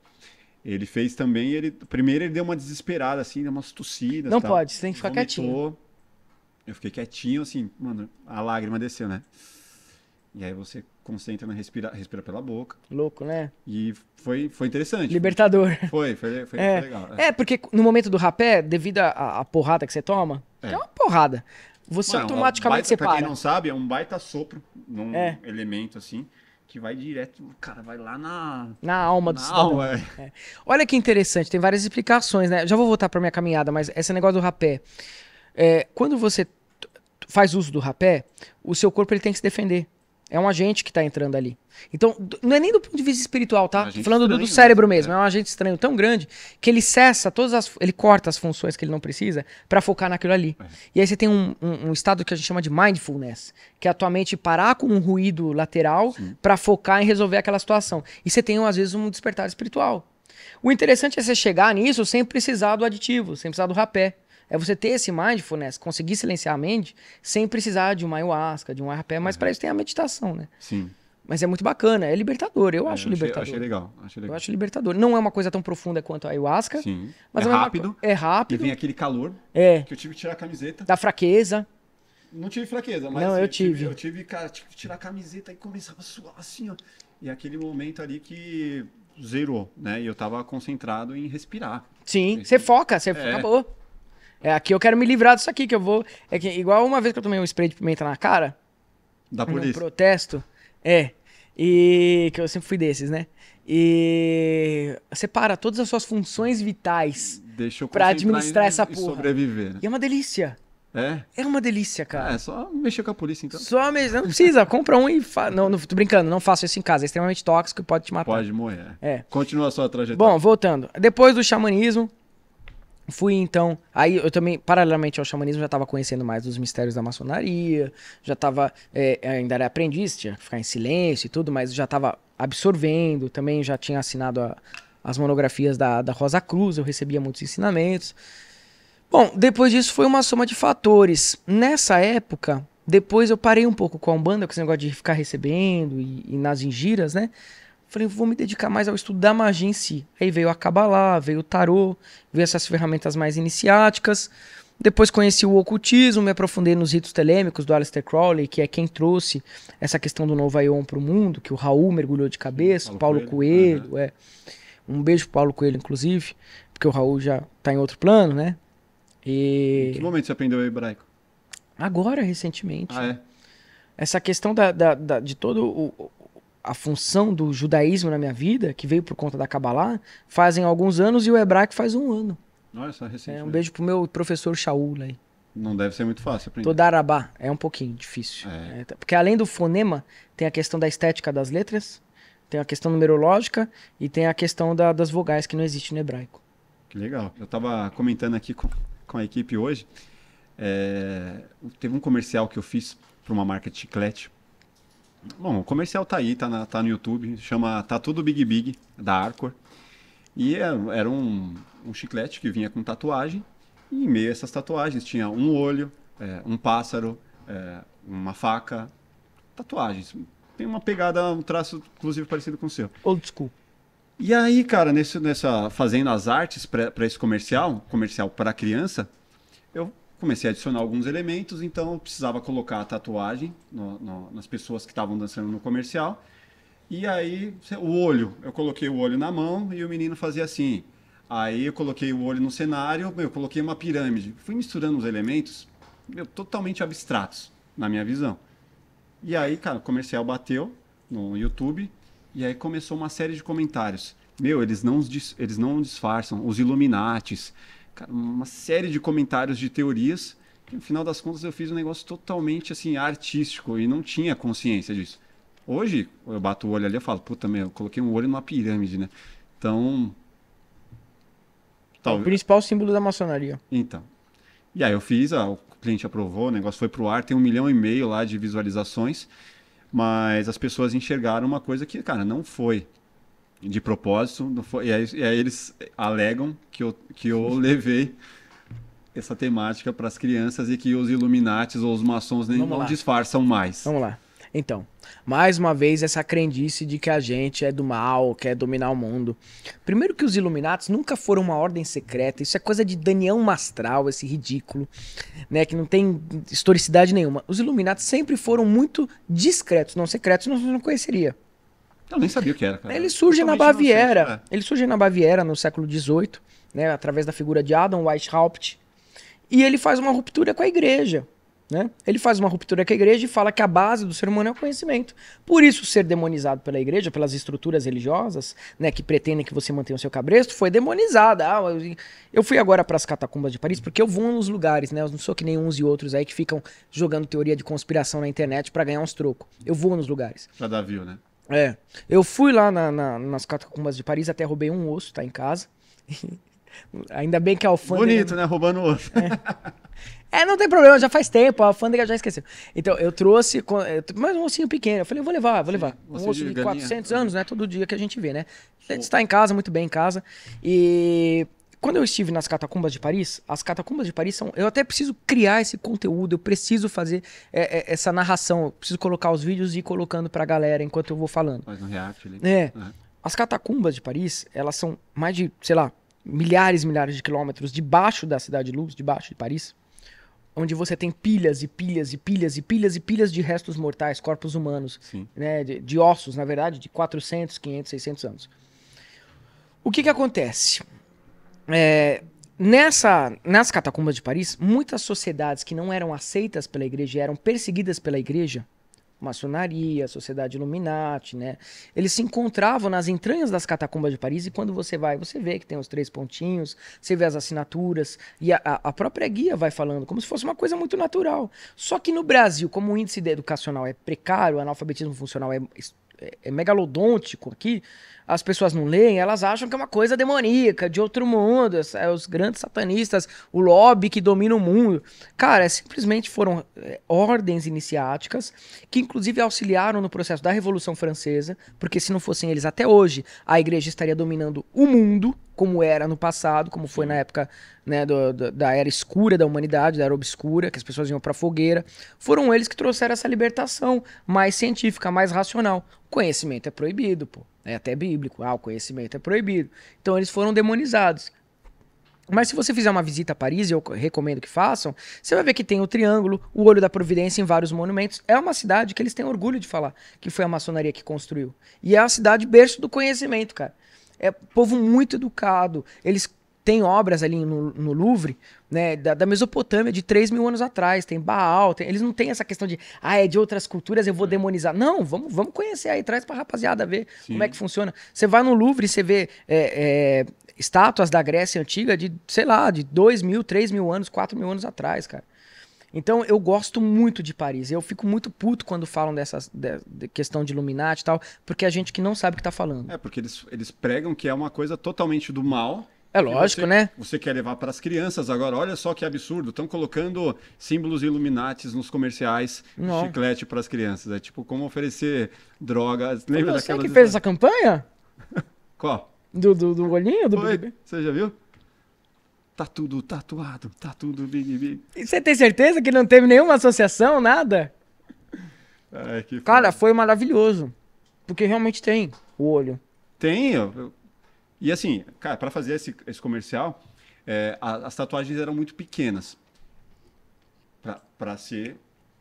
ele fez também, ele primeiro ele deu uma desesperada, assim, deu umas tossidas. Não pode, você tem que ficar Vomitou. quietinho. Eu fiquei quietinho, assim, mano, a lágrima desceu, né? E aí você concentra na respira, respira pela boca. Louco, né? E foi, foi interessante. Libertador. Foi, foi, foi, é. legal. É. é. porque no momento do rapé, devido à porrada que você toma, é, é uma porrada, você é automaticamente separa. Pra quem não sabe, é um baita sopro num é. elemento assim. Que vai direto, cara, vai lá na. Na alma do na cidadão. É. Olha que interessante, tem várias explicações, né? Já vou voltar pra minha caminhada, mas esse negócio do rapé. quando você faz uso do rapé, o seu corpo ele tem que se defender. É um agente que está entrando ali. Então, não é nem do ponto de vista espiritual, tá? É falando estranho, do, cérebro mesmo. É. é. um agente estranho tão grande que ele cessa todas as. Ele corta as funções que ele não precisa para focar naquilo ali. É. E aí você tem um, um, um, estado que a gente chama de mindfulness, que é a tua mente parar com um ruído lateral para focar em resolver aquela situação. E você tem, às vezes, um despertar espiritual. O interessante é você chegar nisso sem precisar do aditivo, sem precisar do rapé. É você ter esse mindfulness, conseguir silenciar a mente sem precisar de uma ayahuasca, de um RP, mas uhum. para isso tem a meditação, né? Sim. Mas é muito bacana, é libertador, eu é, acho achei, libertador. Achei legal, achei legal. Eu acho libertador. Não é uma coisa tão profunda quanto a ayahuasca. Sim. Mas é, é rápido. Uma... É rápido. E vem aquele calor. É. Que eu tive que tirar a camiseta. Da fraqueza. Não tive fraqueza, mas. Não, eu, eu tive. tive. Eu tive, cara, tive que tirar a camiseta e começava a suar assim, ó. E aquele momento ali que zerou, né? E eu tava concentrado em respirar. Sim, você foca, você é. acabou. É, aqui eu quero me livrar disso aqui, que eu vou. É que, igual uma vez que eu tomei um spray de pimenta na cara. Da polícia. Um protesto. É. E. Que eu sempre fui desses, né? E. Separa todas as suas funções vitais. Deixa eu pra administrar essa porra. E sobreviver. Né? E é uma delícia. É? É uma delícia, cara. É, só mexer com a polícia, então. Só mesmo. Não precisa, compra um e faz. Não, não, tô brincando, não faço isso em casa. É extremamente tóxico e pode te matar. Pode morrer. É. Continua a sua trajetória. Bom, voltando. Depois do xamanismo, Fui então, aí eu também, paralelamente ao xamanismo, já estava conhecendo mais dos mistérios da maçonaria, já estava, é, ainda era aprendiz, tinha que ficar em silêncio e tudo, mas já estava absorvendo, também já tinha assinado a, as monografias da, da Rosa Cruz, eu recebia muitos ensinamentos. Bom, depois disso foi uma soma de fatores. Nessa época, depois eu parei um pouco com a Umbanda, com esse negócio de ficar recebendo e, e nas ingiras, né? Falei, vou me dedicar mais ao estudo da magia em si. Aí veio a Kabbalah, veio o tarô, veio essas ferramentas mais iniciáticas. Depois conheci o ocultismo, me aprofundei nos ritos telêmicos do Aleister Crowley, que é quem trouxe essa questão do Novo Aion para o mundo, que o Raul mergulhou de cabeça, o Paulo, Paulo Coelho. Coelho uhum. é. Um beijo Paulo Coelho, inclusive, porque o Raul já está em outro plano, né? E... Em que momento você aprendeu hebraico? Agora, recentemente. Ah, é? Essa questão da, da, da de todo o, a função do judaísmo na minha vida, que veio por conta da Kabbalah, fazem alguns anos e o hebraico faz um ano. Nossa, recente. É, um né? beijo pro meu professor Shaul aí. Não deve ser muito fácil aprender. arabá é um pouquinho difícil. É. É, tá, porque além do fonema, tem a questão da estética das letras, tem a questão numerológica e tem a questão da, das vogais que não existe no hebraico. Que legal. Eu estava comentando aqui com, com, a equipe hoje. É, teve um comercial que eu fiz para uma marca de chiclete Bom, o comercial tá aí, tá, na, tá no YouTube, chama Tatu tá do Big Big, da Arcor. E é, era um, um chiclete que vinha com tatuagem, e em meio a essas tatuagens tinha um olho, é, um pássaro, é, uma faca, tatuagens. Tem uma pegada, um traço, inclusive, parecido com o seu. Old school. E aí, cara, nesse, nessa fazendo as artes para esse comercial, comercial para criança, comecei a adicionar alguns elementos, então eu precisava colocar a tatuagem no, no, nas pessoas que estavam dançando no comercial. E aí, o olho, eu coloquei o olho na mão e o menino fazia assim. Aí eu coloquei o olho no cenário, eu coloquei uma pirâmide. Fui misturando os elementos meu, totalmente abstratos, na minha visão. E aí, cara, o comercial bateu no YouTube e aí começou uma série de comentários. Meu, eles não, eles não disfarçam, os Illuminates, cara, uma série de comentários de teorias. Que, no final das contas, eu fiz um negócio totalmente assim artístico e não tinha consciência disso. Hoje, eu bato o olho ali e falo, puta, meu, eu coloquei um olho numa pirâmide, né? Então. É o principal símbolo da maçonaria. Então. E aí eu fiz, ó, ah, o cliente aprovou, o negócio foi pro ar, tem um milhão e meio lá de visualizações, mas as pessoas enxergaram uma coisa que, cara, não foi de propósito. Foi, e, aí, e, aí, eles alegam que eu, que eu levei essa temática para as crianças e que os iluminatis ou os maçons nem não disfarçam mais. Vamos lá. Então, mais uma vez essa crendice de que a gente é do mal, quer é dominar o mundo. Primeiro que os iluminatis nunca foram uma ordem secreta, isso é coisa de Daniel Mastral, esse ridículo, né, que não tem historicidade nenhuma. Os iluminatis sempre foram muito discretos, não secretos, não, não conheceria. Eu nem sabia o que era. Cara. Ele surge na Baviera. Inocente, é. ele surge na Baviera no século XVIII, né, através da figura de Adam Weishaupt. E ele faz uma ruptura com a igreja. Né? Ele faz uma ruptura com a igreja e fala que a base do ser humano é o conhecimento. Por isso, ser demonizado pela igreja, pelas estruturas religiosas, né, que pretendem que você mantenha o seu cabresto, foi demonizada. Ah, eu fui agora para as catacumbas de Paris porque eu vou nos lugares, né? Eu não sou que nem uns e outros aí que ficam jogando teoria de conspiração na internet para ganhar uns trocos. Eu vou nos lugares. Para dar view, né? É. Eu fui lá na, na, nas catacumbas de Paris, até roubei um osso, tá em casa. Ainda bem que a alfândega... Bonito, né? Roubando osso. É. é. não tem problema, já faz tempo, a alfândega já esqueceu. Então, eu trouxe, mas um ossinho pequeno. Eu falei, eu vou levar, vou levar. um osso de, de 400 anos, né? Todo dia que a gente vê, né? gente está em casa, muito bem em casa. E quando eu estive nas catacumbas de Paris, as catacumbas de Paris são. Eu até preciso criar esse conteúdo, eu preciso fazer é, é, essa narração, eu preciso colocar os vídeos e ir colocando pra galera enquanto eu vou falando. Faz um react ali. É. Uhum. As catacumbas de Paris, elas são mais de, sei lá, milhares e milhares de quilômetros debaixo da cidade de Louvre, debaixo de Paris, onde você tem pilhas e pilhas e pilhas e pilhas e pilhas de restos mortais, corpos humanos, Sim. né, de, de ossos, na verdade, de 400, 500, 600 anos. O que que acontece? é, nessa, nas catacumbas de Paris, muitas sociedades que não eram aceitas pela igreja eram perseguidas pela igreja, maçonaria, sociedade Illuminati, né? Eles se encontravam nas entranhas das catacumbas de Paris e quando você vai, você vê que tem os três pontinhos, você vê as assinaturas e a, a própria guia vai falando, como se fosse uma coisa muito natural. Só que no Brasil, como o índice educacional é precário, o analfabetismo funcional é, é, é megalodôntico aqui, as pessoas não leem, elas acham que é uma coisa demoníaca, de outro mundo, é os grandes satanistas, o lobby que domina o mundo. Cara, é simplesmente foram eh, ordens iniciáticas que, inclusive, auxiliaram no processo da Revolução Francesa, porque se não fossem eles até hoje, a igreja estaria dominando o mundo, como era no passado, como foi na época né, do, do, da era escura da humanidade, da era obscura, que as pessoas iam pra fogueira. Foram eles que trouxeram essa libertação mais científica, mais racional. conhecimento é proibido, pô. Né? é até bíblico, ah, o conhecimento é proibido. Então eles foram demonizados. Mas se você fizer uma visita a Paris, e eu recomendo que façam, você vai ver que tem o Triângulo, o Olho da Providência em vários monumentos. É uma cidade que eles têm orgulho de falar que foi a maçonaria que construiu. E é a cidade berço do conhecimento, cara. É povo muito educado. Eles tem obras ali no, no Louvre, né, da, da, Mesopotâmia de 3 mil anos atrás, tem Baal, tem, eles não têm essa questão de, ah, é de outras culturas, eu vou é. demonizar. Não, vamos, vamos conhecer aí, traz pra rapaziada ver Sim. como é que funciona. Você vai no Louvre e você vê é, é, estátuas da Grécia Antiga de, sei lá, de 2 mil, 3 mil anos, 4 mil anos atrás, cara. Então eu gosto muito de Paris. Eu fico muito puto quando falam dessa de, de questão de Illuminati e tal, porque a é gente que não sabe o que tá falando. É, porque eles, eles pregam que é uma coisa totalmente do mal. É lógico, você, né? Você quer levar para as crianças agora. Olha só que absurdo. Estão colocando símbolos iluminatis nos comerciais Não. de chiclete para as crianças. É tipo como oferecer drogas. Lembra você daquela... que fez essa campanha? Qual? Do, do, do olhinho do Foi. Você já viu? Tá tudo tatuado, tá tudo Big Big. E você tem certeza que não teve nenhuma associação, nada? Ai, Cara, foi maravilhoso. Porque realmente tem o olho. Tem, ó. E assim, cara, para fazer esse, esse comercial, é, a, as tatuagens eram muito pequenas para ser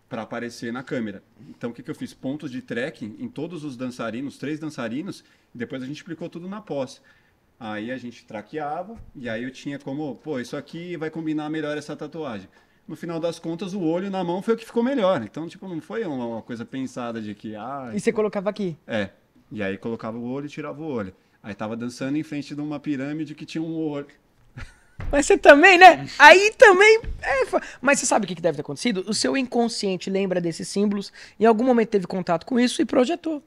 para aparecer na câmera. Então o que, que eu fiz? Pontos de tracking em todos os dançarinos, três dançarinos, e depois a gente explicou tudo na pós. Aí a gente traqueava e aí eu tinha como, pô, isso aqui vai combinar melhor essa tatuagem. No final das contas, o olho na mão foi o que ficou melhor. Então, tipo, não foi uma, uma coisa pensada de que. Ah, e você colocava aqui? É. E aí colocava o olho e tirava o olho. Aí tava dançando em frente de uma pirâmide que tinha um ouro. Mas você também, né? Aí também. É... Mas você sabe o que deve ter acontecido? O seu inconsciente lembra desses símbolos, em algum momento teve contato com isso e projetou.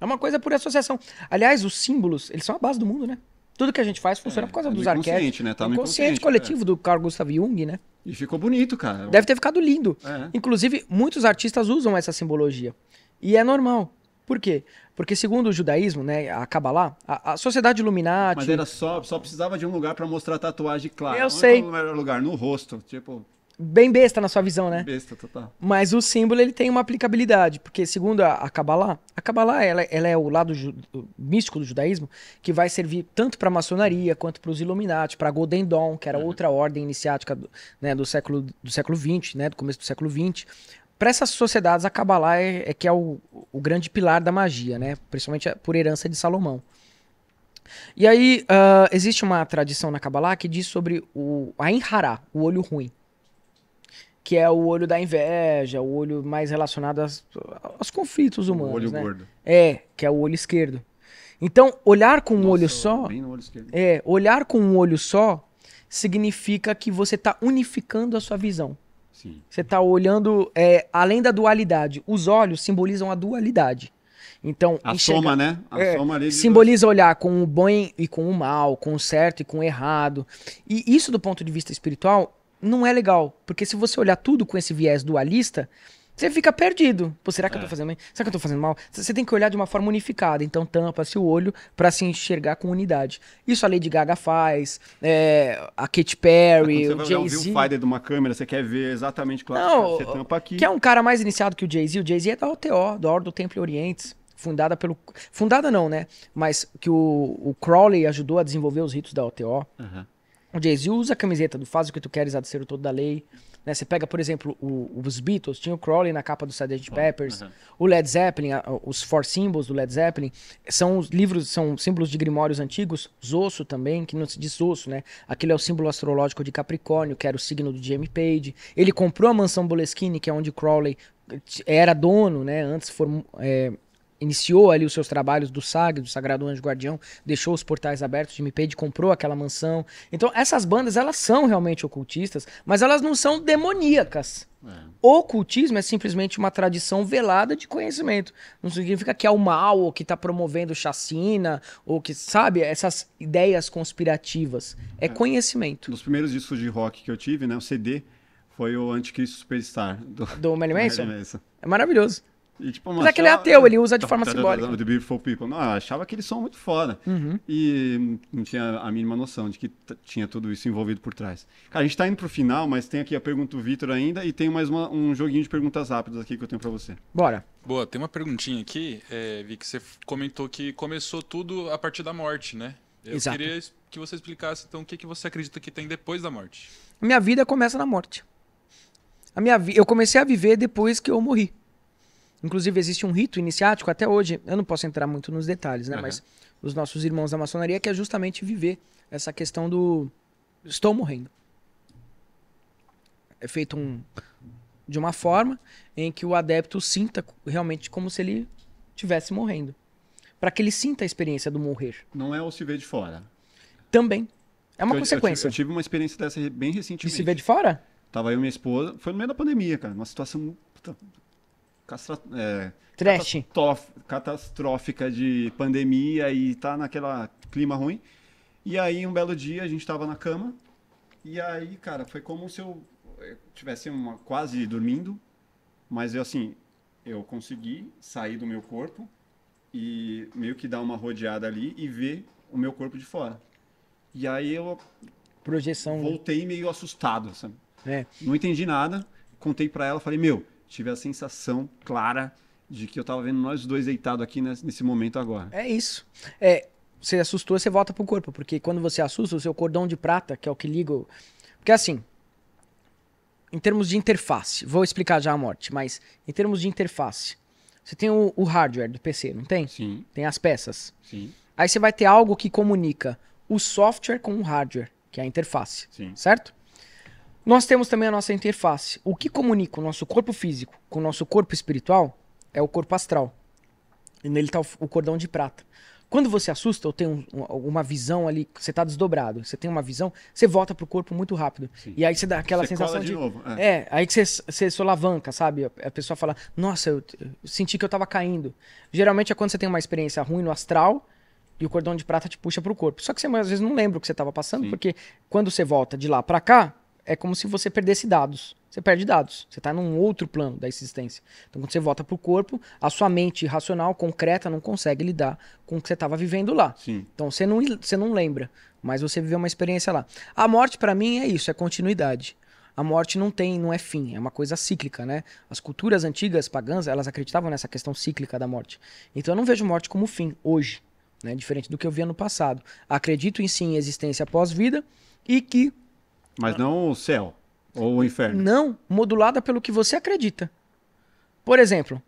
É uma coisa por associação. Aliás, os símbolos, eles são a base do mundo, né? Tudo que a gente faz funciona é, por causa é dos arquétipos. Né? Tá inconsciente, inconsciente é. coletivo é. do Carl Gustav Jung, né? E ficou bonito, cara. Deve ter ficado lindo. É. Inclusive, muitos artistas usam essa simbologia. E é normal. Por quê? Porque segundo o judaísmo, né, a Kabbalah, a, a sociedade iluminada Mas era só, só precisava de um lugar para mostrar a tatuagem clara. Eu Onde é sei. Não lugar, no rosto, tipo... Bem besta na sua visão, né? Besta, total. Mas o símbolo, ele tem uma aplicabilidade, porque segundo a, a Kabbalah, a Kabbalah, ela, ela é o lado ju, o místico do judaísmo, que vai servir tanto para maçonaria, quanto para os Illuminati, para Golden Dawn, que era uhum. outra ordem iniciática do, né, do século do século 20, né, do começo do século 20, para essas sociedades, a Kabbalah é, é que é o, o, grande pilar da magia, né? principalmente é, por herança de Salomão. E aí, uh, existe uma tradição na Kabbalah que diz sobre o Ainhará, o olho ruim. Que é o olho da inveja, o olho mais relacionado às, aos conflitos humanos. O olho né? gordo. É, que é o olho esquerdo. Então, olhar com Nossa, um olho só. Olho é, olhar com um olho só significa que você está unificando a sua visão. Você está olhando é, além da dualidade. Os olhos simbolizam a dualidade. Então, a soma, né? A é, soma ali simboliza dois... olhar com o bem e com o mal, com o certo e com o errado. E isso do ponto de vista espiritual não é legal, porque se você olhar tudo com esse viés dualista, você fica perdido. Pô, será que é. eu tô é. fazendo bem? Será que eu tô fazendo mal? Você tem que olhar de uma forma unificada. Então tampa-se o olho para se enxergar com unidade. Isso a Lady Gaga faz, é, a Katy Perry, é, o Jay-Z. Você vai o viewfinder de uma câmera, você quer ver exatamente, claro, Não, você tampa aqui. Que é um cara mais iniciado que o Jay-Z. O Jay-Z é da OTO, da Ordem do Templo Orientes fundada pelo. Fundada não, né? Mas que o, o Crowley ajudou a desenvolver os ritos da OTO. Uhum. O Jay-Z usa a camiseta do Faz o que tu queres, há de ser o todo da lei. Né? Você pega, por exemplo, o, os Beatles, tinha o Crowley na capa do Sgt. Uhum. Peppers, uhum. o Led Zeppelin, os Four Symbols do Led Zeppelin, são os livros, são símbolos de grimórios antigos, Zosso também, que não se diz Zosso, né? Aquilo é o símbolo astrológico de Capricórnio, que era o signo do Jamie Page. Ele comprou a mansão Boleschini, que é onde Crowley eh, era dono, né? Antes foram é, iniciou ali os seus trabalhos do SAG, do Sagrado Anjo Guardião, deixou os portais abertos, Jimmy Page comprou aquela mansão. Então, essas bandas, elas são realmente ocultistas, mas elas não são demoníacas. É. Ocultismo é simplesmente uma tradição velada de conhecimento. Não significa que é o mal, ou que está promovendo chacina, ou que, sabe, essas ideias conspirativas. É, é conhecimento. nos primeiros discos de rock que eu tive, né, o CD, foi o Anticristo Superstar. Do, do Marilyn Manson? É maravilhoso. E, tipo, Mas achava... que ele é ateu, ele usa de tá, forma tá, tá, simbólica. The Beautiful People. Não, achava que eles são muito foda. Uhum. E hum, não tinha a mínima noção de que tinha tudo isso envolvido por trás. Cara, a gente tá indo pro final, mas tem aqui a pergunta do Vitor ainda e tem mais uma, um joguinho de perguntas rápidas aqui que eu tenho para você. Bora. Boa, tem uma perguntinha aqui, é, Vi, que você comentou que começou tudo a partir da morte, né? Eu Exato. queria que você explicasse, então, o que, que você acredita que tem depois da morte. Minha vida começa na morte. A minha vi... Eu comecei a viver depois que eu morri. Inclusive, existe um rito iniciático até hoje. Eu não posso entrar muito nos detalhes, né? Uhum. Mas os nossos irmãos da maçonaria, que é justamente viver essa questão do estou morrendo. É feito um, de uma forma em que o adepto sinta realmente como se ele estivesse morrendo. Para que ele sinta a experiência do morrer. Não é o se ver de fora. Também. É uma eu, consequência. Eu tive, eu tive, uma experiência dessa bem recentemente. De se ver de fora? Tava eu e minha esposa. Foi no meio da pandemia, cara. Uma situação puta, castra, é, Trash. Catastrof, catastrófica de pandemia e tá naquela clima ruim. E aí, um belo dia, a gente tava na cama. E aí, cara, foi como se eu eh, tivesse uma quase dormindo, mas eu assim, eu consegui sair do meu corpo e meio que dar uma rodeada ali e ver o meu corpo de fora. E aí eu projeção né? voltei meio assustado, sabe? É. Não entendi nada, contei para ela, falei: "Meu, tive a sensação clara de que eu estava vendo nós dois deitados aqui nesse momento agora. É isso. É, você assustou, você volta pro corpo, porque quando você assusta, o seu cordão de prata, que é o que liga. Porque assim, em termos de interface, vou explicar já a morte, mas em termos de interface, você tem o, o hardware do PC, não tem? Sim. Tem as peças. Sim. Aí você vai ter algo que comunica o software com o hardware, que é a interface. Sim. Certo? Nós temos também a nossa interface. O que comunica o nosso corpo físico com o nosso corpo espiritual é o corpo astral. E nele está o cordão de prata. Quando você assusta ou tem um, uma visão ali, você está desdobrado, você tem uma visão, você volta pro corpo muito rápido. Sim. E aí você dá aquela você sensação de. de novo, é. é. aí que você, você solavanca, sabe? A pessoa fala, nossa, eu, eu senti que eu estava caindo. Geralmente é quando você tem uma experiência ruim no astral e o cordão de prata te puxa pro corpo. Só que você às vezes não lembra o que você estava passando, Sim. porque quando você volta de lá para cá, é como se você perdesse dados. Você perde dados. Você está num outro plano da existência. Então, quando você volta para o corpo, a sua mente racional, concreta, não consegue lidar com o que você estava vivendo lá. Sim. Então, você não, você não lembra, mas você viveu uma experiência lá. A morte, para mim, é isso, é continuidade. A morte não tem, não é fim, é uma coisa cíclica, né? As culturas antigas pagãs, elas acreditavam nessa questão cíclica da morte. Então, eu não vejo morte como fim, hoje, né? diferente do que eu via no passado. Acredito em sim existência após vida e que mas não o céu ou o inferno. Não, modulada pelo que você acredita. Por exemplo,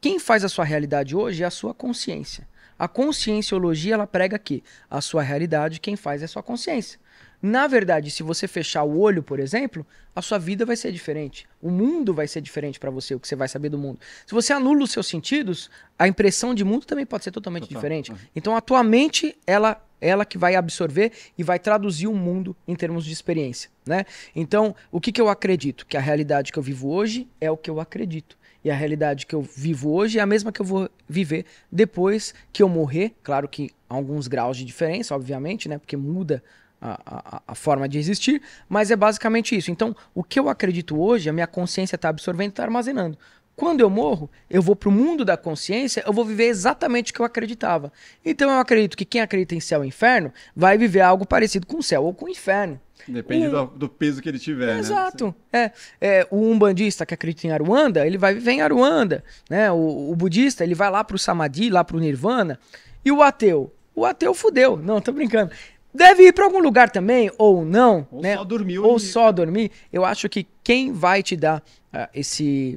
quem faz a sua realidade hoje é a sua consciência. A conscienciologia ela prega que a sua realidade quem faz é a sua consciência. Na verdade, se você fechar o olho, por exemplo, a sua vida vai ser diferente. O mundo vai ser diferente para você, o que você vai saber do mundo. Se você anula os seus sentidos, a impressão de mundo também pode ser totalmente Total. diferente. Uhum. Então, a tua mente, ela ela que vai absorver e vai traduzir o mundo em termos de experiência, né? Então, o que, que eu acredito? Que a realidade que eu vivo hoje é o que eu acredito e a realidade que eu vivo hoje é a mesma que eu vou viver depois que eu morrer. Claro que há alguns graus de diferença, obviamente, né? Porque muda a, a, a, forma de existir, mas é basicamente isso. Então, o que eu acredito hoje, a minha consciência está absorvendo e está armazenando. Quando eu morro, eu vou para o mundo da consciência, eu vou viver exatamente o que eu acreditava. Então, eu acredito que quem acredita em céu e inferno vai viver algo parecido com o céu ou com o inferno. Depende um... do, do, peso que ele tiver, né? Exato. Né? É, é, o umbandista que acredita em Aruanda, ele vai viver em Aruanda. Né? O, o budista, ele vai lá pro Samadhi, lá pro Nirvana. E o ateu? O ateu fudeu. Não, tô brincando. Deve ir para algum lugar também, ou não. Ou né? só dormir. Ou, ou só dormir. Eu acho que quem vai te dar uh, esse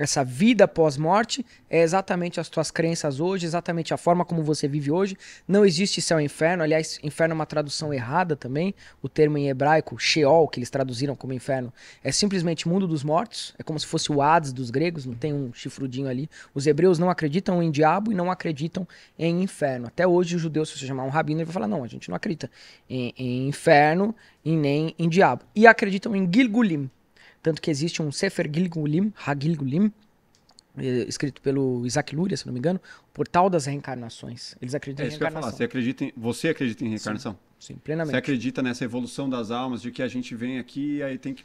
essa vida pós-morte é exatamente as tuas crenças hoje, exatamente a forma como você vive hoje. Não existe céu e inferno. Aliás, inferno é uma tradução errada também. O termo em hebraico, Sheol, que eles traduziram como inferno, é simplesmente mundo dos mortos. É como se fosse o Hades dos gregos, não tem um chifrudinho ali. Os hebreus não acreditam em diabo e não acreditam em inferno. Até hoje, o judeu, se você chamar um rabino, ele vai falar: não, a gente não acredita em, em inferno e nem em diabo. E acreditam em Gilgulim, tanto que existe um Sefer Gilgulim, Hagilgulim, eh, escrito pelo Isaac Luria, se não me engano, Portal das Reencarnações. Eles acreditam é isso em reencarnação. Que eu ia falar. Você acredita em, você acredita em reencarnação? Sim, sim, plenamente. Você acredita nessa evolução das almas, de que a gente vem aqui e aí tem que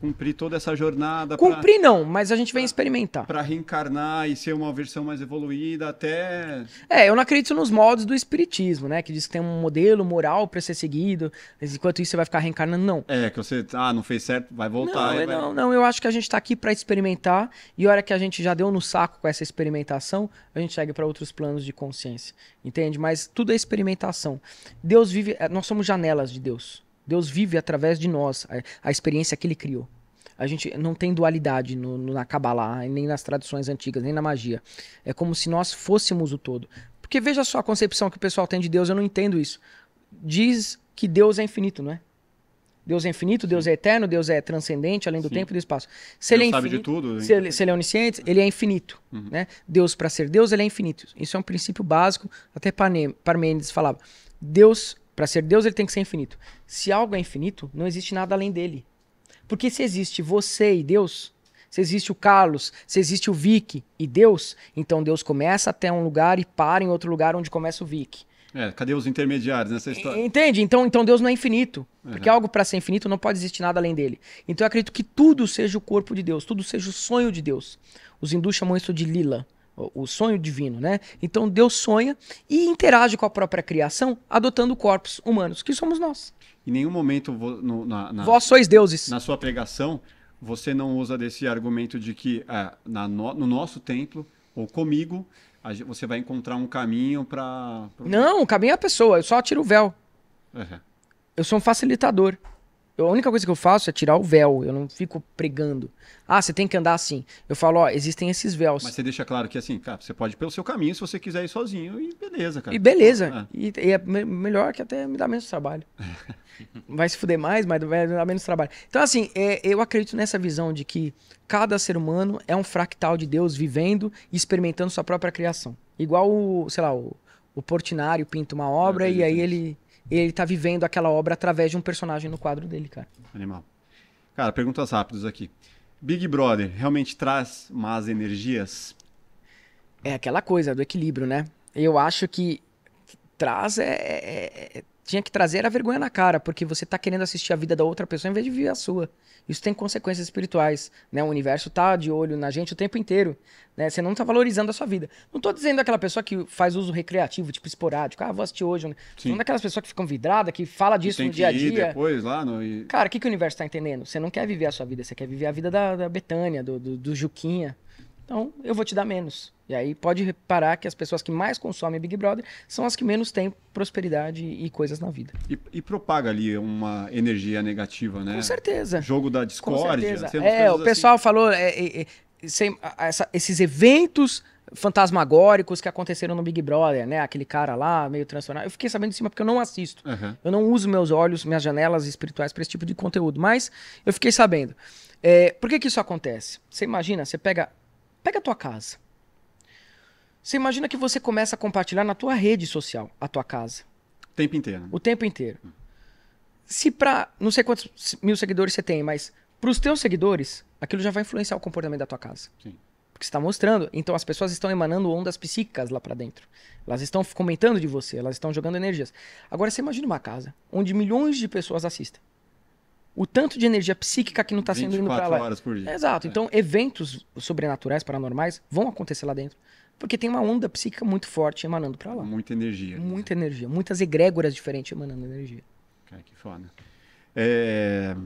cumprir toda essa jornada. Cumprir pra, não, mas a gente vem pra, experimentar. Para reencarnar e ser uma versão mais evoluída até. É, eu não acredito nos modos do espiritismo, né? Que diz que tem um modelo moral para ser seguido, enquanto isso você vai ficar reencarnando, não. É, que você, ah, não fez certo, vai voltar. Não, é vai... não, não, eu acho que a gente tá aqui para experimentar e a hora que a gente já deu no saco com essa experimentação, a gente segue para outros planos de consciência, entende? Mas tudo é experimentação. Deus vive, eh, nós somos janelas de Deus. Deus vive através de nós a, a experiência que ele criou. A gente não tem dualidade no, no, na Kabbalah, nem nas tradições antigas, nem na magia. É como se nós fôssemos o todo. Porque veja só a concepção que o pessoal tem de Deus, eu não entendo isso. Diz que Deus é infinito, não é? Deus é infinito, Deus é Sim. é eterno, Deus é transcendente, além do Sim. tempo e do espaço. Se Deus ele é infinito, sabe tudo, né? se, ele, se ele, é onisciente, ele é infinito. Uhum. Né? Deus, para ser Deus, ele é infinito. Isso é um princípio básico. Até Parmênides falava: Deus para ser Deus, ele tem que ser infinito. Se algo é infinito, não existe nada além dele. Porque se existe você e Deus, se existe o Carlos, se existe o Vic e Deus, então Deus começa até um lugar e para em outro lugar onde começa o Vic. É, cadê os intermediários nessa história? Entende? Então, então Deus não é infinito. Uhum. Porque algo para ser infinito não pode existir nada além dele. Então eu acredito que tudo seja o corpo de Deus, tudo seja o sonho de Deus. Os hindus chamam isso de lila o sonho divino, né? Então Deus sonha e interage com a própria criação, adotando corpos humanos, que somos nós. Em nenhum momento no, na, na, vós sois deuses. Na sua pregação, você não usa desse argumento de que é, na, no, no nosso templo ou comigo você vai encontrar um caminho para. Não, o caminho é a pessoa, eu só tiro o véu. Uhum. Eu sou um facilitador. Eu, a única coisa que eu faço é tirar o véu. Eu não fico pregando. Ah, você tem que andar assim. Eu falo, ó, existem esses véus. Mas você deixa claro que assim, cara, você pode ir pelo seu caminho se você quiser ir sozinho e beleza, cara. E beleza. Ah, ah. E, e, é melhor que até me dá menos trabalho. vai se fuder mais, mas vai me dar menos trabalho. Então, assim, é, eu acredito nessa visão de que cada ser humano é um fractal de Deus vivendo e experimentando sua própria criação. Igual o, sei lá, o, o portinário pinta uma obra e aí ele ele tá vivendo aquela obra através de um personagem no quadro dele, cara. Animal. Cara, perguntas rápidas aqui. Big Brother realmente traz más energias? É aquela coisa do equilíbrio, né? Eu acho que traz é, é, é tinha que trazer era vergonha na cara, porque você tá querendo assistir a vida da outra pessoa em vez de viver a sua. Isso tem consequências espirituais, né? O universo tá de olho na gente o tempo inteiro, né? Você não tá valorizando a sua vida. Não tô dizendo aquela pessoa que faz uso recreativo, tipo esporádico, ah, vou assistir hoje. Né? Não daquelas pessoas que ficam vidradas, que fala disso no dia a dia. depois lá no... Cara, o que, que o universo tá entendendo? Você não quer viver a sua vida, você quer viver a vida da, da Betânia, do, do, do Juquinha, então, eu vou te dar menos. E aí pode reparar que as pessoas que mais consomem Big Brother são as que menos têm prosperidade e coisas na vida. E, e propaga ali uma energia negativa, né? Com certeza. Jogo da discórdia. Assim, é, o assim. pessoal assim... falou é, é, é sem, essa, esses eventos fantasmagóricos que aconteceram no Big Brother, né? Aquele cara lá, meio transtornado. Eu fiquei sabendo de cima porque eu não assisto. Uhum. Eu não uso meus olhos, minhas janelas espirituais para esse tipo de conteúdo. Mas eu fiquei sabendo. É, por que, que isso acontece? Você imagina, você pega Pega a tua casa. Você imagina que você começa a compartilhar na tua rede social a tua casa. O tempo inteiro. Né? O tempo inteiro. Se para não sei quantos mil seguidores você tem, mas para os teus seguidores, aquilo já vai influenciar o comportamento da tua casa. Sim. Porque você está mostrando. Então as pessoas estão emanando ondas psíquicas lá para dentro. Elas estão comentando de você, elas estão jogando energias. Agora você imagina uma casa onde milhões de pessoas assistem o tanto de energia psíquica que não está sendo indo para lá. horas por dia. Exato. É. Então, eventos sobrenaturais, paranormais, vão acontecer lá dentro. Porque tem uma onda psíquica muito forte emanando para lá. Muita energia. Né? Muita energia. Muitas egrégoras diferentes emanando energia. Cara, que foda. É...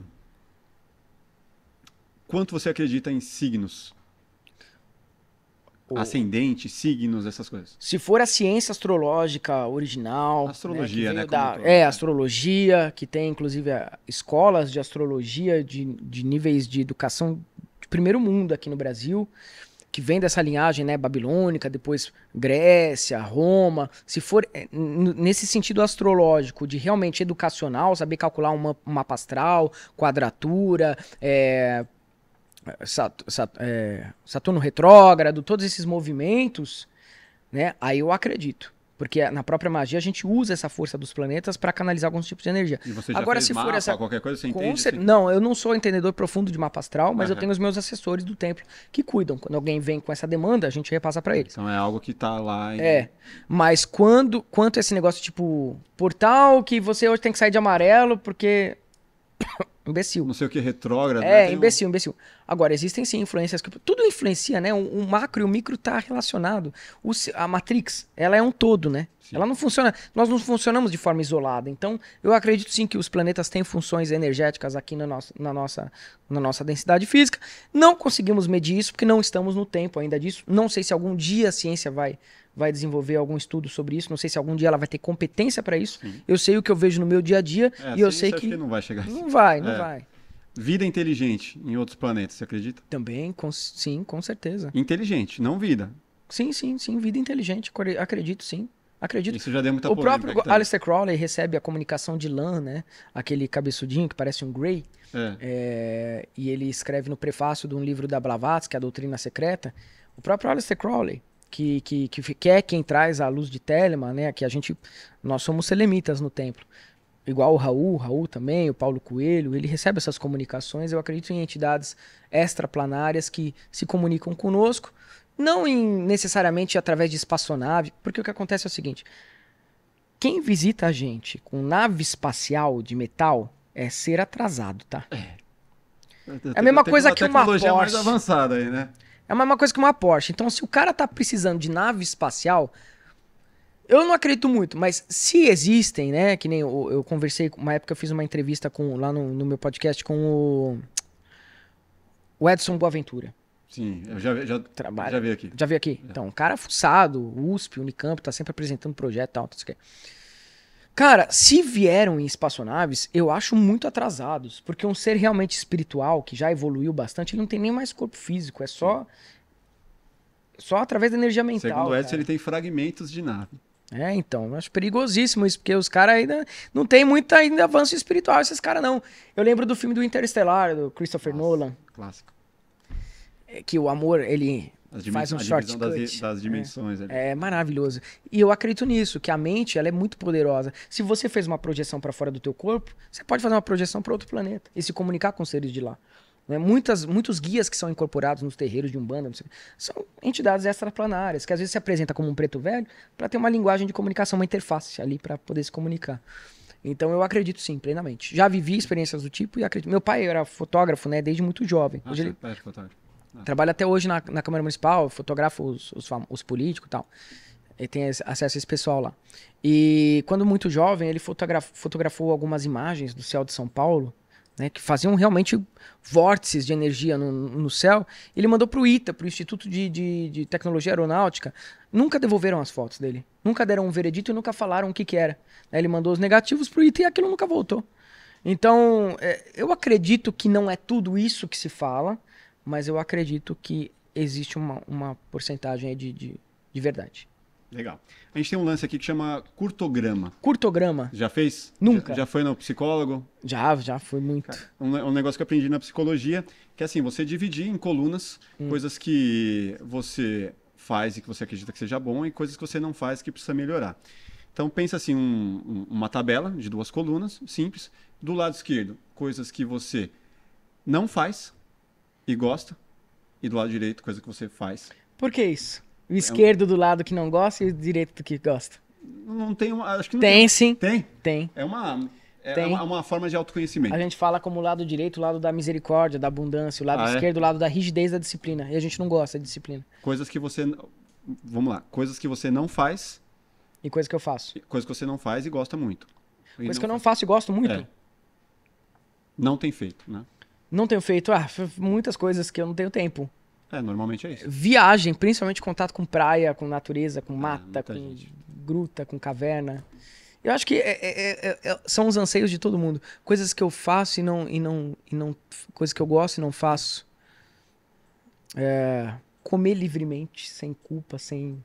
Quanto você acredita em signos? O... Ascendente, signos, essas coisas. Se for a ciência astrológica original. Né, astrologia, né? né da, é, astrologia, que tem inclusive escolas de astrologia de, de níveis de educação de primeiro mundo aqui no Brasil, que vem dessa linhagem né, babilônica, depois Grécia, Roma. Se for é, nesse sentido astrológico, de realmente educacional, saber calcular um mapa astral, quadratura, é, Sat, Sat, é, Saturno retrógrado, todos esses movimentos, né? Aí eu acredito. Porque na própria magia a gente usa essa força dos planetas para canalizar alguns tipos de energia. E você já Agora, se mapa, for essa qualquer coisa, você entende? Cer... Não, eu não sou entendedor profundo de mapa astral, mas uhum. eu tenho os meus assessores do templo que cuidam. Quando alguém vem com essa demanda, a gente repassa para eles. Então é algo que está lá. É, mas quando quanto esse negócio tipo portal que você hoje tem que sair de amarelo porque Imbecil. Não sei o que, retrógrado. Né? É, né? imbecil, um... imbecil. Agora, existem sim influências que. Tudo influencia, né? O, o macro e o micro tá relacionado. O, a Matrix, ela é um todo, né? Sim. Ela não funciona. Nós não funcionamos de forma isolada. Então, eu acredito sim que os planetas têm funções energéticas aqui na nossa, na nossa, na nossa densidade física. Não conseguimos medir isso porque não estamos no tempo ainda disso. Não sei se algum dia a ciência vai, vai desenvolver algum estudo sobre isso. Não sei se algum dia ela vai ter competência para isso. Sim. Eu sei o que eu vejo no meu dia a dia é, e eu sei que... que não vai chegar. Assim. Não vai, não é. vai. Vida inteligente em outros planetas, você acredita? Também, com... sim, com certeza. Inteligente, não vida. Sim, sim, sim, vida inteligente, acredito sim. Acredito. Isso já deu muita O próprio aqui, Alistair Crowley recebe a comunicação de Lan, né? Aquele cabeçudinho que parece um Grey. É. É... e ele escreve no prefácio de um livro da Blavatsky, A Doutrina Secreta. O próprio Alistair Crowley que, que, que, é quem traz a luz de Telemann, né? Que a gente, nós somos selemitas no templo. Igual o Raul, o Raul também, o Paulo Coelho, ele recebe essas comunicações. Eu acredito em entidades extraplanárias que se comunicam conosco, não em, necessariamente através de espaçonave, porque o que acontece é o seguinte: quem visita a gente com nave espacial de metal é ser atrasado, tá? É. É a mesma coisa uma que uma Porsche. mais avançada aí, né? É a mesma coisa que uma Porsche. Então, se o cara tá precisando de nave espacial, eu não acredito muito, mas se existem, né? Que nem eu, eu conversei, uma época eu fiz uma entrevista com lá no, no meu podcast com o, o Edson Boaventura. Sim, eu já, já, Trabalho, já vi aqui. Já vi aqui. É. Então, um cara fuçado, USP, Unicamp, tá sempre apresentando projeto e tal, não sei o que. Cara, se vieram em espaçonaves, eu acho muito atrasados. Porque um ser realmente espiritual, que já evoluiu bastante, ele não tem nem mais corpo físico. É só. Só através da energia mental. Segundo o Edson, cara. ele tem fragmentos de nave. É, então, eu acho perigosíssimo isso, porque os caras ainda não tem muito ainda avanço espiritual, esses caras não. Eu lembro do filme do Interestelar, do Christopher Nossa, Nolan. Clássico. É que o amor, ele faz um short Das, das dimensões. É, é, maravilhoso. E eu acredito nisso, que a mente ela é muito poderosa. Se você fez uma projeção para fora do teu corpo, você pode fazer uma projeção para outro planeta e se comunicar com seres de lá. Né? Muitas, muitos guias que são incorporados nos terreiros de Umbanda sei, são entidades extraplanárias, que às vezes se apresenta como um preto velho para ter uma linguagem de comunicação, uma interface ali para poder se comunicar. Então eu acredito sim, plenamente. Já vivi experiências do tipo e acredito. Meu pai era fotógrafo, né, desde muito jovem. Ah, Hoje ele... é fotógrafo. Trabalho até hoje na, na Câmara Municipal, fotografo os, os, os políticos e tal. Ele tem acesso a esse pessoal lá. E quando muito jovem, ele fotografou algumas imagens do céu de São Paulo, né, que faziam realmente vórtices de energia no, no céu. Ele mandou para o ITA, para o Instituto de, de, de, Tecnologia Aeronáutica. Nunca devolveram as fotos dele. Nunca deram um veredito e nunca falaram o que, que era. Né, ele mandou os negativos para o ITA e aquilo nunca voltou. Então, é, eu acredito que não é tudo isso que se fala mas eu acredito que existe uma, uma porcentagem de, de, de verdade. Legal. A gente tem um lance aqui que chama curtograma. Curtograma? Já fez? Nunca. Já, já foi no psicólogo? Já, já fui muito. Um, um, negócio que eu aprendi na psicologia, que é assim, você dividir em colunas hum. coisas que você faz e que você acredita que seja bom e coisas que você não faz que precisa melhorar. Então pensa assim, um, uma tabela de duas colunas, simples. Do lado esquerdo, coisas que você não faz e gosta, e do lado direito, coisa que você faz. Por que isso? O é esquerdo um... do lado que não gosta e o direito do que gosta? Não tem uma. Acho que não tem, tem. sim. Tem? Tem. É uma. É Uma, uma, forma de autoconhecimento. A gente fala como o lado direito, o lado da misericórdia, da abundância, o lado ah, é? esquerdo, é? o lado da rigidez da disciplina. E a gente não gosta de disciplina. Coisas que você. Vamos lá. Coisas que você não faz. E coisas que eu faço. Coisas que você não faz e gosta muito. coisas que eu não faço e gosto muito. É. Não tem feito, né? Não tenho feito ah, muitas coisas que eu não tenho tempo. É, normalmente é isso. Viagem, principalmente contato com praia, com natureza, com é, mata, é, com gente. gruta, com caverna. Eu acho que é é, é, é, são os anseios de todo mundo. Coisas que eu faço e não. E não, e não coisas que eu gosto e não faço. comer livremente, sem culpa, sem.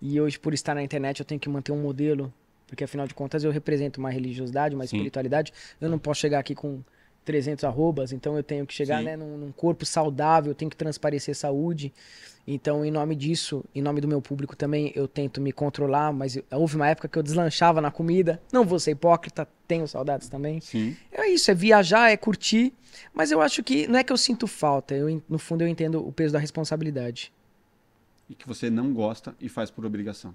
E hoje, por estar na internet, eu tenho que manter um modelo. Porque afinal de contas, eu represento uma religiosidade, uma Sim. espiritualidade. Eu não posso chegar aqui com 300 arrobas, então eu tenho que chegar né, num, num, corpo saudável, eu tenho que transparecer saúde. Então, em nome disso, em nome do meu público também, eu tento me controlar, mas houve uma época que eu deslanchava na comida. Não vou ser hipócrita, tenho saudades também. Sim. É isso, é viajar, é curtir. Mas eu acho que não é que eu sinto falta, eu, no fundo eu entendo o peso da responsabilidade. E que você não gosta e faz por obrigação.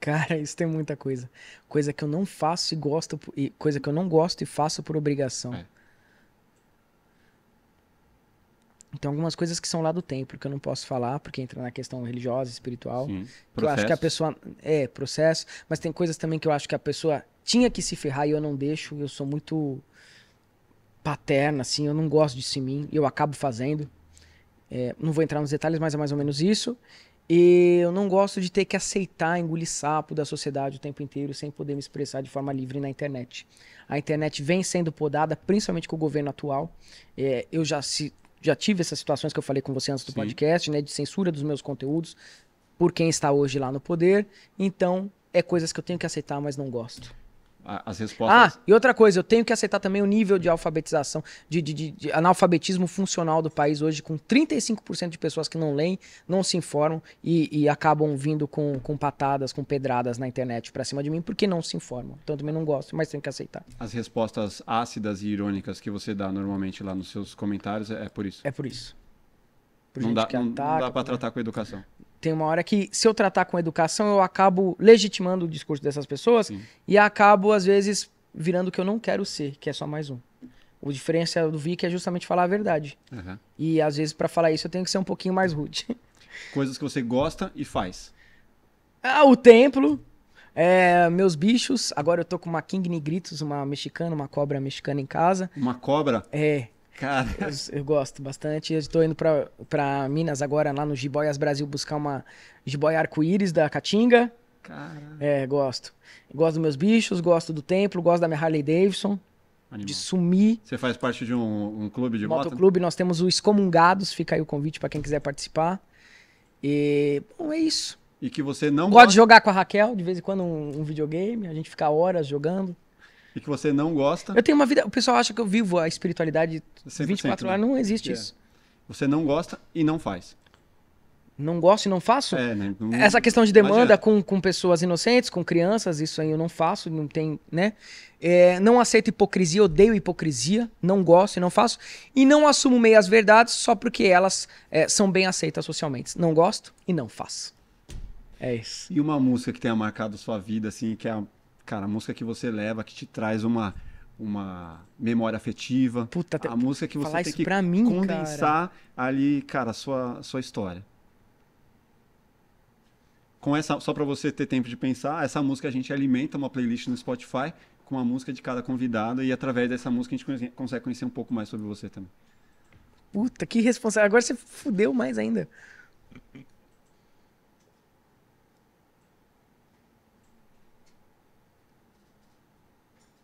Cara, isso tem muita coisa. Coisa que eu não faço e gosto, e coisa que eu não gosto e faço por obrigação. É. Então, algumas coisas que são lá do templo, que eu não posso falar, porque entra na questão religiosa, espiritual. Que eu acho que a pessoa. É, processo. Mas tem coisas também que eu acho que a pessoa tinha que se ferrar e eu não deixo. Eu sou muito paterna, assim. Eu não gosto disso em mim. Eu acabo fazendo. É, não vou entrar nos detalhes, mas é mais ou menos isso. E eu não gosto de ter que aceitar, engolir sapo da sociedade o tempo inteiro sem poder me expressar de forma livre na internet. A internet vem sendo podada, principalmente com o governo atual. É, eu já, se, já tive essas situações que eu falei com você antes do Sim. podcast, né, de censura dos meus conteúdos por quem está hoje lá no poder. Então, é coisas que eu tenho que aceitar, mas não gosto as ah, respostas. Ah, e outra coisa, eu tenho que aceitar também o nível de alfabetização, de, de, de, de analfabetismo funcional do país hoje, com 35% de pessoas que não leem, não se informam e, e acabam vindo com, com patadas, com pedradas na internet para cima de mim, porque não se informam. Então eu também não gosto, mas tenho que aceitar. As respostas ácidas e irônicas que você dá normalmente lá nos seus comentários é, é por isso? É por isso. Por não, dá, ataca, não dá pra tratar com a educação tem uma hora que, se eu tratar com educação, eu acabo legitimando o discurso dessas pessoas Sim. e acabo, às vezes, virando o que eu não quero ser, que é só mais um. O diferença do Vic é justamente falar a verdade. Uhum. E, às vezes, para falar isso, eu tenho que ser um pouquinho mais rude. Coisas que você gosta e faz. Ah, o templo. É, meus bichos. Agora eu tô com uma King Negritos, uma mexicana, uma cobra mexicana em casa. Uma cobra? É. Cara. Eu, eu gosto bastante. Eu estou indo para Minas agora, lá no Jiboias Brasil, buscar uma jiboia arco-íris da Caatinga. Cara. É, gosto. Gosto dos meus bichos, gosto do templo, gosto da minha Harley Davidson. Animal. De sumir. Você faz parte de um, um clube de moto? Motoclube, nós temos o Excomungados, fica aí o convite para quem quiser participar. E, bom, é isso. E que você não. Gosto de jogar com a Raquel, de vez em quando um, um videogame, a gente fica horas jogando e que você não gosta. Eu tenho uma vida. O pessoal acha que eu vivo a espiritualidade 24 né? horas. Não existe é. isso. Você não gosta e não faz. Não gosto e não faço? É, né? não, Essa questão de demanda com, com pessoas inocentes, com crianças, isso aí eu não faço, não tem, né? É, não aceito hipocrisia, odeio hipocrisia, não gosto e não faço. E não assumo meias verdades só porque elas é, são bem aceitas socialmente. Não gosto e não faço. É isso. E uma música que tenha marcado sua vida, assim, que é a cara, a música que você leva, que te traz uma, uma memória afetiva. Puta, a música que você tem que mim, condensar cara. ali, cara, a sua, a sua história. Com essa, só para você ter tempo de pensar, essa música a gente alimenta uma playlist no Spotify com a música de cada convidado e através dessa música a gente conhece, consegue conhecer um pouco mais sobre você também. Puta, que responsável. Agora você fudeu mais ainda.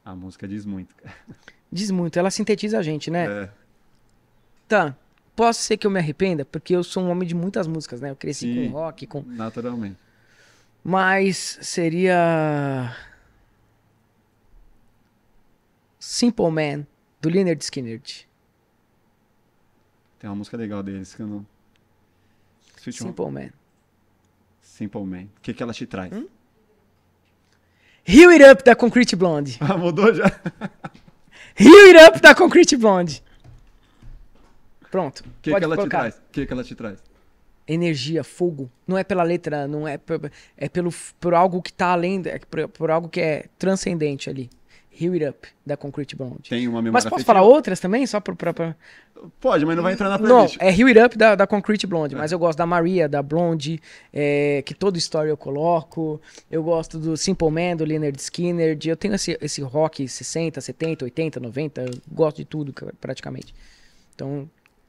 A música diz muito, cara. Diz muito, ela sintetiza a gente, né? É. Tá. Posso ser que eu me arrependa, porque eu sou um homem de muitas músicas, né? Eu cresci Sim, com rock, com. Naturalmente. Mas seria. Simple Man, do Leonard Skinner. Tem uma música legal deles que eu não. Simple Man. Simple Man. O que, que ela te traz? Hum? Heal It Up da Concrete Blonde. Ah, mudou já? Heal It Up da Concrete Blonde. Pronto. O que, ela te traz? O que, que ela te traz? Energia, fogo. Não é pela letra, não é. Por, é pelo, por algo que tá além, é por, por algo que é transcendente ali. Heal It Up, da Concrete Blonde. Tem uma memória Mas posso afetiva. falar outras também? Só pra, pra, Pode, mas não vai entrar na playlist. Não, é Heal It Up da, da Concrete Blonde, é. mas eu gosto da Maria, da Blonde, é, que todo story eu coloco. Eu gosto do Simple Man, do Leonard Skinner. De, eu tenho esse, esse rock 60, 70, 80, 90. Eu gosto de tudo, praticamente. Então,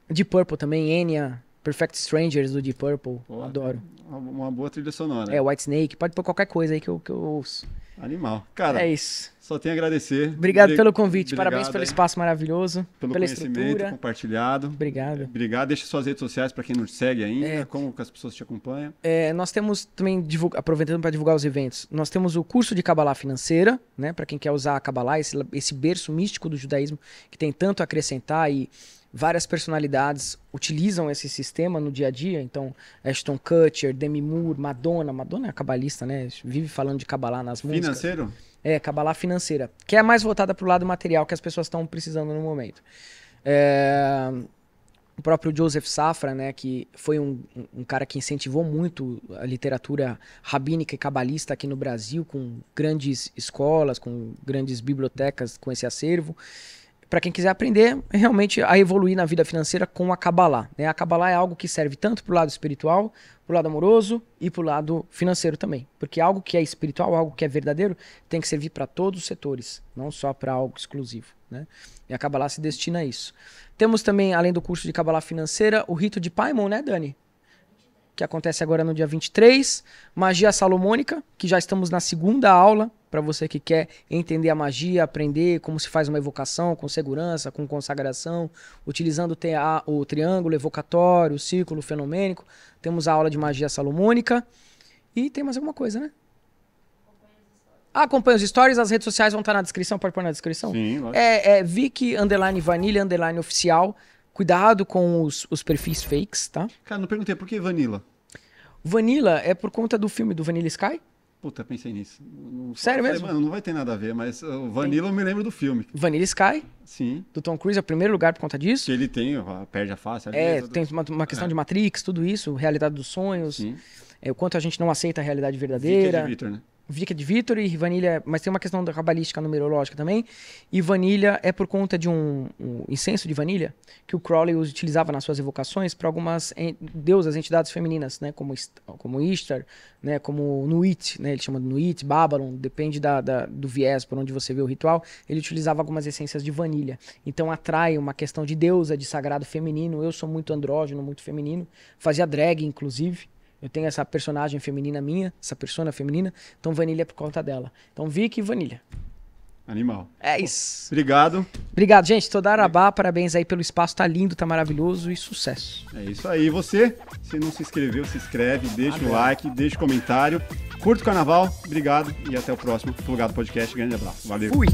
de Purple também, Enya, Perfect Strangers do Deep Purple. adoro. Uma boa trilha sonora. É, White Snake, pode pôr qualquer coisa aí que eu, que eu ouço. Animal. Cara, é isso. Só tenho a agradecer. Obrigado Bri... pelo convite. Obrigado, Parabéns pelo espaço maravilhoso, pelo pela conhecimento estrutura. compartilhado. Obrigado. Obrigado. Deixa suas redes sociais para quem não te segue ainda, é... como que as pessoas te acompanham. É, nós temos também aproveitando para divulgar os eventos. Nós temos o curso de Kabbalah financeira, né, para quem quer usar a Kabbalah, esse, esse berço místico do judaísmo que tem tanto a acrescentar e várias personalidades utilizam esse sistema no dia a dia. Então, Ashton Kutcher, Demi Moore, Madonna. Madonna é cabalista, né? Vive falando de cabalá nas músicas. Financeiro? É, cabalá financeira. Que é mais voltada para o lado material que as pessoas estão precisando no momento. É... O próprio Joseph Safra, né, que foi um, um cara que incentivou muito a literatura rabínica e cabalista aqui no Brasil, com grandes escolas, com grandes bibliotecas com esse acervo para quem quiser aprender é realmente a evoluir na vida financeira com a Kabbalah. Né? A Kabbalah é algo que serve tanto para o lado espiritual, para o lado amoroso e para o lado financeiro também. Porque algo que é espiritual, algo que é verdadeiro, tem que servir para todos os setores, não só para algo exclusivo. Né? E a Kabbalah se destina a isso. Temos também, além do curso de Kabbalah financeira, o rito de Paimon, né, Dani? que acontece agora no dia 23, magia salomônica, que já estamos na segunda aula, para você que quer entender a magia, aprender como se faz uma evocação com segurança, com consagração, utilizando o triângulo evocatório, o círculo fenomênico. Temos a aula de magia salomônica e tem mais alguma coisa, né? Ah, acompanhe os stories, as redes sociais vão estar na descrição, pode pôr na descrição? Sim, lógico. É, é Vic, underline, underline, oficial. Cuidado com os, os perfis fakes, tá? Cara, não perguntei, por que Vanilla? Vanilla é por conta do filme do Vanilla Sky? Puta, pensei nisso. Não, Sério mesmo? Mano, não vai ter nada a ver, mas o uh, Vanilla tem. eu me lembro do filme. Vanilla Sky? Sim. Do Tom Cruise, é o primeiro lugar por conta disso? Que ele tem, perde a face. É, né, tem uma, uma questão é. de Matrix, tudo isso, realidade dos sonhos. Sim. É, o quanto a gente não aceita a realidade é verdadeira. Vitor, né? Vika é de Vítor e Vanilha, é, mas tem uma questão da cabalística numerológica também. E Vanilha é por conta de um, um incenso de vanilha que o Crowley utilizava nas suas evocações para algumas en deusas, entidades femininas, né, como como Ishtar, né, como Nuit, né, ele chama de Nuit, Babylon, depende da, da, do viés por onde você vê o ritual. Ele utilizava algumas essências de vanilha. Então atrai uma questão de deusa, de sagrado feminino. Eu sou muito andrógeno, muito feminino. Fazia drag, inclusive. Eu tenho essa personagem feminina minha, essa persona feminina. Então, Vanilha é por conta dela. Então, Vicky e Vanilha. Animal. É isso. Obrigado. Obrigado, gente. Toda Arabá, parabéns aí pelo espaço. Tá lindo, tá maravilhoso e sucesso. É isso aí. Você, se não se inscreveu, se inscreve, deixa o like, deixa o comentário. Curta o carnaval. Obrigado e até o próximo Plugado Podcast. Grande abraço. Valeu. Fui.